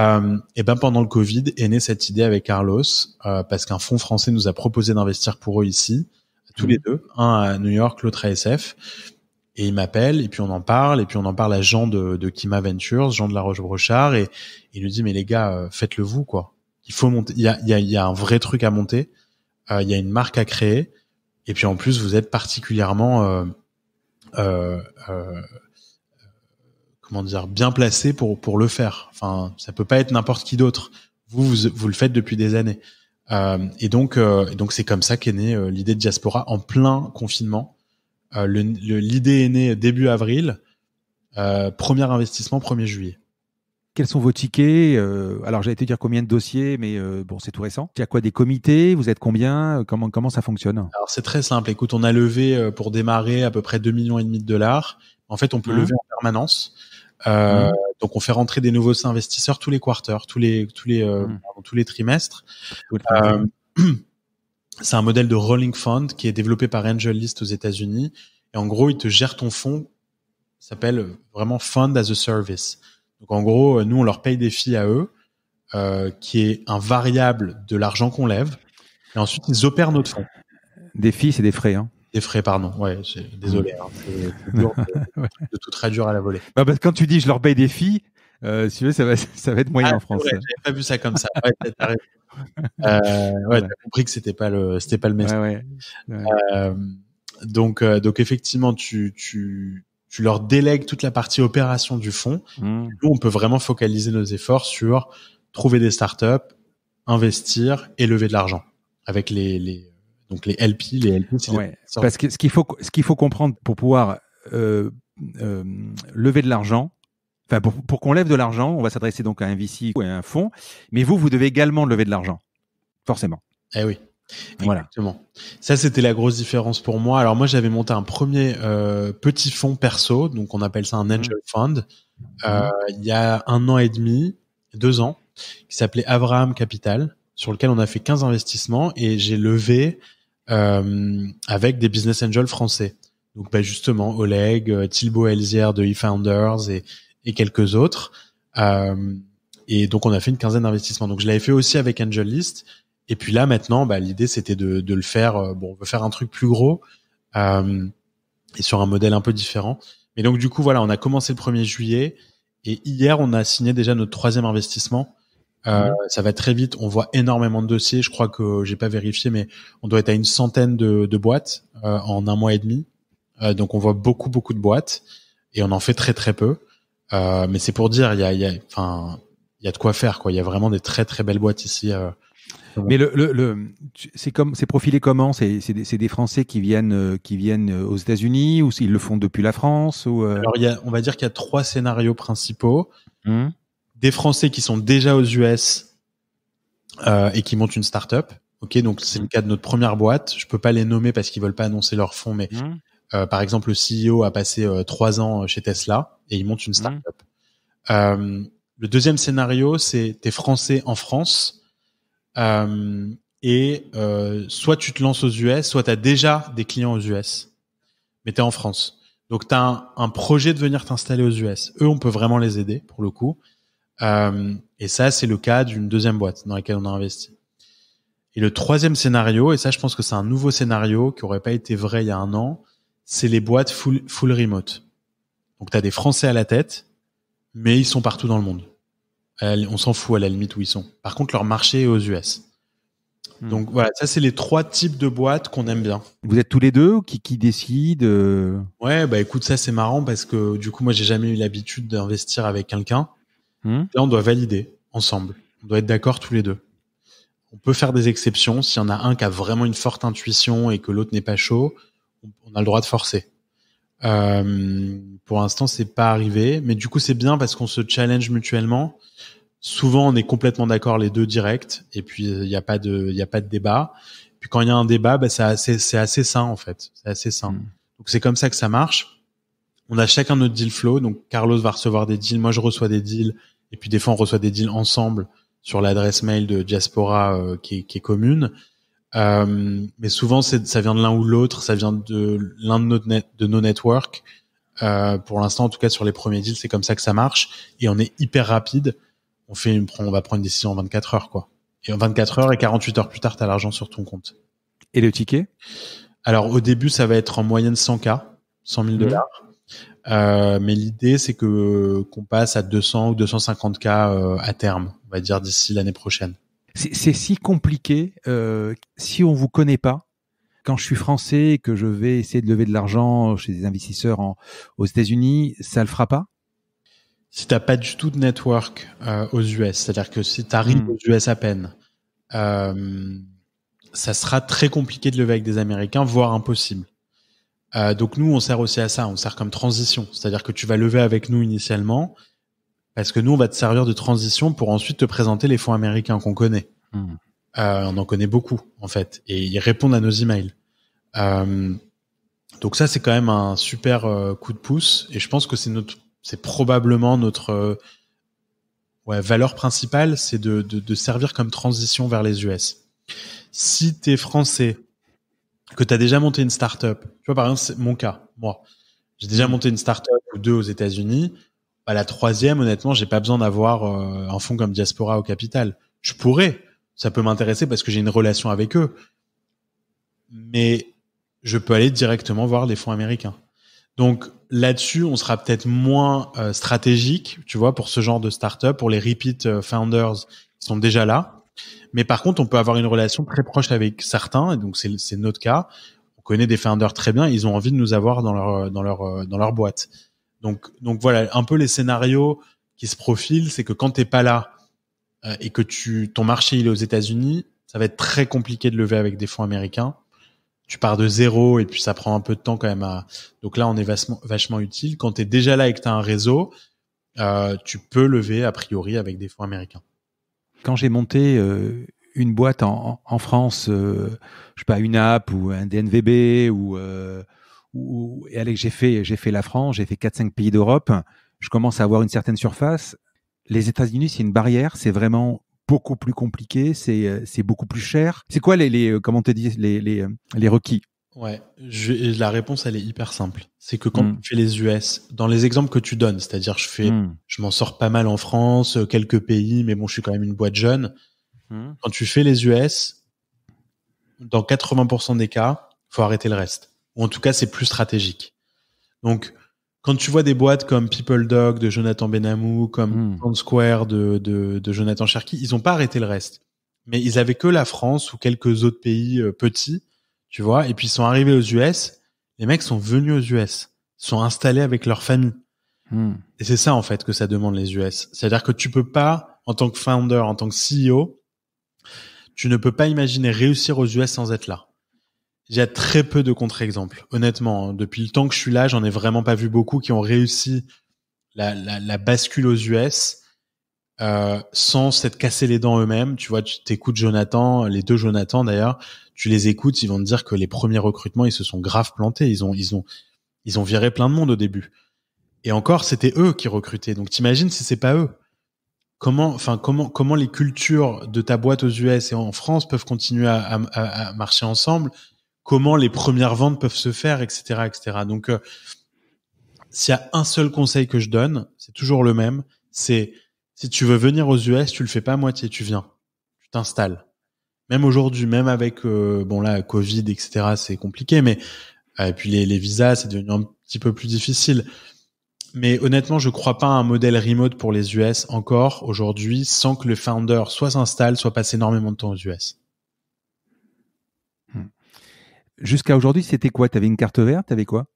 Euh, et ben pendant le Covid est née cette idée avec Carlos euh, parce qu'un fonds français nous a proposé d'investir pour eux ici, tous les mhm. deux, un à New York, l'autre à SF. Et il m'appelle et puis on en parle et puis on en parle à Jean de, de Kima Ventures, Jean de La Roche Brochard et il nous dit mais les gars euh, faites-le vous quoi. Il faut monter, il y a, y, y a, un vrai truc à monter, euh, il y a une marque à créer et puis en plus vous êtes particulièrement comment dire bien placé pour le faire. Enfin, ça peut pas être n'importe qui d'autre. Vous, vous, le faites depuis des années. Euh, et donc euh, donc c'est comme ça qu'est née euh, l'idée de diaspora en plein confinement. L'idée est née début avril. premier investissement 1er juillet. Quels sont vos tickets Alors j'allais te dire combien de dossiers, mais bon c'est tout récent. Il y a quoi des comités Vous êtes combien Comment comment ça fonctionne Alors c'est très simple. Écoute, on a levé pour démarrer à peu près 2 millions et demi de dollars. En fait, on peut mmh. lever en permanence. Euh, mmh. Donc on fait rentrer des nouveaux investisseurs tous les quarters, tous les tous les euh, mmh. tous les trimestres. Euh, c'est un modèle de rolling fund qui est développé par AngelList aux États-Unis et en gros ils te gèrent ton fonds. S'appelle vraiment fund as a service. Donc en gros nous on leur paye des filles à eux qui est un variable de l'argent qu'on lève et ensuite ils opèrent notre fonds. Des filles c'est des frais hein. Des frais, pardon. Ouais, désolé. Hein. C'est de, tout traduire à la volée. quand tu dis je leur paye des filles, euh, tu ça va, ça va être moyen ah, en français. J'avais pas vu ça comme ça. Ouais, t'as euh, compris que c'était pas le, c'était pas le message. Euh, donc, donc effectivement, tu, tu, tu leur délègues toute la partie opération du fonds. Mmh. on peut vraiment focaliser nos efforts sur trouver des startups, investir et lever de l'argent avec les, les donc les LP, les LP, c'est ouais, parce que ce qu'il faut ce qu'il faut comprendre pour pouvoir euh, euh, lever de l'argent. Enfin, pour, qu'on lève de l'argent, on va s'adresser donc à un VC ou à un fonds, mais vous, vous devez également lever de l'argent, forcément. Eh oui. Exactement. Voilà. Ça, c'était la grosse différence pour moi. Alors moi, j'avais monté un premier euh, petit fonds perso, donc on appelle ça un mmh. angel fund, mmh. il y a un an et demi, deux ans, qui s'appelait Avraham Capital, sur lequel on a fait 15 investissements et j'ai levé euh, avec des business angels français. Donc bah, justement, Oleg, euh, Tilbo Elzière de eFounders et, et quelques autres. Euh, et donc on a fait une quinzaine d'investissements. Donc je l'avais fait aussi avec AngelList. Et puis là maintenant, bah, l'idée c'était de, de, le faire. Euh, bon, on veut faire un truc plus gros euh, et sur un modèle un peu différent. Mais donc du coup voilà, on a commencé le 1er juillet et hier on a signé déjà notre troisième investissement euh, mhm. Ça va très vite. On voit énormément de dossiers. Je crois que j'ai pas vérifié, mais on doit être à une centaine de, de boîtes euh, en un mois et demi. Euh, donc on voit beaucoup beaucoup de boîtes et on en fait très très peu. Euh, mais c'est pour dire, il y a, enfin, il y a de quoi faire quoi. Il y a vraiment des très très belles boîtes ici. Euh, mais le, le, le c'est comme, c'est profilé comment C'est des, des, Français qui viennent, qui viennent aux États-Unis ou s'ils le font depuis la France ou Alors, il y a, on va dire qu'il y a trois scénarios principaux. Mmh des Français qui sont déjà aux US euh, et qui montent une start-up. Ok, donc c'est le mm. cas de notre première boîte. Je peux pas les nommer parce qu'ils veulent pas annoncer leur fonds, mais mm. euh, par exemple le CEO a passé euh, trois ans chez Tesla et il monte une mm. startup. le deuxième scénario, c'est es français en France et soit tu te lances aux US, soit tu as déjà des clients aux US, mais es en France. Donc tu as un projet de venir t'installer aux US. Eux, on peut vraiment les aider pour le coup. Euh, et ça, c'est le cas d'une deuxième boîte dans laquelle on a investi. Et le troisième scénario, et ça, je pense que c'est un nouveau scénario qui aurait pas été vrai il y a un an, c'est les boîtes full, remote. Donc, tu as des Français à la tête, mais ils sont partout dans le monde. on s'en fout à la limite où ils sont. Par contre, leur marché est aux US. Hmm. Donc voilà, ça c'est les trois types de boîtes qu'on aime bien. Vous êtes tous les deux qui, qui décide euh Ouais, bah écoute, ça c'est marrant parce que du coup moi j'ai jamais eu l'habitude d'investir avec quelqu'un. Hmm? Là, on doit valider ensemble. On doit être d'accord tous les deux. On peut faire des exceptions. S'il y en a un qui a vraiment une forte intuition et que l'autre n'est pas chaud, on a le droit de forcer. Euh, pour l'instant, c'est pas arrivé, mais du coup, c'est bien parce qu'on se challenge mutuellement. Souvent, on est complètement d'accord les deux directs, et puis il n'y a pas de, a pas de débat. puis quand il y a un débat, bah, c'est assez, c'est assez sain en fait, c'est assez sain. Hmm. Donc c'est comme ça que ça marche. On a chacun notre deal flow. Donc Carlos va recevoir des deals, moi je reçois des deals. Et puis des fois, on reçoit des deals ensemble sur l'adresse mail de Diaspora euh, qui, est, commune. Euh, mais souvent, ça vient de l'un ou l'autre, ça vient de l'un de, de nos networks. Euh, pour l'instant, en tout cas sur les premiers deals, c'est comme ça que ça marche. Et on est hyper rapide. On fait, on va prendre une décision en 24 heures, quoi. Et en 24 heures et 48 heures plus tard, tu as l'argent sur ton compte. Et le ticket Alors au début, ça va être en moyenne 100 k, 100 000 dollars. Mmh. Euh, mais l'idée, c'est que qu'on passe à 200 ou 250 cas euh, à terme, on va dire d'ici l'année prochaine. C'est si compliqué euh, si on vous connaît pas. Quand je suis français et que je vais essayer de lever de l'argent chez des investisseurs en, aux États-Unis, ça le fera pas Si t'as pas du tout de network euh, aux US, c'est-à-dire que si tu arrives hmm. aux US à peine, ça sera très compliqué de lever avec des Américains, voire impossible. Euh, donc nous, on sert aussi à ça, on sert comme transition. C'est-à-dire que tu vas lever avec nous initialement, parce que nous, on va te servir de transition pour ensuite te présenter les fonds américains qu'on connaît. Hmm. Euh, on en connaît beaucoup, en fait, et ils répondent à nos emails. Euh, donc ça, c'est quand même un super euh, coup de pouce, et je pense que c'est notre, c'est probablement notre valeur principale, c'est de, de servir comme transition vers les US. Si tu es français que tu as déjà monté une startup, tu vois, par exemple, c'est mon cas, moi. J'ai déjà monté une startup ou deux aux États-Unis. À bah, la troisième, honnêtement, j'ai pas besoin d'avoir euh, un fonds comme Diaspora au capital. Je pourrais, ça peut m'intéresser parce que j'ai une relation avec eux. Mais je peux aller directement voir les fonds américains. Donc là-dessus, on sera peut-être moins euh, stratégique, tu vois, pour ce genre de startup, pour les repeat euh, founders qui sont déjà là. Mais par contre, on peut avoir une relation très proche avec certains, et donc c'est notre cas. On connaît des founders très bien, ils ont envie de nous avoir dans leur dans leur euh, dans leur boîte. Donc donc voilà, un peu les scénarios qui se profilent, c'est que quand t'es pas là euh, et que tu ton marché il est aux États-Unis, ça va être très compliqué de lever avec des fonds américains. Tu pars de zéro et puis ça prend un peu de temps quand même à. Donc là, on est vachement, utile. Quand tu es déjà là et que tu un réseau, euh, tu peux lever a priori avec des fonds américains quand j'ai monté euh, une boîte en, France, euh, je sais pas, une app ou un DNVB euh, ou, ou et allez, j'ai fait, j'ai fait la France, j'ai fait 4-5 pays d'Europe, je commence à avoir une certaine surface. Les États-Unis, c'est une barrière, c'est vraiment beaucoup plus compliqué, c'est, c'est beaucoup plus cher. C'est quoi les, comment te dis les, les, les requis Ouais, la réponse elle est hyper simple. C'est que quand hmm. tu fais les US, dans les exemples que tu donnes, c'est-à-dire je fais, hmm. je m'en sors pas mal en France, euh, quelques pays, mais bon, je suis quand même une boîte jeune. Hmm. Quand tu fais les US, dans 80% des cas, faut arrêter le reste. Ou en tout cas, c'est plus stratégique. Donc, quand tu vois des boîtes comme People Dog de Jonathan Benamou, comme Grand Square de, de, de Jonathan Cherki, ils ont pas arrêté le reste. Mais ils avaient que la France ou quelques autres pays euh, petits tu vois. Et puis ils sont arrivés aux US. Les mecs sont venus aux US, sont installés avec leur famille. Hmm. Et c'est ça en fait que ça demande les US. C'est-à-dire que tu peux pas, en tant que founder, en tant que CEO, tu ne peux pas imaginer réussir aux US sans être là. Il y a très peu de contre-exemples. Honnêtement, depuis le temps que je suis là, j'en ai vraiment pas vu beaucoup qui ont réussi la, la bascule aux US euh, sans s'être cassé les dents eux-mêmes. Tu vois, tu t'écoutes Jonathan, les deux Jonathan d'ailleurs, tu les écoutes, ils vont te dire que les premiers recrutements, ils se sont grave plantés. Ils ont, ils ont, ils ont viré plein de monde au début. Et encore, c'était eux qui recrutaient. Donc t'imagines si c'est pas eux. Comment, enfin comment, comment les cultures de ta boîte aux US et en France peuvent continuer à, marcher ensemble Comment les premières ventes peuvent se faire, etc., etc. Donc, euh, s'il y a un seul conseil que je donne, c'est toujours le même, c'est si tu veux venir aux US, tu le fais pas à moitié, tu viens, tu t'installes. Même aujourd'hui, même avec euh, bon là Covid, etc. C'est compliqué, mais euh, et puis les, visas, c'est devenu un petit peu plus difficile. Mais honnêtement, je crois pas à un modèle remote pour les US encore aujourd'hui, sans que le founder soit s'installe, soit passe énormément de temps aux US. Hmm. Jusqu'à aujourd'hui, c'était quoi Tu avais une carte verte T'avais quoi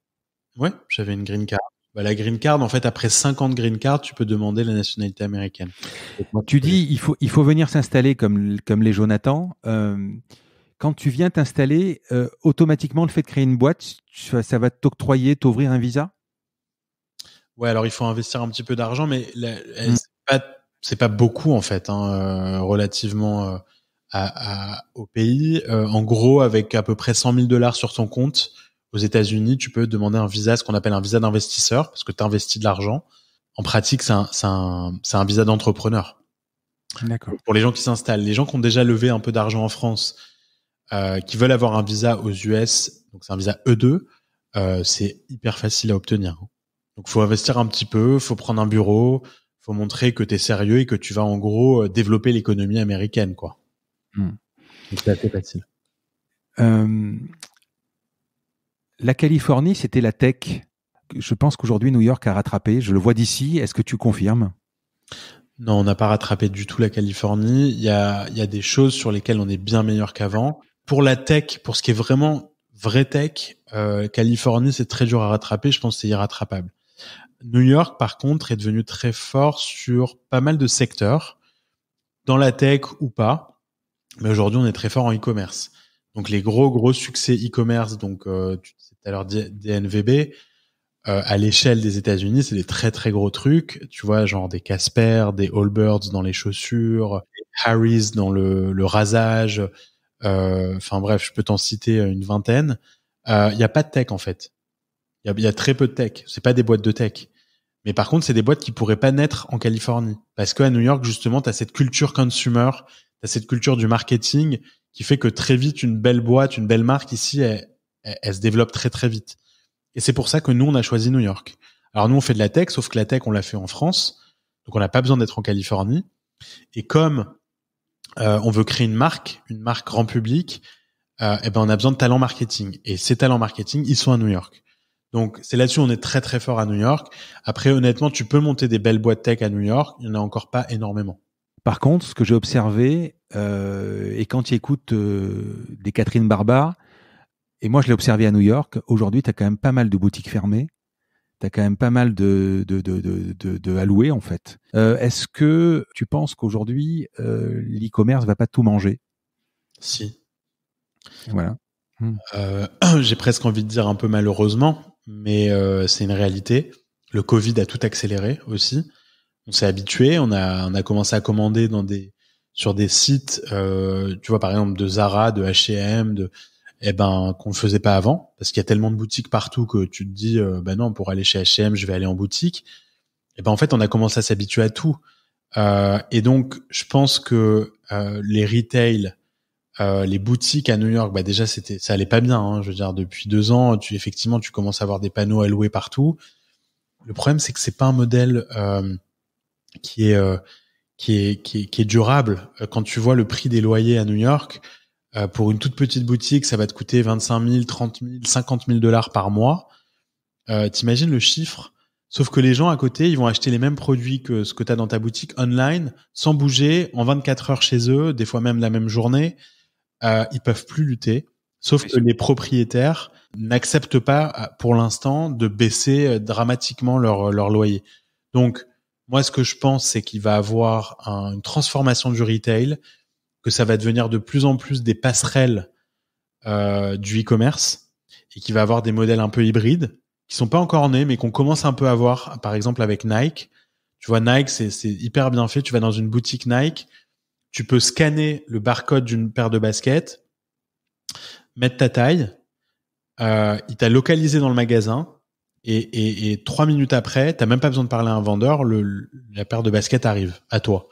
Ouais, j'avais une green card. Bah, la green card, en fait, après 50 green cards, tu peux demander la nationalité américaine. tu dis, il faut, il faut venir s'installer comme, comme les Jonathan. Euh, quand tu viens t'installer, euh, automatiquement, le fait de créer une boîte, ça va t'octroyer, t'ouvrir un visa Ouais, alors il faut investir un petit peu d'argent, mais mm. ce n'est pas, beaucoup, en fait, hein, euh, relativement au pays. en gros, avec à peu près 100 000 dollars sur ton compte, aux États-Unis, tu peux demander un visa, ce qu'on appelle un visa d'investisseur, parce que tu investis de l'argent. En pratique, c'est un, visa d'entrepreneur. D'accord. Pour les gens qui s'installent, les gens qui ont déjà levé un peu d'argent en France, euh, qui veulent avoir un visa aux US, donc c'est un visa E2, euh, c'est hyper facile à obtenir. Donc faut investir un petit peu, faut prendre un bureau, faut montrer que tu es sérieux et que tu vas en gros euh, développer l'économie américaine, quoi. Hmm. c'est assez facile. Euh, la Californie, c'était la tech. Je pense qu'aujourd'hui, New York a rattrapé. Je le vois d'ici. Est-ce que tu confirmes Non, on n'a pas rattrapé du tout la Californie. Il y a, des choses sur lesquelles on est bien meilleur qu'avant. Pour la tech, pour ce qui est vraiment vrai tech, euh, Californie, c'est très dur à rattraper. Je pense que c'est irrattrapable. New York, par contre, est devenu très fort sur pas mal de secteurs, dans la tech ou pas. Mais aujourd'hui, on est très fort en e-commerce. Donc les gros gros succès e-commerce, donc euh, alors, DNVB, euh, à l'échelle des États-Unis, c'est des très très gros trucs. Tu vois, genre des Casper, des Allbirds dans les chaussures, des Harry's dans le, rasage. Euh, enfin bref, je peux t'en citer euh, une vingtaine. Il n'y a pas de tech en fait. Il y, a, très peu de tech. C'est pas des boîtes de tech. Mais par contre, c'est des boîtes qui pourraient pas naître en Californie. Parce qu'à New York, justement, tu as cette culture consumer, tu as cette culture du marketing qui fait que très vite, une belle boîte, une belle marque ici, est elle, se développe très très vite. Et c'est pour ça que nous, on a choisi New York. Alors nous, on fait de la tech, sauf que la tech, on l'a fait en France, donc on n'a pas besoin d'être en Californie. Et comme euh, on veut créer une marque, une marque grand public, euh, et eh ben on a besoin de talents marketing. Et ces talents marketing, ils sont à New York. Donc c'est là-dessus on est très très fort à New York. Après honnêtement, tu peux monter des belles boîtes tech à New York, il n'y en a encore pas énormément. Par contre, ce que j'ai observé, euh, et quand tu écoutes euh, des Catherine Barbara, et moi, je l'ai observé à New York. Aujourd'hui, tu as quand même pas mal de boutiques fermées. Tu as quand même pas mal de, de, de, de, de louer en fait. Euh, Est-ce que tu penses qu'aujourd'hui, euh, l'e-commerce va pas tout manger Si. Voilà. Hmm. Euh, J'ai presque envie de dire un peu malheureusement, mais euh, c'est une réalité. Le Covid a tout accéléré aussi. On s'est habitué, on a, on a commencé à commander dans des, sur des sites, euh, tu vois, par exemple, de Zara, de H&M, de eh ben qu'on ne faisait pas avant parce qu'il y a tellement de boutiques partout que tu te dis euh, bah non pour aller chez H&M je vais aller en boutique et eh ben en fait on a commencé à s'habituer à tout euh, et donc je pense que euh, les retail les boutiques à New York bah déjà c'était ça allait pas bien hein. je veux dire depuis deux ans tu effectivement tu commences à avoir des panneaux à louer partout le problème c'est que c'est pas un modèle qui qui est qui est durable quand tu vois le prix des loyers à New York euh, pour une toute petite boutique, ça va te coûter 25 000, 30 000, 50 000 dollars par mois. Euh, T'imagines le chiffre Sauf que les gens à côté, ils vont acheter les mêmes produits que ce que tu as dans ta boutique online, sans bouger, en 24 heures chez eux, des fois même la même journée. Euh, ils peuvent plus lutter. Sauf que les propriétaires n'acceptent pas, euh, pour l'instant, de baisser euh, dramatiquement leur, leur loyer. Donc, moi, ce que je pense, c'est qu'il va avoir une transformation du retail que ça va devenir de plus en plus des passerelles euh, du e-commerce et qui va avoir des modèles un peu hybrides qui sont pas encore nés mais qu'on commence un peu à voir par exemple avec Nike tu vois Nike c'est hyper bien fait tu vas dans une boutique Nike tu peux scanner le barcode d'une paire de baskets mettre ta taille euh, il t'a localisé dans le magasin et, trois minutes après, t'as même pas besoin de parler à un vendeur, la paire de baskets arrive à toi.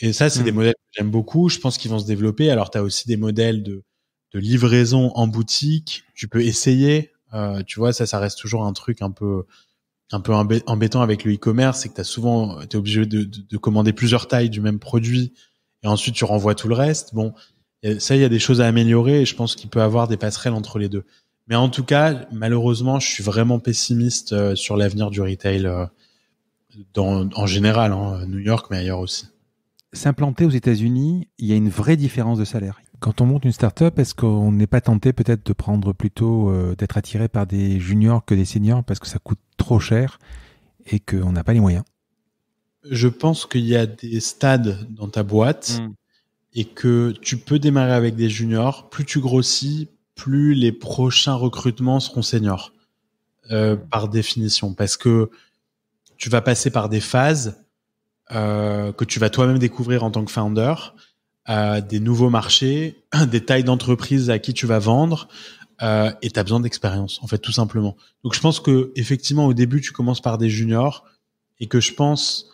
Et ça, c'est des mm. modèles que j'aime beaucoup. Je pense qu'ils vont se développer. Alors, tu as aussi des modèles de, livraison en boutique. Tu peux essayer. Euh, tu vois, ça, ça reste toujours un truc un peu un peu embêtant avec le e-commerce, c'est que tu as souvent, tu es obligé de, commander plusieurs tailles du même produit et ensuite tu renvoies tout le reste. Bon, ça, il y a des choses à améliorer et je pense qu'il peut y avoir des passerelles entre les deux. Mais en tout cas, malheureusement, je suis vraiment pessimiste euh, sur l'avenir du retail euh, en général, hein, New York, mais ailleurs aussi. S'implanter aux États-Unis, il y a une vraie différence de salaire. Quand on monte une start-up, est-ce qu'on n'est pas tenté peut-être de prendre plutôt euh, d'être attiré par des juniors que des seniors parce que ça coûte trop cher et qu'on n'a pas les moyens Je pense qu'il y a des stades dans ta boîte hmm. et que tu peux démarrer avec des juniors. Plus tu grossis, plus les prochains recrutements seront seniors euh, hmm. par définition parce que tu vas passer par des phases euh, que tu vas toi-même découvrir en tant que founder, euh, des nouveaux marchés, des tailles d'entreprises à qui tu vas vendre, euh, et tu as besoin d'expérience, en fait, tout simplement. Donc je pense que effectivement au début, tu commences par des juniors, et que je pense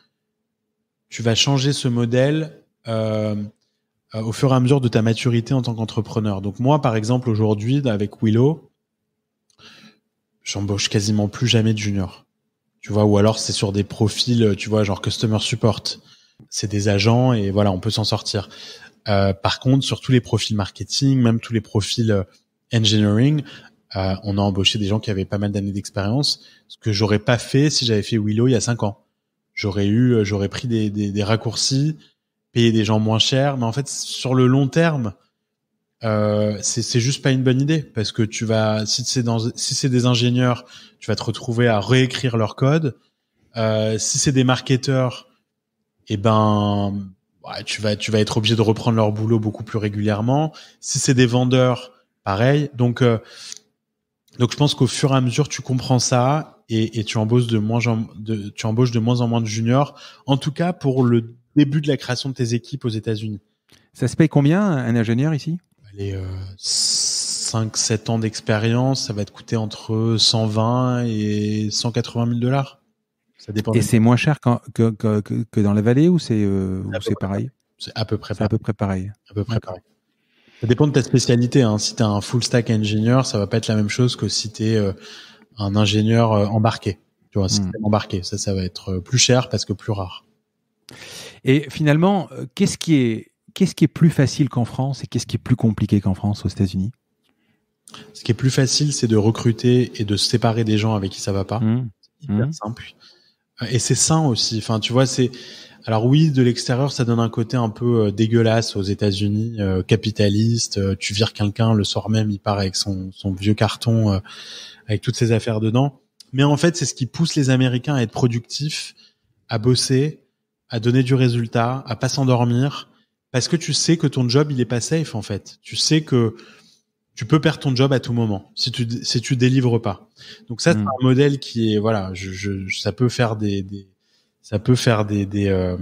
tu vas changer ce modèle euh, au fur et à mesure de ta maturité en tant qu'entrepreneur. Donc moi, par exemple, aujourd'hui, avec Willow, j'embauche quasiment plus jamais de juniors tu vois, ou alors c'est sur des profils, euh, tu vois, genre customer support. C'est des agents et voilà, on peut s'en sortir. Euh, par contre, sur tous les profils marketing, même tous les profils euh, engineering, on a embauché des gens qui avaient pas mal d'années d'expérience, ce que j'aurais pas fait si j'avais fait Willow il y a cinq ans. J'aurais eu, j'aurais pris des, des, des, raccourcis, payé des gens moins chers, mais en fait, sur le long terme, euh, c'est juste pas une bonne idée parce que tu vas si c'est dans si c'est des ingénieurs tu vas te retrouver à réécrire leur code euh, si c'est des marketeurs et eh ben tu vas tu vas être obligé de reprendre leur boulot beaucoup plus régulièrement si c'est des vendeurs pareil donc euh, donc je pense qu'au fur et à mesure tu comprends ça et, et tu embauches de moins en, de, tu embauches de moins en moins de juniors en tout cas pour le début de la création de tes équipes aux États-Unis ça se paye combien un ingénieur ici les 5-7 euh, ans d'expérience, ça va te coûter entre 120 et 180 000 dollars. Ça dépend. Et c'est moins cher que, dans la vallée ou c'est euh, pareil C'est à peu près pareil. À peu près pareil. À peu près Ça dépend de ta spécialité. Hein. Si tu es un full stack engineer, ça va pas être la même chose que si tu es euh, un ingénieur embarqué. Tu vois, hmm. embarqué, ça, ça va être plus cher parce que plus rare. Et finalement, qu'est-ce qui est qu'est-ce qui est plus facile qu'en France et qu'est-ce qui est plus compliqué qu'en France aux États-Unis Ce qui est plus facile, c'est de recruter et de séparer des gens avec qui ça va pas. Mmh. C'est hyper mmh. simple. Euh, et c'est sain aussi. Enfin, tu vois, c'est alors oui, de l'extérieur, ça donne un côté un peu euh, dégueulasse aux États-Unis, euh, capitaliste. tu vires quelqu'un le soir même, il part avec son, vieux carton, avec toutes ses affaires dedans. Mais en fait, c'est ce qui pousse les Américains à être productifs, à bosser, à donner du résultat, à pas s'endormir, parce que tu sais que ton job il est pas safe en fait. Tu sais que tu peux perdre ton job à tout moment si tu si tu délivres pas. Donc ça c'est hmm. un modèle qui est voilà, je, ça peut faire des, ça peut faire des, euh,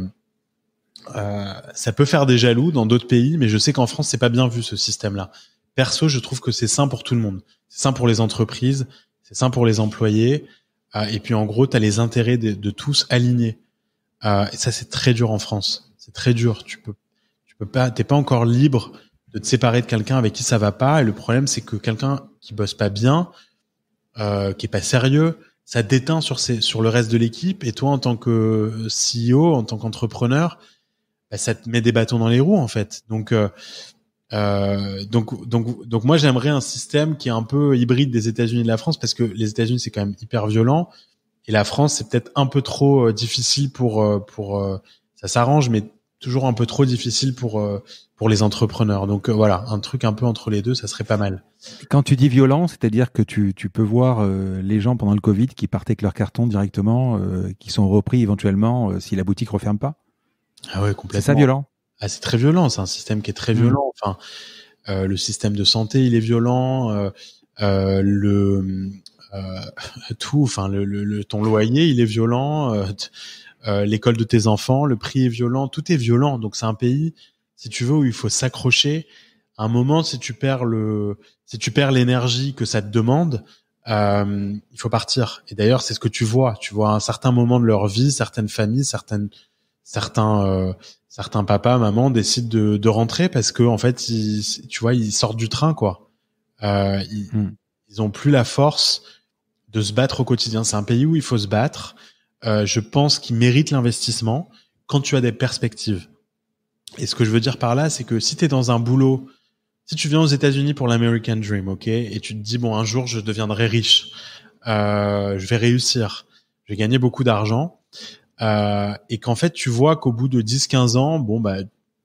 euh, ça peut faire des jaloux dans d'autres pays, mais je sais qu'en France c'est pas bien vu ce système-là. Perso, je trouve que c'est sain pour tout le monde. C'est sain pour les entreprises, c'est sain pour les employés, euh, et puis en gros tu as les intérêts de, tous alignés. et ça c'est très dur en France. C'est très dur. Tu peux pas, t'es pas encore libre de te séparer de quelqu'un avec qui ça va pas. Et le problème, c'est que quelqu'un qui bosse pas bien, euh, qui est pas sérieux, ça déteint sur sur le reste de l'équipe. Et toi, en tant que euh, CEO, en tant qu'entrepreneur, bah, ça te met des bâtons dans les roues en fait. Donc euh, donc, donc, donc, moi, j'aimerais un système qui est un peu hybride des États-Unis et de la France, parce que les États-Unis, c'est quand même hyper violent, et la France, c'est peut-être un peu trop difficile pour, pour, ça s'arrange, mais toujours un peu trop difficile pour euh, pour les entrepreneurs. Donc euh, voilà, un truc un peu entre les deux, ça serait pas mal. Quand tu dis violent, c'est-à-dire que tu, peux voir euh, les gens pendant le Covid qui partaient avec leur carton directement, qui sont repris éventuellement si la boutique referme pas. Ah ouais, complètement. C'est ça violent. Ah, c'est très violent. C'est un système qui est très mmh. violent. Enfin, le système de santé, il est violent. le tout, enfin le, ton loyer, il est violent euh, l'école de tes enfants, le prix est violent, tout est violent. Donc c'est un pays, si tu veux, où il faut s'accrocher. À un moment, si tu perds le, si tu perds l'énergie que ça te demande, euh, il faut partir. Et d'ailleurs, c'est ce que tu vois. Tu vois un certain moment de leur vie, certaines familles, certaines, certains, euh, certains papas, mamans décident de, rentrer parce que en fait, tu vois, ils sortent du train, quoi. ils, hmm. ils ont plus la force de se battre au quotidien. C'est un pays où il faut se battre. Euh, je pense qu'ils méritent l'investissement quand tu as des perspectives. Et ce que je veux dire par là, c'est que si tu es dans un boulot, si tu viens aux États-Unis pour l'American Dream, ok, et tu te dis bon, un jour je deviendrai riche, euh, je vais réussir, je vais gagner beaucoup d'argent, euh, et qu'en fait tu vois qu'au bout de 10-15 ans, bon bah,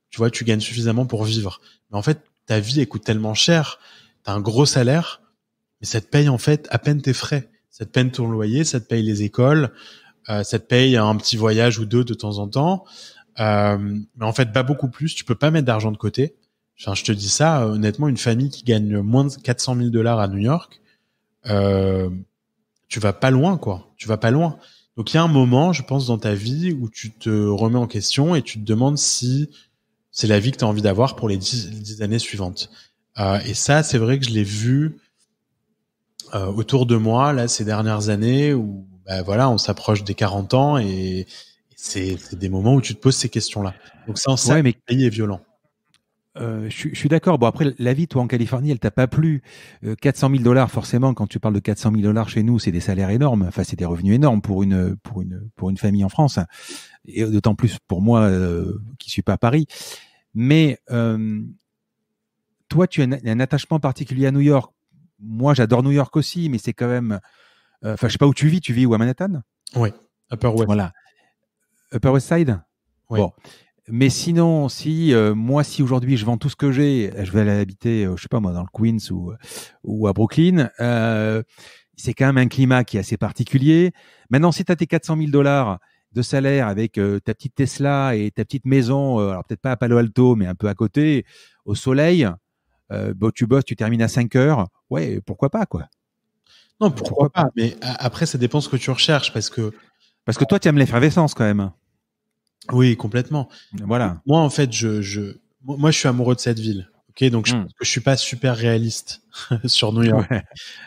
tu vois, tu gagnes suffisamment pour vivre. Mais en fait, ta vie coûte tellement cher, tu as un gros salaire, mais ça te paye en fait à peine tes frais, ça te paye ton loyer, ça te paye les écoles, ça euh, te paye un petit voyage ou deux de temps en temps. Euh, mais en fait, pas beaucoup plus. Tu peux pas mettre d'argent de côté. je te dis ça, euh, honnêtement, une famille qui gagne moins de 400 000 dollars à New York, tu vas pas loin, quoi. Tu vas pas loin. Donc il y a un moment, je pense, dans ta vie où tu te remets en question et tu te demandes si c'est la vie que tu as envie d'avoir pour les dix, années suivantes. et ça, c'est vrai que je l'ai vu autour de moi là ces dernières années où bah, voilà, on s'approche des 40 ans et c'est des moments où tu te poses ces questions-là. Donc c'est ça ouais, mais... est violent. Euh, je, suis d'accord. Bon, après, la vie, toi, en Californie, elle t'a pas plu. 400 euh, 000 dollars, forcément, quand tu parles de 400 000 dollars chez nous, c'est des salaires énormes. Enfin, c'est des revenus énormes pour une, pour une, pour une famille en France. Et d'autant plus pour moi, euh, qui suis pas à Paris. Mais, toi, tu as un, attachement particulier à New York. Moi, j'adore New York aussi, mais c'est quand même euh, enfin, je sais pas où tu vis. Tu vis où à Manhattan Oui, Upper West. Voilà. Upper West Side oui. Bon. Mais sinon, si euh, moi, si aujourd'hui je vends tout ce que j'ai, je vais aller habiter, euh, je sais pas moi, dans le Queens ou, ou à Brooklyn, c'est quand même un climat qui est assez particulier. Maintenant, si tu as tes 400 000 dollars de salaire avec ta petite Tesla et ta petite maison, alors peut-être pas à Palo Alto, mais un peu à côté, au soleil, bah, tu bosses, tu termines à 5 heures, ouais, pourquoi pas, quoi. Non, pourquoi pas Mais après, ça dépend ce que tu recherches, parce que parce que toi, tu aimes l'effervescence quand même. Oui, complètement. Voilà. Moi, en fait, je, moi, je suis amoureux de cette ville. Ok, donc je hmm. ne suis pas super réaliste sur New York.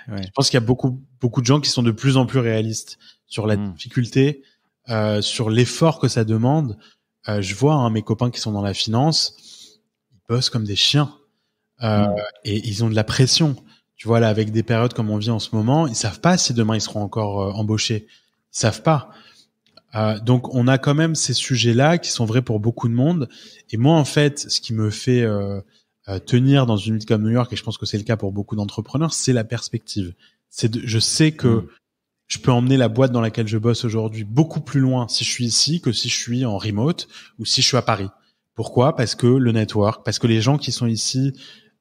Je pense qu'il y a beaucoup beaucoup de gens qui sont de plus en plus réalistes sur la hmm. difficulté, euh, sur l'effort que ça demande. Euh, je vois hein, mes copains qui sont dans la finance, ils bossent comme des chiens euh, hmm. et ils ont de la pression tu avec des périodes comme on vit en ce moment, ils savent pas si demain ils seront encore euh, embauchés, ils savent pas. Euh, donc on a quand même ces sujets-là qui sont vrais pour beaucoup de monde. Et moi en fait, ce qui me fait euh, tenir dans une ville comme New York, et je pense que c'est le cas pour beaucoup d'entrepreneurs, c'est la perspective. C'est je sais que mm. je peux emmener la boîte dans laquelle je bosse aujourd'hui beaucoup plus loin si je suis ici que si je suis en remote ou si je suis à Paris. Pourquoi Parce que le network, parce que les gens qui sont ici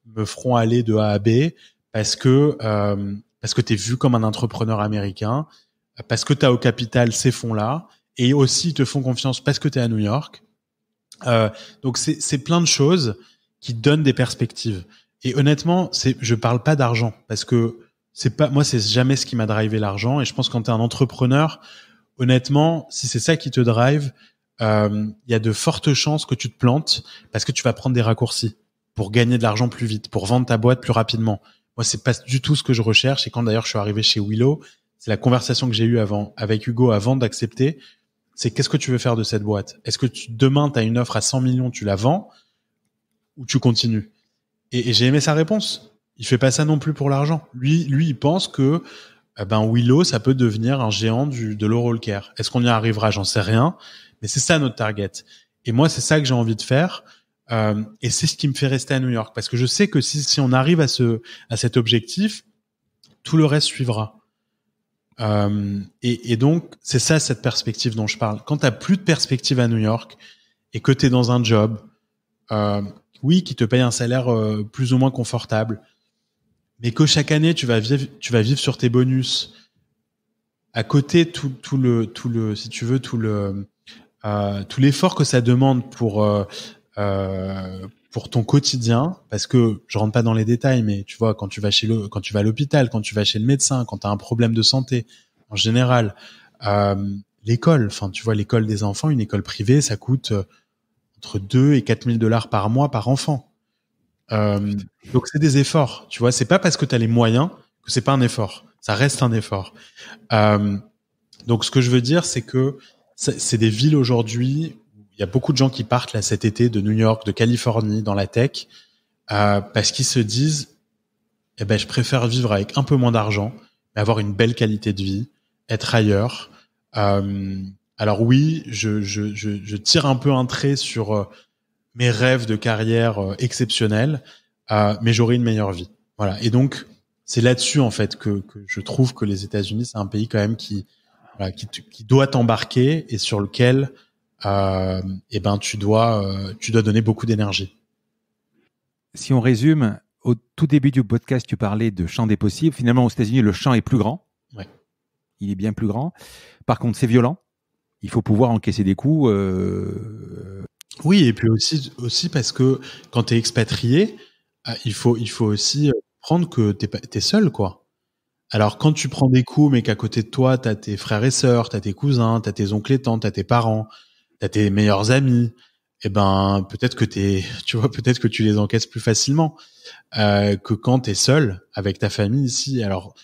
me feront aller de A à B, parce que euh, parce que tu es vu comme un entrepreneur américain, parce que tu as au capital ces fonds-là, et aussi ils te font confiance parce que tu es à New York. Euh, donc c'est plein de choses qui donnent des perspectives. Et honnêtement, c'est je parle pas d'argent parce que c'est pas moi c'est jamais ce qui m'a drivé l'argent et je pense que quand tu es un entrepreneur, honnêtement, si c'est ça qui te drive, il euh, y a de fortes chances que tu te plantes parce que tu vas prendre des raccourcis pour gagner de l'argent plus vite, pour vendre ta boîte plus rapidement, moi, c'est pas du tout ce que je recherche. Et quand d'ailleurs je suis arrivé chez Willow, c'est la conversation que j'ai eue avant avec Hugo avant d'accepter. C'est qu'est-ce que tu veux faire de cette boîte Est-ce que tu, demain tu as une offre à 100 millions, tu la vends ou tu continues Et, j'ai aimé sa réponse. Il fait pas ça non plus pour l'argent. Lui, lui, il pense que eh ben Willow, ça peut devenir un géant du, de l'oral care. Est-ce qu'on y arrivera J'en sais rien. Mais c'est ça notre target. Et moi, c'est ça que j'ai envie de faire. Euh, et c'est ce qui me fait rester à New York parce que je sais que si, on arrive à ce à cet objectif, tout le reste suivra. Euh, et, donc c'est ça cette perspective dont je parle. Quand tu n'as plus de perspective à New York et que tu es dans un job, euh, oui, qui te paye un salaire plus ou moins confortable, mais que chaque année tu vas vivre tu vas vivre sur tes bonus à côté tout, tout le tout le si tu veux tout le l'effort que ça demande pour euh, pour ton quotidien, parce que je rentre pas dans les détails, mais tu vois, quand tu vas chez le, quand tu vas à l'hôpital, quand tu vas chez le médecin, quand tu as un problème de santé, en général, euh, l'école, enfin, tu vois, l'école des enfants, une école privée, ça coûte euh, entre 2 et 4000 dollars par mois par enfant. Euh, donc c'est des efforts, tu vois, c'est pas parce que tu as les moyens que c'est pas un effort, ça reste un effort. Euh, donc ce que je veux dire, c'est que c'est des villes aujourd'hui y a beaucoup de gens qui partent là cet été de New York, de Californie, dans la tech, euh, parce qu'ils se disent, eh ben, je préfère vivre avec un peu moins d'argent, mais avoir une belle qualité de vie, être ailleurs. Euh, alors oui, je, je, je, je, tire un peu un trait sur euh, mes rêves de carrière euh, exceptionnelle, euh, mais j'aurai une meilleure vie. Voilà. Et donc, c'est là-dessus en fait que, que, je trouve que les États-Unis c'est un pays quand même qui voilà, qui, qui, doit embarquer et sur lequel eh ben tu dois euh, tu dois donner beaucoup d'énergie. Si on résume, au tout début du podcast, tu parlais de champ des possibles. Finalement, aux États-Unis, le champ est plus grand. Il est bien plus grand. Par contre, c'est violent. Il faut pouvoir encaisser des coups. Euh, oui, et puis aussi, aussi parce que quand tu es expatrié, euh, il faut, il faut aussi prendre que tu es, es, seul, quoi. Alors, quand tu prends des coups, mais qu'à côté de toi, tu as tes frères et sœurs, tu as tes cousins, tu as tes oncles et tantes, tu as tes parents, t'as tes meilleurs amis, et eh ben peut-être que t'es, tu vois, peut-être que tu les encaisses plus facilement euh, que quand t'es seul avec ta famille ici. Alors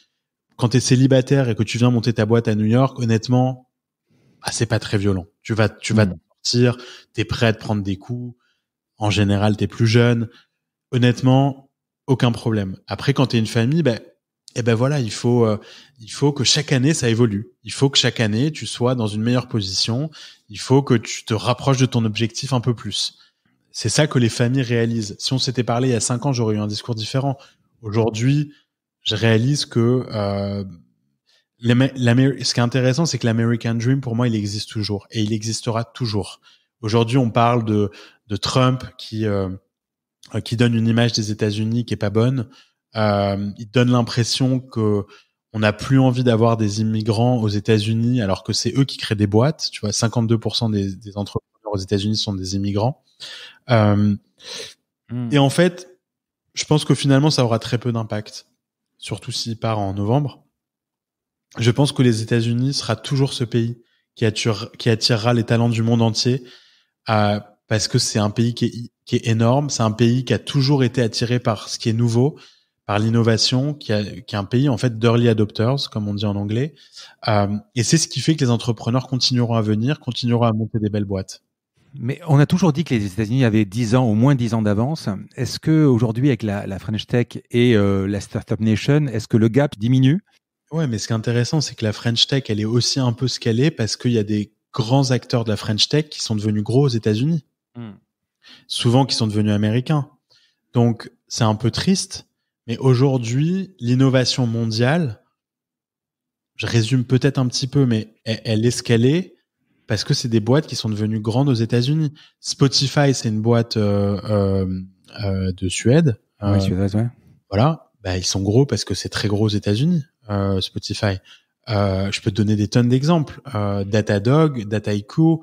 quand t'es célibataire et que tu viens monter ta boîte à New York, honnêtement, ah, c'est pas très violent. Tu vas, tu vas hmm. tu sortir, t'es prêt à te prendre des coups. En général, t'es plus jeune. Honnêtement, aucun problème. Après, quand t'es une famille, ben, eh ben voilà, il faut, euh, il faut que chaque année ça évolue. Il faut que chaque année tu sois dans une meilleure position. Il faut que tu te rapproches de ton objectif un peu plus. C'est ça que les familles réalisent. Si on s'était parlé il y a cinq ans, j'aurais eu un discours différent. Aujourd'hui, je réalise que euh, ce qui est intéressant, c'est que l'American Dream, pour moi, il existe toujours et il existera toujours. Aujourd'hui, on parle de, de Trump qui euh, qui donne une image des États-Unis qui est pas bonne. Euh, il donne l'impression que on n'a plus envie d'avoir des immigrants aux États-Unis alors que c'est eux qui créent des boîtes. Tu vois, 52% des, des entrepreneurs aux États-Unis sont des immigrants. Euh, hmm. Et en fait, je pense que finalement, ça aura très peu d'impact, surtout s'il part en novembre. Je pense que les États-Unis sera toujours ce pays qui, attirera, qui attirera les talents du monde entier euh, parce que c'est un pays qui qui est énorme, c'est un pays qui a toujours été attiré par ce qui est nouveau, par l'innovation, qui, est un pays en fait d'early adopters, comme on dit en anglais. Euh, et c'est ce qui fait que les entrepreneurs continueront à venir, continueront à monter des belles boîtes. Mais on a toujours dit que les États-Unis avaient 10 ans, au moins 10 ans d'avance. Est-ce que aujourd'hui, avec la, French Tech et euh, la Startup Nation, est-ce que le gap diminue Ouais, mais ce qui est intéressant, c'est que la French Tech, elle est aussi un peu scalée parce qu'il y a des grands acteurs de la French Tech qui sont devenus gros aux États-Unis, hmm. souvent qui sont devenus américains. Donc c'est un peu triste, mais aujourd'hui, l'innovation mondiale, je résume peut-être un petit peu, mais elle, est ce parce que c'est des boîtes qui sont devenues grandes aux États-Unis. Spotify, c'est une boîte euh, euh, euh, de Suède. Oui, Voilà, bah, ils sont gros parce que c'est très gros aux États-Unis. Spotify. je peux te donner des tonnes d'exemples. Datadog, Dataiku,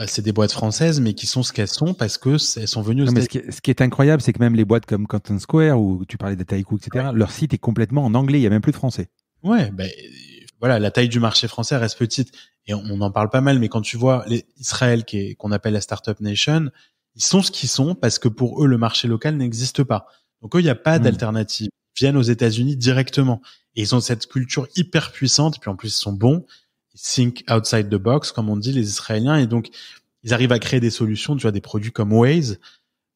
euh, c'est des boîtes françaises, mais qui sont ce qu'elles sont parce que elles sont venues. Aux non, mais ce, qui est, incroyable, c'est que même les boîtes comme Canton Square où tu parlais d'Ataiku, etc. Leur site est complètement en anglais. Il y a même plus de français. Ouais, ben voilà, la taille du marché français reste petite et on, en parle pas mal. Mais quand tu vois Israël, qui qu'on appelle la startup nation, ils sont ce qu'ils sont parce que pour eux, le marché local n'existe pas. Donc eux, il n'y a pas hmm. d'alternative. Ils viennent aux États-Unis directement et ils ont cette culture hyper puissante. Puis en plus, ils sont bons think outside the box, comme on dit les Israéliens, et donc ils arrivent à créer des solutions, tu vois, des produits comme Waze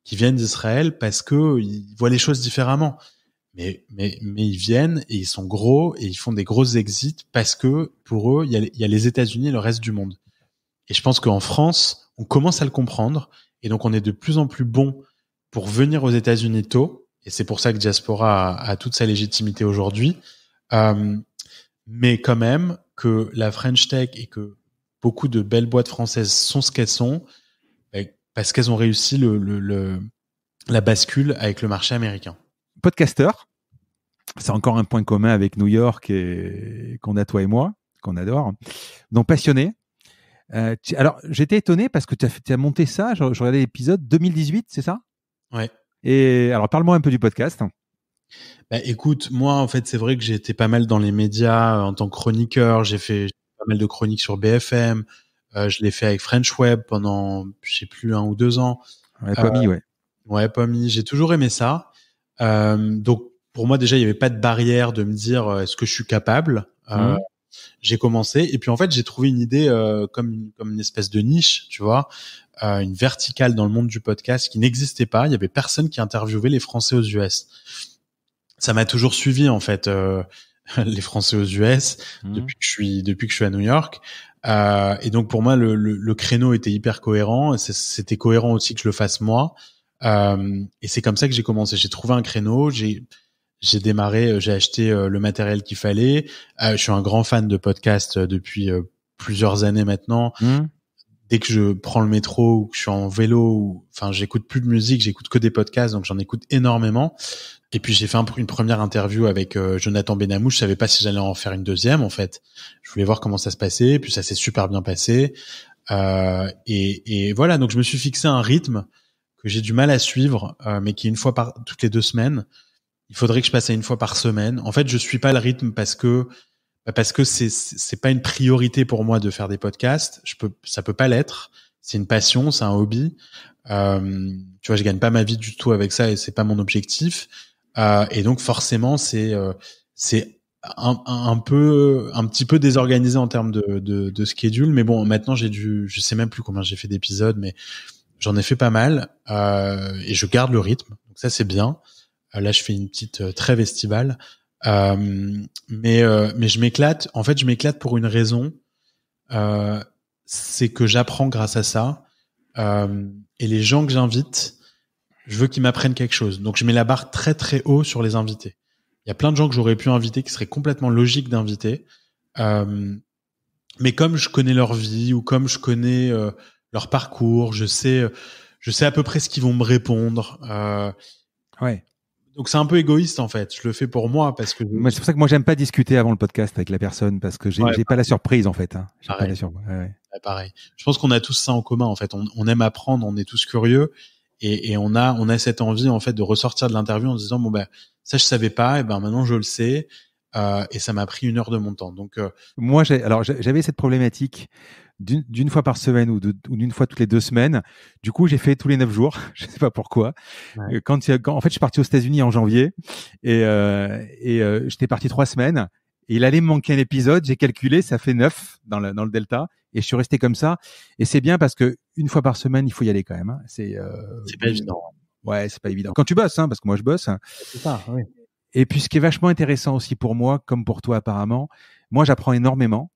qui viennent d'Israël parce que ils voient les choses différemment. Mais, mais, mais ils viennent et ils sont gros et ils font des gros exits parce que pour eux, il y a, les États-Unis et le reste du monde. Et je pense qu'en France, on commence à le comprendre et donc on est de plus en plus bon pour venir aux États-Unis tôt. Et c'est pour ça que Diaspora a, toute sa légitimité aujourd'hui. Euh, mais quand même que la French Tech et que beaucoup de belles boîtes françaises sont ce qu'elles sont bah, parce qu'elles ont réussi le, la bascule avec le marché américain. Podcaster, c'est encore un point commun avec New York et qu'on a toi et moi, qu'on adore. Donc passionné. Euh, alors j'étais étonné parce que tu as, monté ça. Je, regardais l'épisode 2018, c'est ça Ouais. Et alors parle-moi un peu du podcast. Bah, écoute, moi, en fait, c'est vrai que j'ai été pas mal dans les médias euh, en tant que chroniqueur. J'ai fait pas mal de chroniques sur BFM. Euh, je l'ai fait avec French Web pendant, je sais plus, un ou deux ans. Ouais, pas mis, euh, ouais. Ouais, mis. J'ai toujours aimé ça. donc, pour moi, déjà, il n'y avait pas de barrière de me dire est-ce que je suis capable. Mmh. J'ai commencé et puis en fait j'ai trouvé une idée comme une, comme une espèce de niche, tu vois, une verticale dans le monde du podcast qui n'existait pas. Il y avait personne qui interviewait les Français aux US ça m'a toujours suivi en fait euh, les Français aux US mhm. depuis que je suis depuis que je suis à New York. Euh, et donc pour moi le, le, créneau était hyper cohérent. C'était cohérent aussi que je le fasse moi. Euh, et c'est comme ça que j'ai commencé. J'ai trouvé un créneau. J'ai j'ai démarré. Euh, j'ai acheté euh, le matériel qu'il fallait. je suis un grand fan de podcasts depuis plusieurs années maintenant. Mhm. dès que je prends le métro ou que je suis en vélo, ou, enfin j'écoute plus de musique, j'écoute que des podcasts, donc j'en écoute énormément. Et puis j'ai fait une première interview avec euh, Jonathan Benamou. Je savais pas si j'allais en faire une deuxième en fait. Je voulais voir comment ça se passait. Puis ça s'est super bien passé. Euh, et, et, voilà, donc je me suis fixé un rythme que j'ai du mal à suivre, euh, mais qui est une fois par toutes les deux semaines. Il faudrait que je passe à une fois par semaine. En fait, je suis pas le rythme parce que bah, parce que c'est c'est pas une priorité pour moi de faire des podcasts. Je peux ça peut pas l'être. C'est une passion, c'est un hobby. Euh, tu vois, je gagne pas ma vie du tout avec ça et c'est pas mon objectif euh, et donc forcément, c'est euh, c'est un, un, peu un petit peu désorganisé en termes de, de, de schedule. Mais bon, maintenant j'ai dû, je sais même plus combien j'ai fait d'épisodes, mais j'en ai fait pas mal euh, et je garde le rythme. Donc ça c'est bien. Euh, là, je fais une petite trêve estivale. mais mais je m'éclate. En fait, je m'éclate pour une raison. c'est que j'apprends grâce à ça. et les gens que j'invite, je veux qu'ils m'apprennent quelque chose. Donc je mets la barre très très haut sur les invités. Il y a plein de gens que j'aurais pu inviter qui seraient complètement logiques d'inviter. Euh, mais comme je connais leur vie ou comme je connais euh, leur parcours, je sais, euh, je sais à peu près ce qu'ils vont me répondre. Euh, ouais. Donc c'est un peu égoïste en fait. Je le fais pour moi parce que. Moi, c'est pour ça que moi j'aime pas discuter avant le podcast avec la personne parce que j'ai pas la surprise en fait. Hein. Pareil. ouais, pareil. Je pense qu'on a tous ça en commun en fait. On, on aime apprendre, on est tous curieux et, et, on a on a cette envie en fait de ressortir de l'interview en disant bon ben ça je savais pas et ben maintenant je le sais euh, et ça m'a pris une heure de mon temps. Donc euh, moi j'ai alors j'avais cette problématique d'une fois par semaine ou d'une fois toutes les deux semaines. Du coup j'ai fait tous les neuf jours. je sais pas pourquoi. Euh, quand, en fait je suis parti aux États-Unis en janvier et euh, et euh, j'étais parti trois semaines il allait me manquer un épisode. J'ai calculé, ça fait neuf dans le, dans le Delta. Et je suis resté comme ça. Et c'est bien parce que une fois par semaine, il faut y aller quand même. Hein. Euh, c'est pas évident. Ouais, c'est pas évident. Quand tu bosses, hein, parce que moi je bosse. ça, Et puis ce qui est vachement intéressant aussi pour moi, comme pour toi apparemment, moi j'apprends énormément.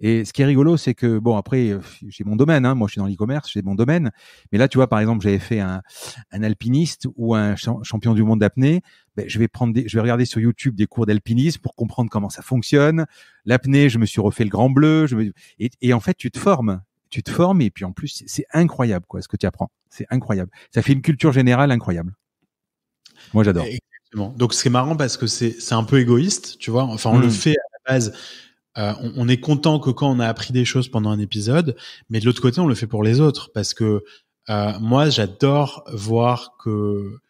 Et ce qui est rigolo, c'est que bon après j'ai mon domaine, hein. moi je suis dans l'e-commerce, j'ai mon domaine. Mais là tu vois par exemple j'avais fait un alpiniste ou un champion du monde d'apnée ben, je vais prendre, je vais regarder sur YouTube des cours d'alpinisme pour comprendre comment ça fonctionne. L'apnée, je me suis refait le Grand Bleu. et, en fait, tu te formes, tu te formes et puis en plus, c'est incroyable quoi, ce que tu apprends. C'est incroyable. Ça fait une culture générale incroyable. Moi, j'adore. Exactement. Donc c'est marrant parce que c'est c'est un peu égoïste, tu vois. Enfin, on le mm. fait à la base. Euh, on, est content que quand on a appris des choses pendant un épisode, mais de l'autre côté, on le fait pour les autres parce que euh, moi, j'adore voir que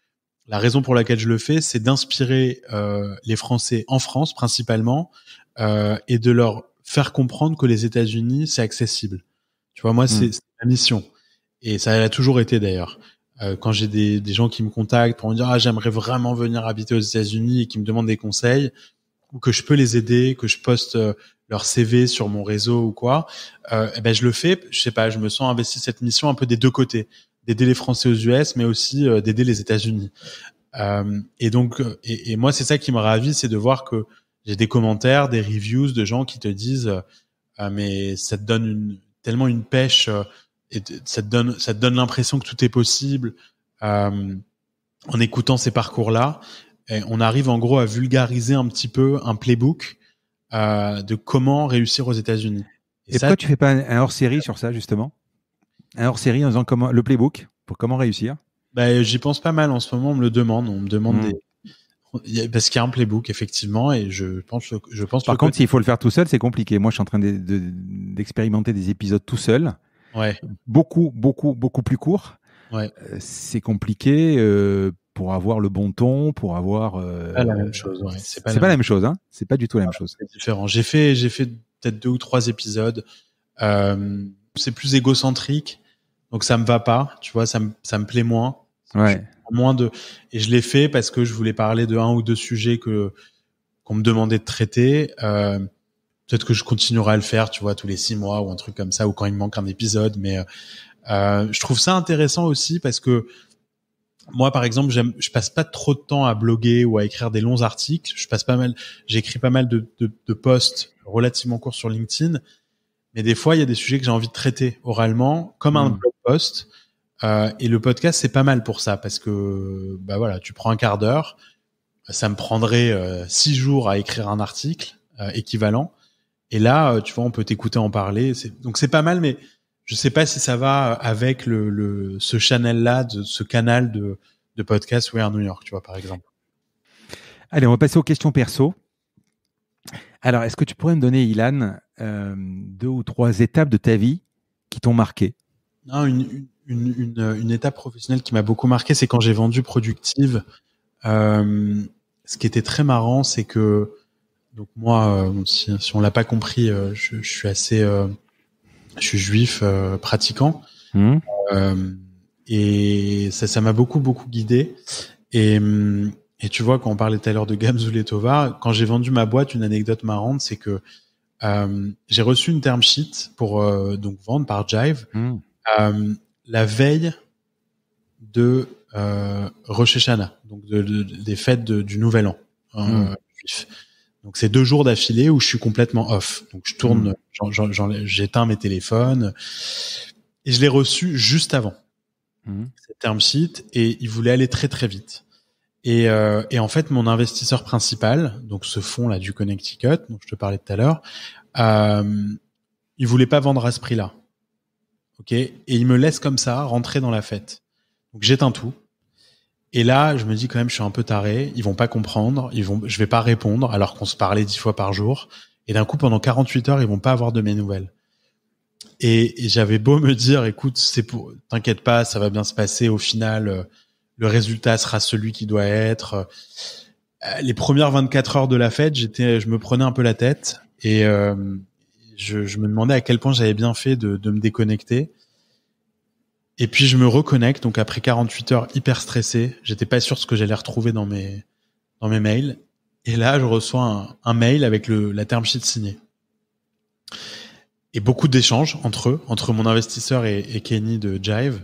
la raison pour laquelle je le fais, c'est d'inspirer euh, les Français en France principalement euh, et de leur faire comprendre que les États-Unis, c'est accessible. Tu vois, moi, hmm. c'est ma mission. Et ça a toujours été d'ailleurs. Euh, quand j'ai des, gens qui me contactent pour me dire ah j'aimerais vraiment venir habiter aux États-Unis et qui me demandent des conseils ou que je peux les aider, que je poste leur CV sur mon réseau ou quoi, eh ben je le fais. Je sais pas, je me sens investi cette mission un peu des deux côtés d'aider les Français aux US, mais aussi euh, d'aider les États-Unis. Euh, et donc, euh, et, et moi, c'est ça qui me ravit, c'est de voir que j'ai des commentaires, des reviews de gens qui te disent, ah, mais ça te donne une, tellement une pêche et ça te donne, ça te donne l'impression que tout est possible. Euh, en écoutant ces parcours-là, on arrive en gros à vulgariser un petit peu un playbook euh, de comment réussir aux États-Unis. Et, pourquoi tu fais pas un hors-série sur ça justement alors série le playbook pour comment réussir bah, J'y pense pas mal en ce moment, on me le demande. On me demande hmm. Parce qu'il y a un playbook, effectivement, et je pense. Je pense Par contre, s'il faut le faire tout seul, c'est compliqué. Moi, je suis en train d'expérimenter des épisodes tout seul. Ouais. Beaucoup, beaucoup, beaucoup plus courts. Ouais. Euh, c'est compliqué. Euh, pour avoir le bon ton, pour avoir. Euh, pas la même chose. C'est pas, la même chose. Hein c'est pas du tout la même chose. C'est différent. J'ai fait, j'ai fait peut-être deux ou trois épisodes. c'est plus égocentrique. Donc ça me va pas, tu vois, ça me, ça me plaît moins. Ouais. Moins de et je l'ai fait parce que je voulais parler de un ou deux sujets que qu'on me demandait de traiter. Euh, Peut-être que je continuerai à le faire, tu vois, tous les six mois ou un truc comme ça, ou quand il me manque un épisode. Mais euh, je trouve ça intéressant aussi parce que moi, par exemple, je passe pas trop de temps à bloguer ou à écrire des longs articles. Je passe pas mal, j'écris pas mal de, de, de posts relativement courts sur LinkedIn, mais des fois, il y a des sujets que j'ai envie de traiter oralement, comme un hmm. blog post. Euh, et le podcast, c'est pas mal pour ça, parce que bah voilà, tu prends un quart d'heure, ça me prendrait euh, six jours à écrire un article euh, équivalent. Et là, tu vois, on peut t'écouter en parler. Donc c'est pas mal, mais je sais pas si ça va avec le, ce channel-là, ce canal de, podcast We New York, tu vois, par exemple. Allez, on va passer aux questions perso. Alors, est-ce que tu pourrais me donner, Ilan, euh, deux ou trois étapes de ta vie qui t'ont marqué non, une, étape professionnelle qui m'a beaucoup marqué, c'est quand j'ai vendu Productive. Euh, ce qui était très marrant, c'est que donc moi, euh, si, on on l'a pas compris, je, suis assez, je suis juif pratiquant, mmh. et ça, ça m'a beaucoup beaucoup guidé. Et hum, et tu vois, quand on parlait tout à l'heure de Gamzouletova, quand j'ai vendu ma boîte, une anecdote marrante, c'est que euh, j'ai reçu une term sheet pour euh, donc vendre par Jive hmm. euh, la veille de euh, Rosh Hashanah, donc de, des fêtes du Nouvel An hein, hmm. Donc c'est deux jours d'affilée où je suis complètement off. Donc je tourne, hmm. j'éteins mes téléphones et je l'ai reçu juste avant cette term sheet et il voulait aller très très vite. Et, euh, et, en fait, mon investisseur principal, donc ce fonds là du Connecticut, dont je te parlais tout à l'heure, euh, il voulait pas vendre à ce prix-là, ok Et il me laisse comme ça rentrer dans la fête. Donc j'éteins tout. Et là, je me dis quand même, je suis un peu taré. Ils vont pas comprendre. Ils vont, je vais pas répondre alors qu'on se parlait dix fois par jour. Et d'un coup, pendant 48 heures, ils vont pas avoir de mes nouvelles. Et, j'avais beau me dire, écoute, c'est pour, t'inquiète pas, ça va bien se passer. Au final. Euh, le résultat sera celui qui doit être. Euh, les premières 24 heures de la fête, j'étais, je me prenais un peu la tête et euh, je, me demandais à quel point j'avais bien fait de, me déconnecter. Et puis je me reconnecte, donc après 48 heures hyper stressé, j'étais pas sûr ce que j'allais retrouver dans mes dans mes mails. Et là, je reçois un, mail avec le, la term sheet signée. Et beaucoup d'échanges entre eux, entre mon investisseur et, et Kenny de Jive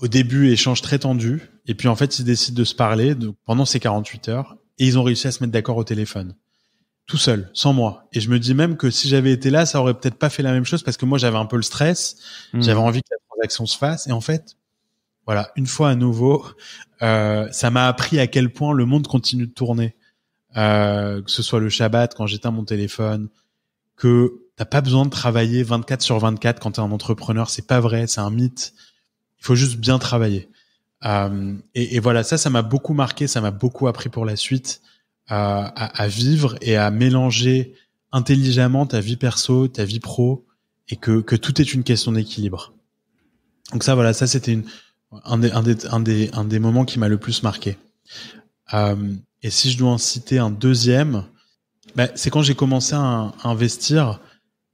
au début, échange très tendu. Et puis, en fait, ils décident de se parler pendant ces 48 heures. Et ils ont réussi à se mettre d'accord au téléphone. Tout seul, sans moi. Et je me dis même que si j'avais été là, ça aurait peut-être pas fait la même chose parce que moi, j'avais un peu le stress. Hmm. J'avais envie que la transaction se fasse. Et en fait, voilà, une fois à nouveau, euh, ça m'a appris à quel point le monde continue de tourner. Euh, que ce soit le Shabbat quand j'éteins mon téléphone, que t'as pas besoin de travailler 24 sur 24 quand t'es un entrepreneur, c'est pas vrai, c'est un mythe. Il faut juste bien travailler. Euh, et, voilà, ça, ça m'a beaucoup marqué, ça m'a beaucoup appris pour la suite euh, à, vivre et à mélanger intelligemment ta vie perso, ta vie pro, et que, que tout est une question d'équilibre. Donc ça, voilà, ça c'était un, des, un, un, moments qui m'a le plus marqué. Euh, et si je dois en citer un deuxième, ben, c'est quand j'ai commencé à, investir.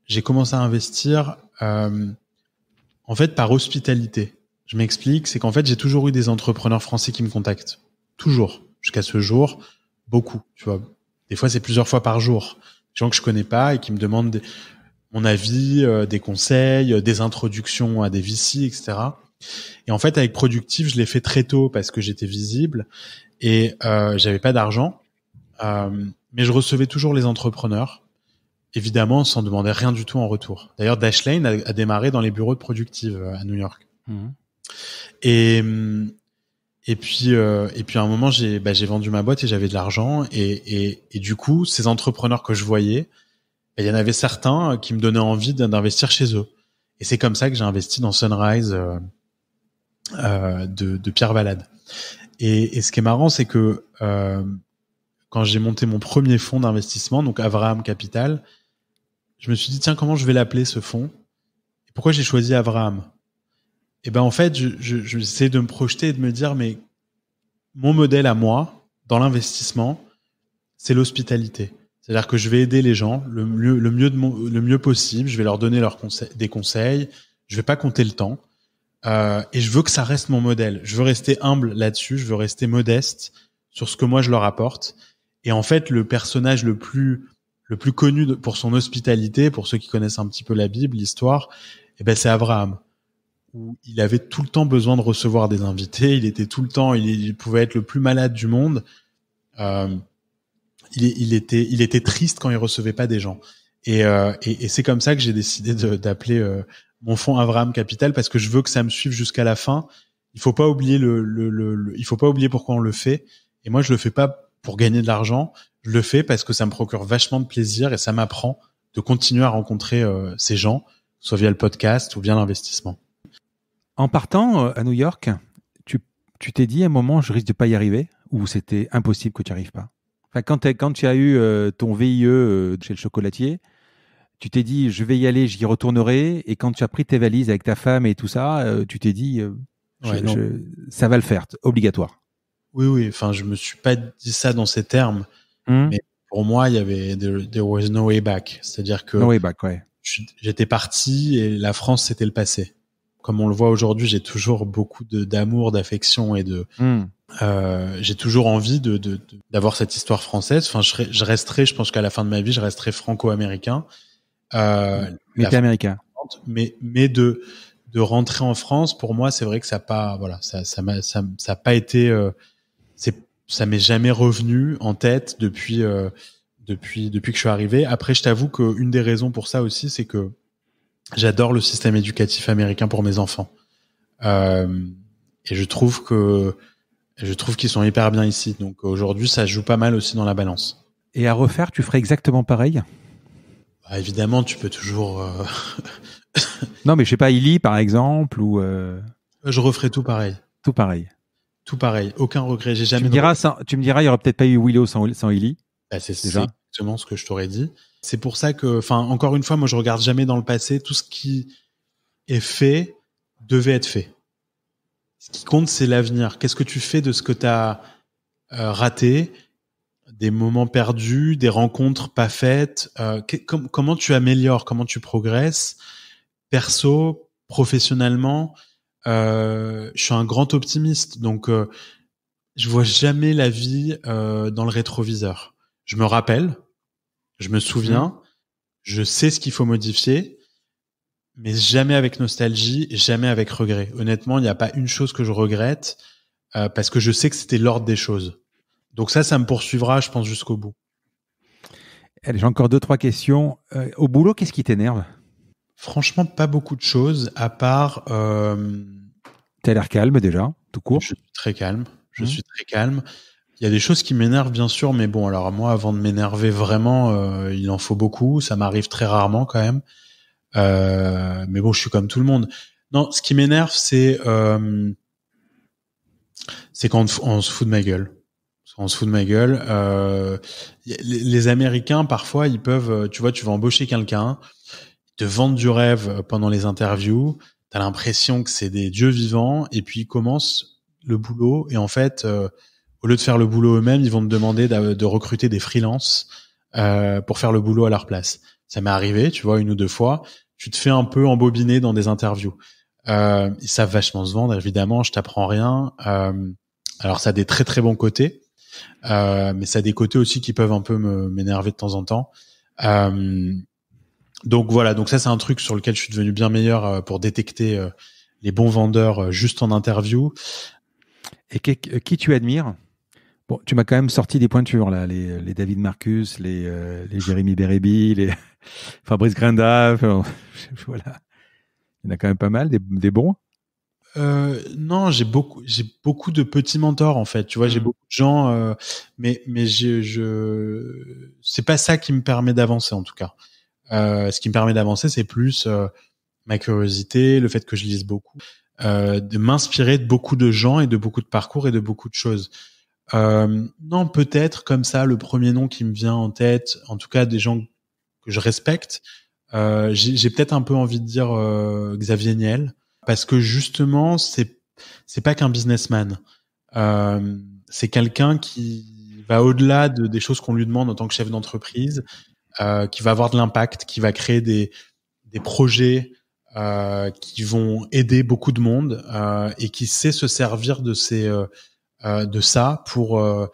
J'ai commencé à investir euh, en fait par hospitalité. Je m'explique, c'est qu'en fait, j'ai toujours eu des entrepreneurs français qui me contactent. Toujours. Jusqu'à ce jour, beaucoup, tu vois. Des fois, c'est plusieurs fois par jour. Des gens que je connais pas et qui me demandent mon avis, euh, des conseils, euh, des introductions à des VC, etc. Et en fait, avec Productive, je l'ai fait très tôt parce que j'étais visible et euh, j'avais pas d'argent, euh, mais je recevais toujours les entrepreneurs, évidemment sans demander rien du tout en retour. D'ailleurs, Dashlane a, démarré dans les bureaux de Productive à New York. Mmh. Et, et puis, euh, et puis à un moment, j'ai bah, vendu ma boîte et j'avais de l'argent. Et, et, du coup, ces entrepreneurs que je voyais, bah, il y en avait certains euh, qui me donnaient envie d'investir chez eux. Et c'est comme ça que j'ai investi dans Sunrise euh, de, Pierre Valade. Et, ce qui est marrant, c'est que quand j'ai monté mon premier fonds d'investissement, donc Avraham Capital, je me suis dit, tiens, comment je vais l'appeler ce fonds Et pourquoi j'ai choisi Avraham et eh ben en fait, j'essaie je, je, de me projeter et de me dire, mais mon modèle à moi, dans l'investissement, c'est l'hospitalité. C'est-à-dire que je vais aider les gens le mieux, le mieux, de mon, le mieux possible. Je vais leur donner leur conseil des conseils. Je vais pas compter le temps. Euh, et je veux que ça reste mon modèle. Je veux rester humble là-dessus. Je veux rester modeste sur ce que moi je leur apporte. Et en fait, le personnage le plus le plus connu pour son hospitalité, pour ceux qui connaissent un petit peu la Bible, l'histoire, eh ben c'est Abraham où il avait tout le temps besoin de recevoir des invités. Il était tout le temps, il, pouvait être le plus malade du monde. Euh, il, était, il était triste quand il recevait pas des gens. Et, euh, c'est comme ça que j'ai décidé d'appeler euh, mon fonds Avram Capital parce que je veux que ça me suive jusqu'à la fin. Il faut pas oublier le, le, il faut pas oublier pourquoi on le fait. Et moi, je le fais pas pour gagner de l'argent. Je le fais parce que ça me procure vachement de plaisir et ça m'apprend de continuer à rencontrer ces gens, soit via le podcast ou via l'investissement. En partant euh, à New York, tu t'es dit à un moment, je risque de pas y arriver ou c'était impossible que tu n'y arrives pas quand, tu as eu euh, ton VIE euh, chez le chocolatier, tu t'es dit, je vais y aller, j'y retournerai. Et quand tu as pris tes valises avec ta femme et tout ça, tu t'es dit, ça va le faire, obligatoire. Oui, oui. Enfin, je me suis pas dit ça dans ces termes. Hum. Mais pour moi, il y avait there, was no way back. C'est-à-dire que no j'étais parti et la France, c'était le passé comme on le voit aujourd'hui, j'ai toujours beaucoup d'amour, d'affection et de. Hmm. Euh, j'ai toujours envie d'avoir cette histoire française. Enfin, je, resterai, je pense qu'à la fin de ma vie, je resterai franco-américain. Euh, mais Mais de de rentrer en France, pour moi, c'est vrai que ça pas voilà, ça ça ça, pas été euh, c'est ça m'est jamais revenu en tête depuis depuis depuis que je suis arrivé. Après, je t'avoue qu'une des raisons pour ça aussi, c'est que j'adore le système éducatif américain pour mes enfants. Euh, et je trouve que je trouve qu'ils sont hyper bien ici. Donc aujourd'hui, ça joue pas mal aussi dans la balance. Et à refaire, tu ferais exactement pareil bah, Évidemment, tu peux toujours. Euh, non, mais je sais pas, Illy par exemple ou. Euh, je referais tout pareil. Tout pareil. Tout pareil. Aucun regret. J'ai jamais. Tu me diras, tu me diras, il y aurait peut-être pas eu Willow sans, sans Illy. Bah, c'est exactement ce que je t'aurais dit. C'est pour ça que, enfin, encore une fois, moi, je regarde jamais dans le passé. Tout ce qui est fait devait être fait. Ce qui compte, c'est l'avenir. Qu'est-ce que tu fais de ce que tu as euh, raté, des moments perdus, des rencontres pas faites euh, Comment tu améliores Comment tu progresses Perso, professionnellement, euh, je suis un grand optimiste, donc je vois jamais la vie dans le rétroviseur. Je me rappelle, je me souviens, mhm. je sais ce qu'il faut modifier, mais jamais avec nostalgie, jamais avec regret. Honnêtement, il n'y a pas une chose que je regrette euh, parce que je sais que c'était l'ordre des choses. Donc ça, ça me poursuivra, je pense, jusqu'au bout. J'ai encore deux, trois questions. Euh, au boulot, qu'est-ce qui t'énerve Franchement, pas beaucoup de choses, à part... Euh, tu as l'air calme déjà, tout court. Je suis très calme. Je hein suis très calme. Il y a des choses qui m'énervent bien sûr, mais bon, alors moi, avant de m'énerver vraiment, euh, il en faut beaucoup. Ça m'arrive très rarement quand même. Euh, mais bon, je suis comme tout le monde. Non, ce qui m'énerve, c'est euh, c'est quand on, se fout de ma gueule. On se fout de ma gueule. Les, les, Américains, parfois, ils peuvent. Tu vois, tu vas embaucher quelqu'un, ils te vendent du rêve pendant les interviews. T'as l'impression que c'est des dieux vivants, et puis ils commencent le boulot, et en fait au lieu de faire le boulot eux-mêmes, ils vont te demander de recruter des freelances euh, pour faire le boulot à leur place. Ça m'est arrivé, tu vois, une ou deux fois. Tu te fais un peu embobiner dans des interviews. Euh, ils savent vachement se vendre, évidemment. Je t'apprends rien. Euh, alors ça a des très très bons côtés, euh, mais ça a des côtés aussi qui peuvent un peu m'énerver de temps en temps. donc voilà, donc ça c'est un truc sur lequel je suis devenu bien meilleur pour détecter les bons vendeurs juste en interview. Et qui tu admires Bon, tu m'as quand même sorti des pointures, là, les, David Marcus, les, euh, les Jérémy Bérébi, les Fabrice Grinda, voilà. Il y en a quand même pas mal, des, des bons. Euh, non, j'ai beaucoup, j'ai beaucoup de petits mentors en fait. Tu vois, j'ai hmm. beaucoup de gens, euh, mais mais je, c'est pas ça qui me permet d'avancer en tout cas. ce qui me permet d'avancer, c'est plus ma curiosité, le fait que je lise beaucoup, de m'inspirer de beaucoup de gens et de beaucoup de parcours et de beaucoup de choses. Euh, non, peut-être comme ça, le premier nom qui me vient en tête, en tout cas des gens que je respecte, euh, j'ai peut-être un peu envie de dire euh, Xavier Niel parce que justement c'est c'est pas qu'un businessman, c'est quelqu'un qui va au-delà de, des choses qu'on lui demande en tant que chef d'entreprise, qui va avoir de l'impact, qui va créer des des projets qui vont aider beaucoup de monde et qui sait se servir de ses euh, de ça pour euh,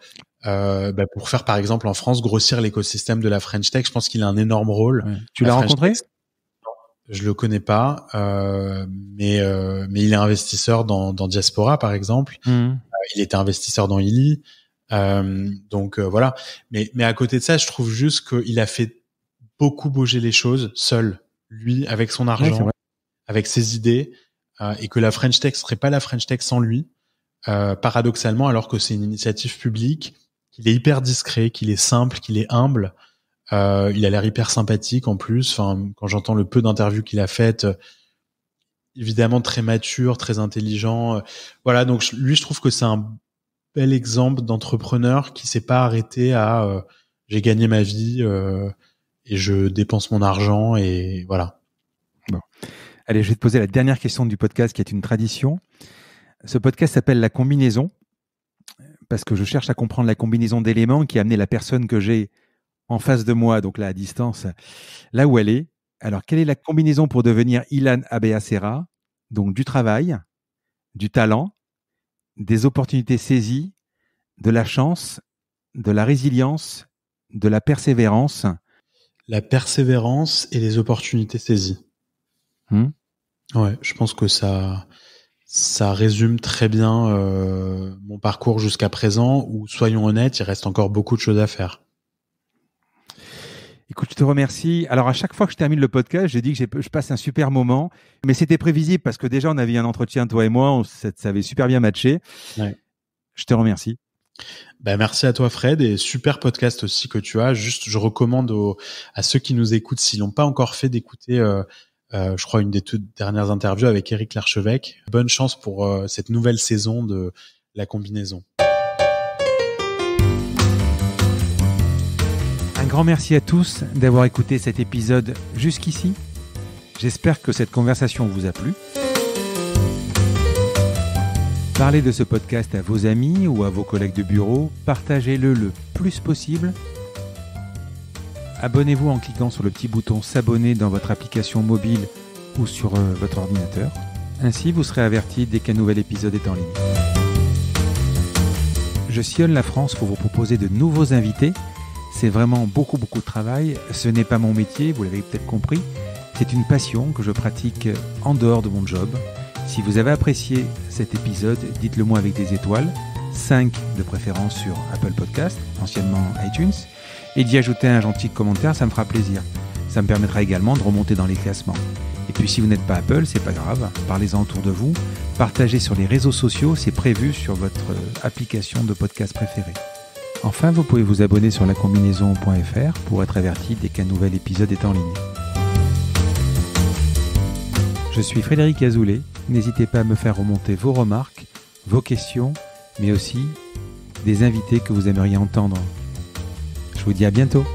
euh, bah, pour faire par exemple en France grossir l'écosystème de la French Tech. Je pense qu'il a un énorme rôle. Tu l'as rencontré Je non, Je le connais pas, mais mais il est investisseur dans, Diaspora par exemple. Mmh. il était investisseur dans Illy. donc voilà. Mais mais à côté de ça, je trouve juste qu'il a fait beaucoup bouger les choses seul, lui, avec son argent, avec ses idées, et que la French Tech serait pas la French Tech sans lui. Euh, paradoxalement, alors que c'est une initiative publique, qu'il est hyper discret, qu'il est simple, qu'il est humble. Euh, il a l'air hyper sympathique en plus. Enfin, quand j'entends le peu d'interviews qu'il a faites, euh, évidemment très mature, très intelligent. Voilà, donc lui, je trouve que c'est un bel exemple d'entrepreneur qui s'est pas arrêté à j'ai gagné ma vie et je dépense mon argent et voilà. Bon. Allez, je vais te poser la dernière question du podcast qui est une tradition. Ce podcast s'appelle La combinaison, parce que je cherche à comprendre la combinaison d'éléments qui a amené la personne que j'ai en face de moi, donc là à distance, là où elle est. Alors, quelle est la combinaison pour devenir Ilan Abeacera Donc, du travail, du talent, des opportunités saisies, de la chance, de la résilience, de la persévérance. La persévérance et les opportunités saisies. Hmm. Ouais, je pense que ça, ça résume très bien euh, mon parcours jusqu'à présent, Ou soyons honnêtes, il reste encore beaucoup de choses à faire. Écoute, je te remercie. Alors, à chaque fois que je termine le podcast, j'ai dit que je passe un super moment, mais c'était prévisible parce que déjà, on avait un entretien, toi et moi, on, ça, super bien matché. Je te remercie. Ben, merci à toi Fred et super podcast aussi que tu as. Juste, je recommande à ceux qui nous écoutent, s'ils n'ont pas encore fait, d'écouter euh, euh, je crois une des toutes dernières interviews avec Eric Larchevêque. Bonne chance pour euh, cette nouvelle saison de la combinaison. Un grand merci à tous d'avoir écouté cet épisode jusqu'ici. J'espère que cette conversation vous a plu. Parlez de ce podcast à vos amis ou à vos collègues de bureau, partagez-le le plus possible Abonnez-vous en cliquant sur le petit bouton S'abonner dans votre application mobile ou sur euh, votre ordinateur. Ainsi, vous serez averti dès qu'un nouvel épisode est en ligne. Je sillonne la France pour vous proposer de nouveaux invités. C'est vraiment beaucoup, beaucoup de travail. Ce n'est pas mon métier, vous l'avez peut-être compris. C'est une passion que je pratique en dehors de mon job. Si vous avez apprécié cet épisode, dites-le moi avec des étoiles, 5 de préférence sur Apple Podcast, anciennement iTunes, et d'y ajouter un gentil commentaire, ça me fera plaisir. Ça me permettra également de remonter dans les classements. Et puis si vous n'êtes pas Apple, c'est pas grave, parlez-en autour de vous, partagez sur les réseaux sociaux, c'est prévu sur votre euh, application de podcast préférée. Enfin, vous pouvez vous abonner sur la lacombinaison.fr pour être averti dès qu'un nouvel épisode est en ligne. Je suis Frédéric Azoulay, n'hésitez pas à me faire remonter vos remarques, vos questions, mais aussi des invités que vous aimeriez entendre. Je vous dis à bientôt.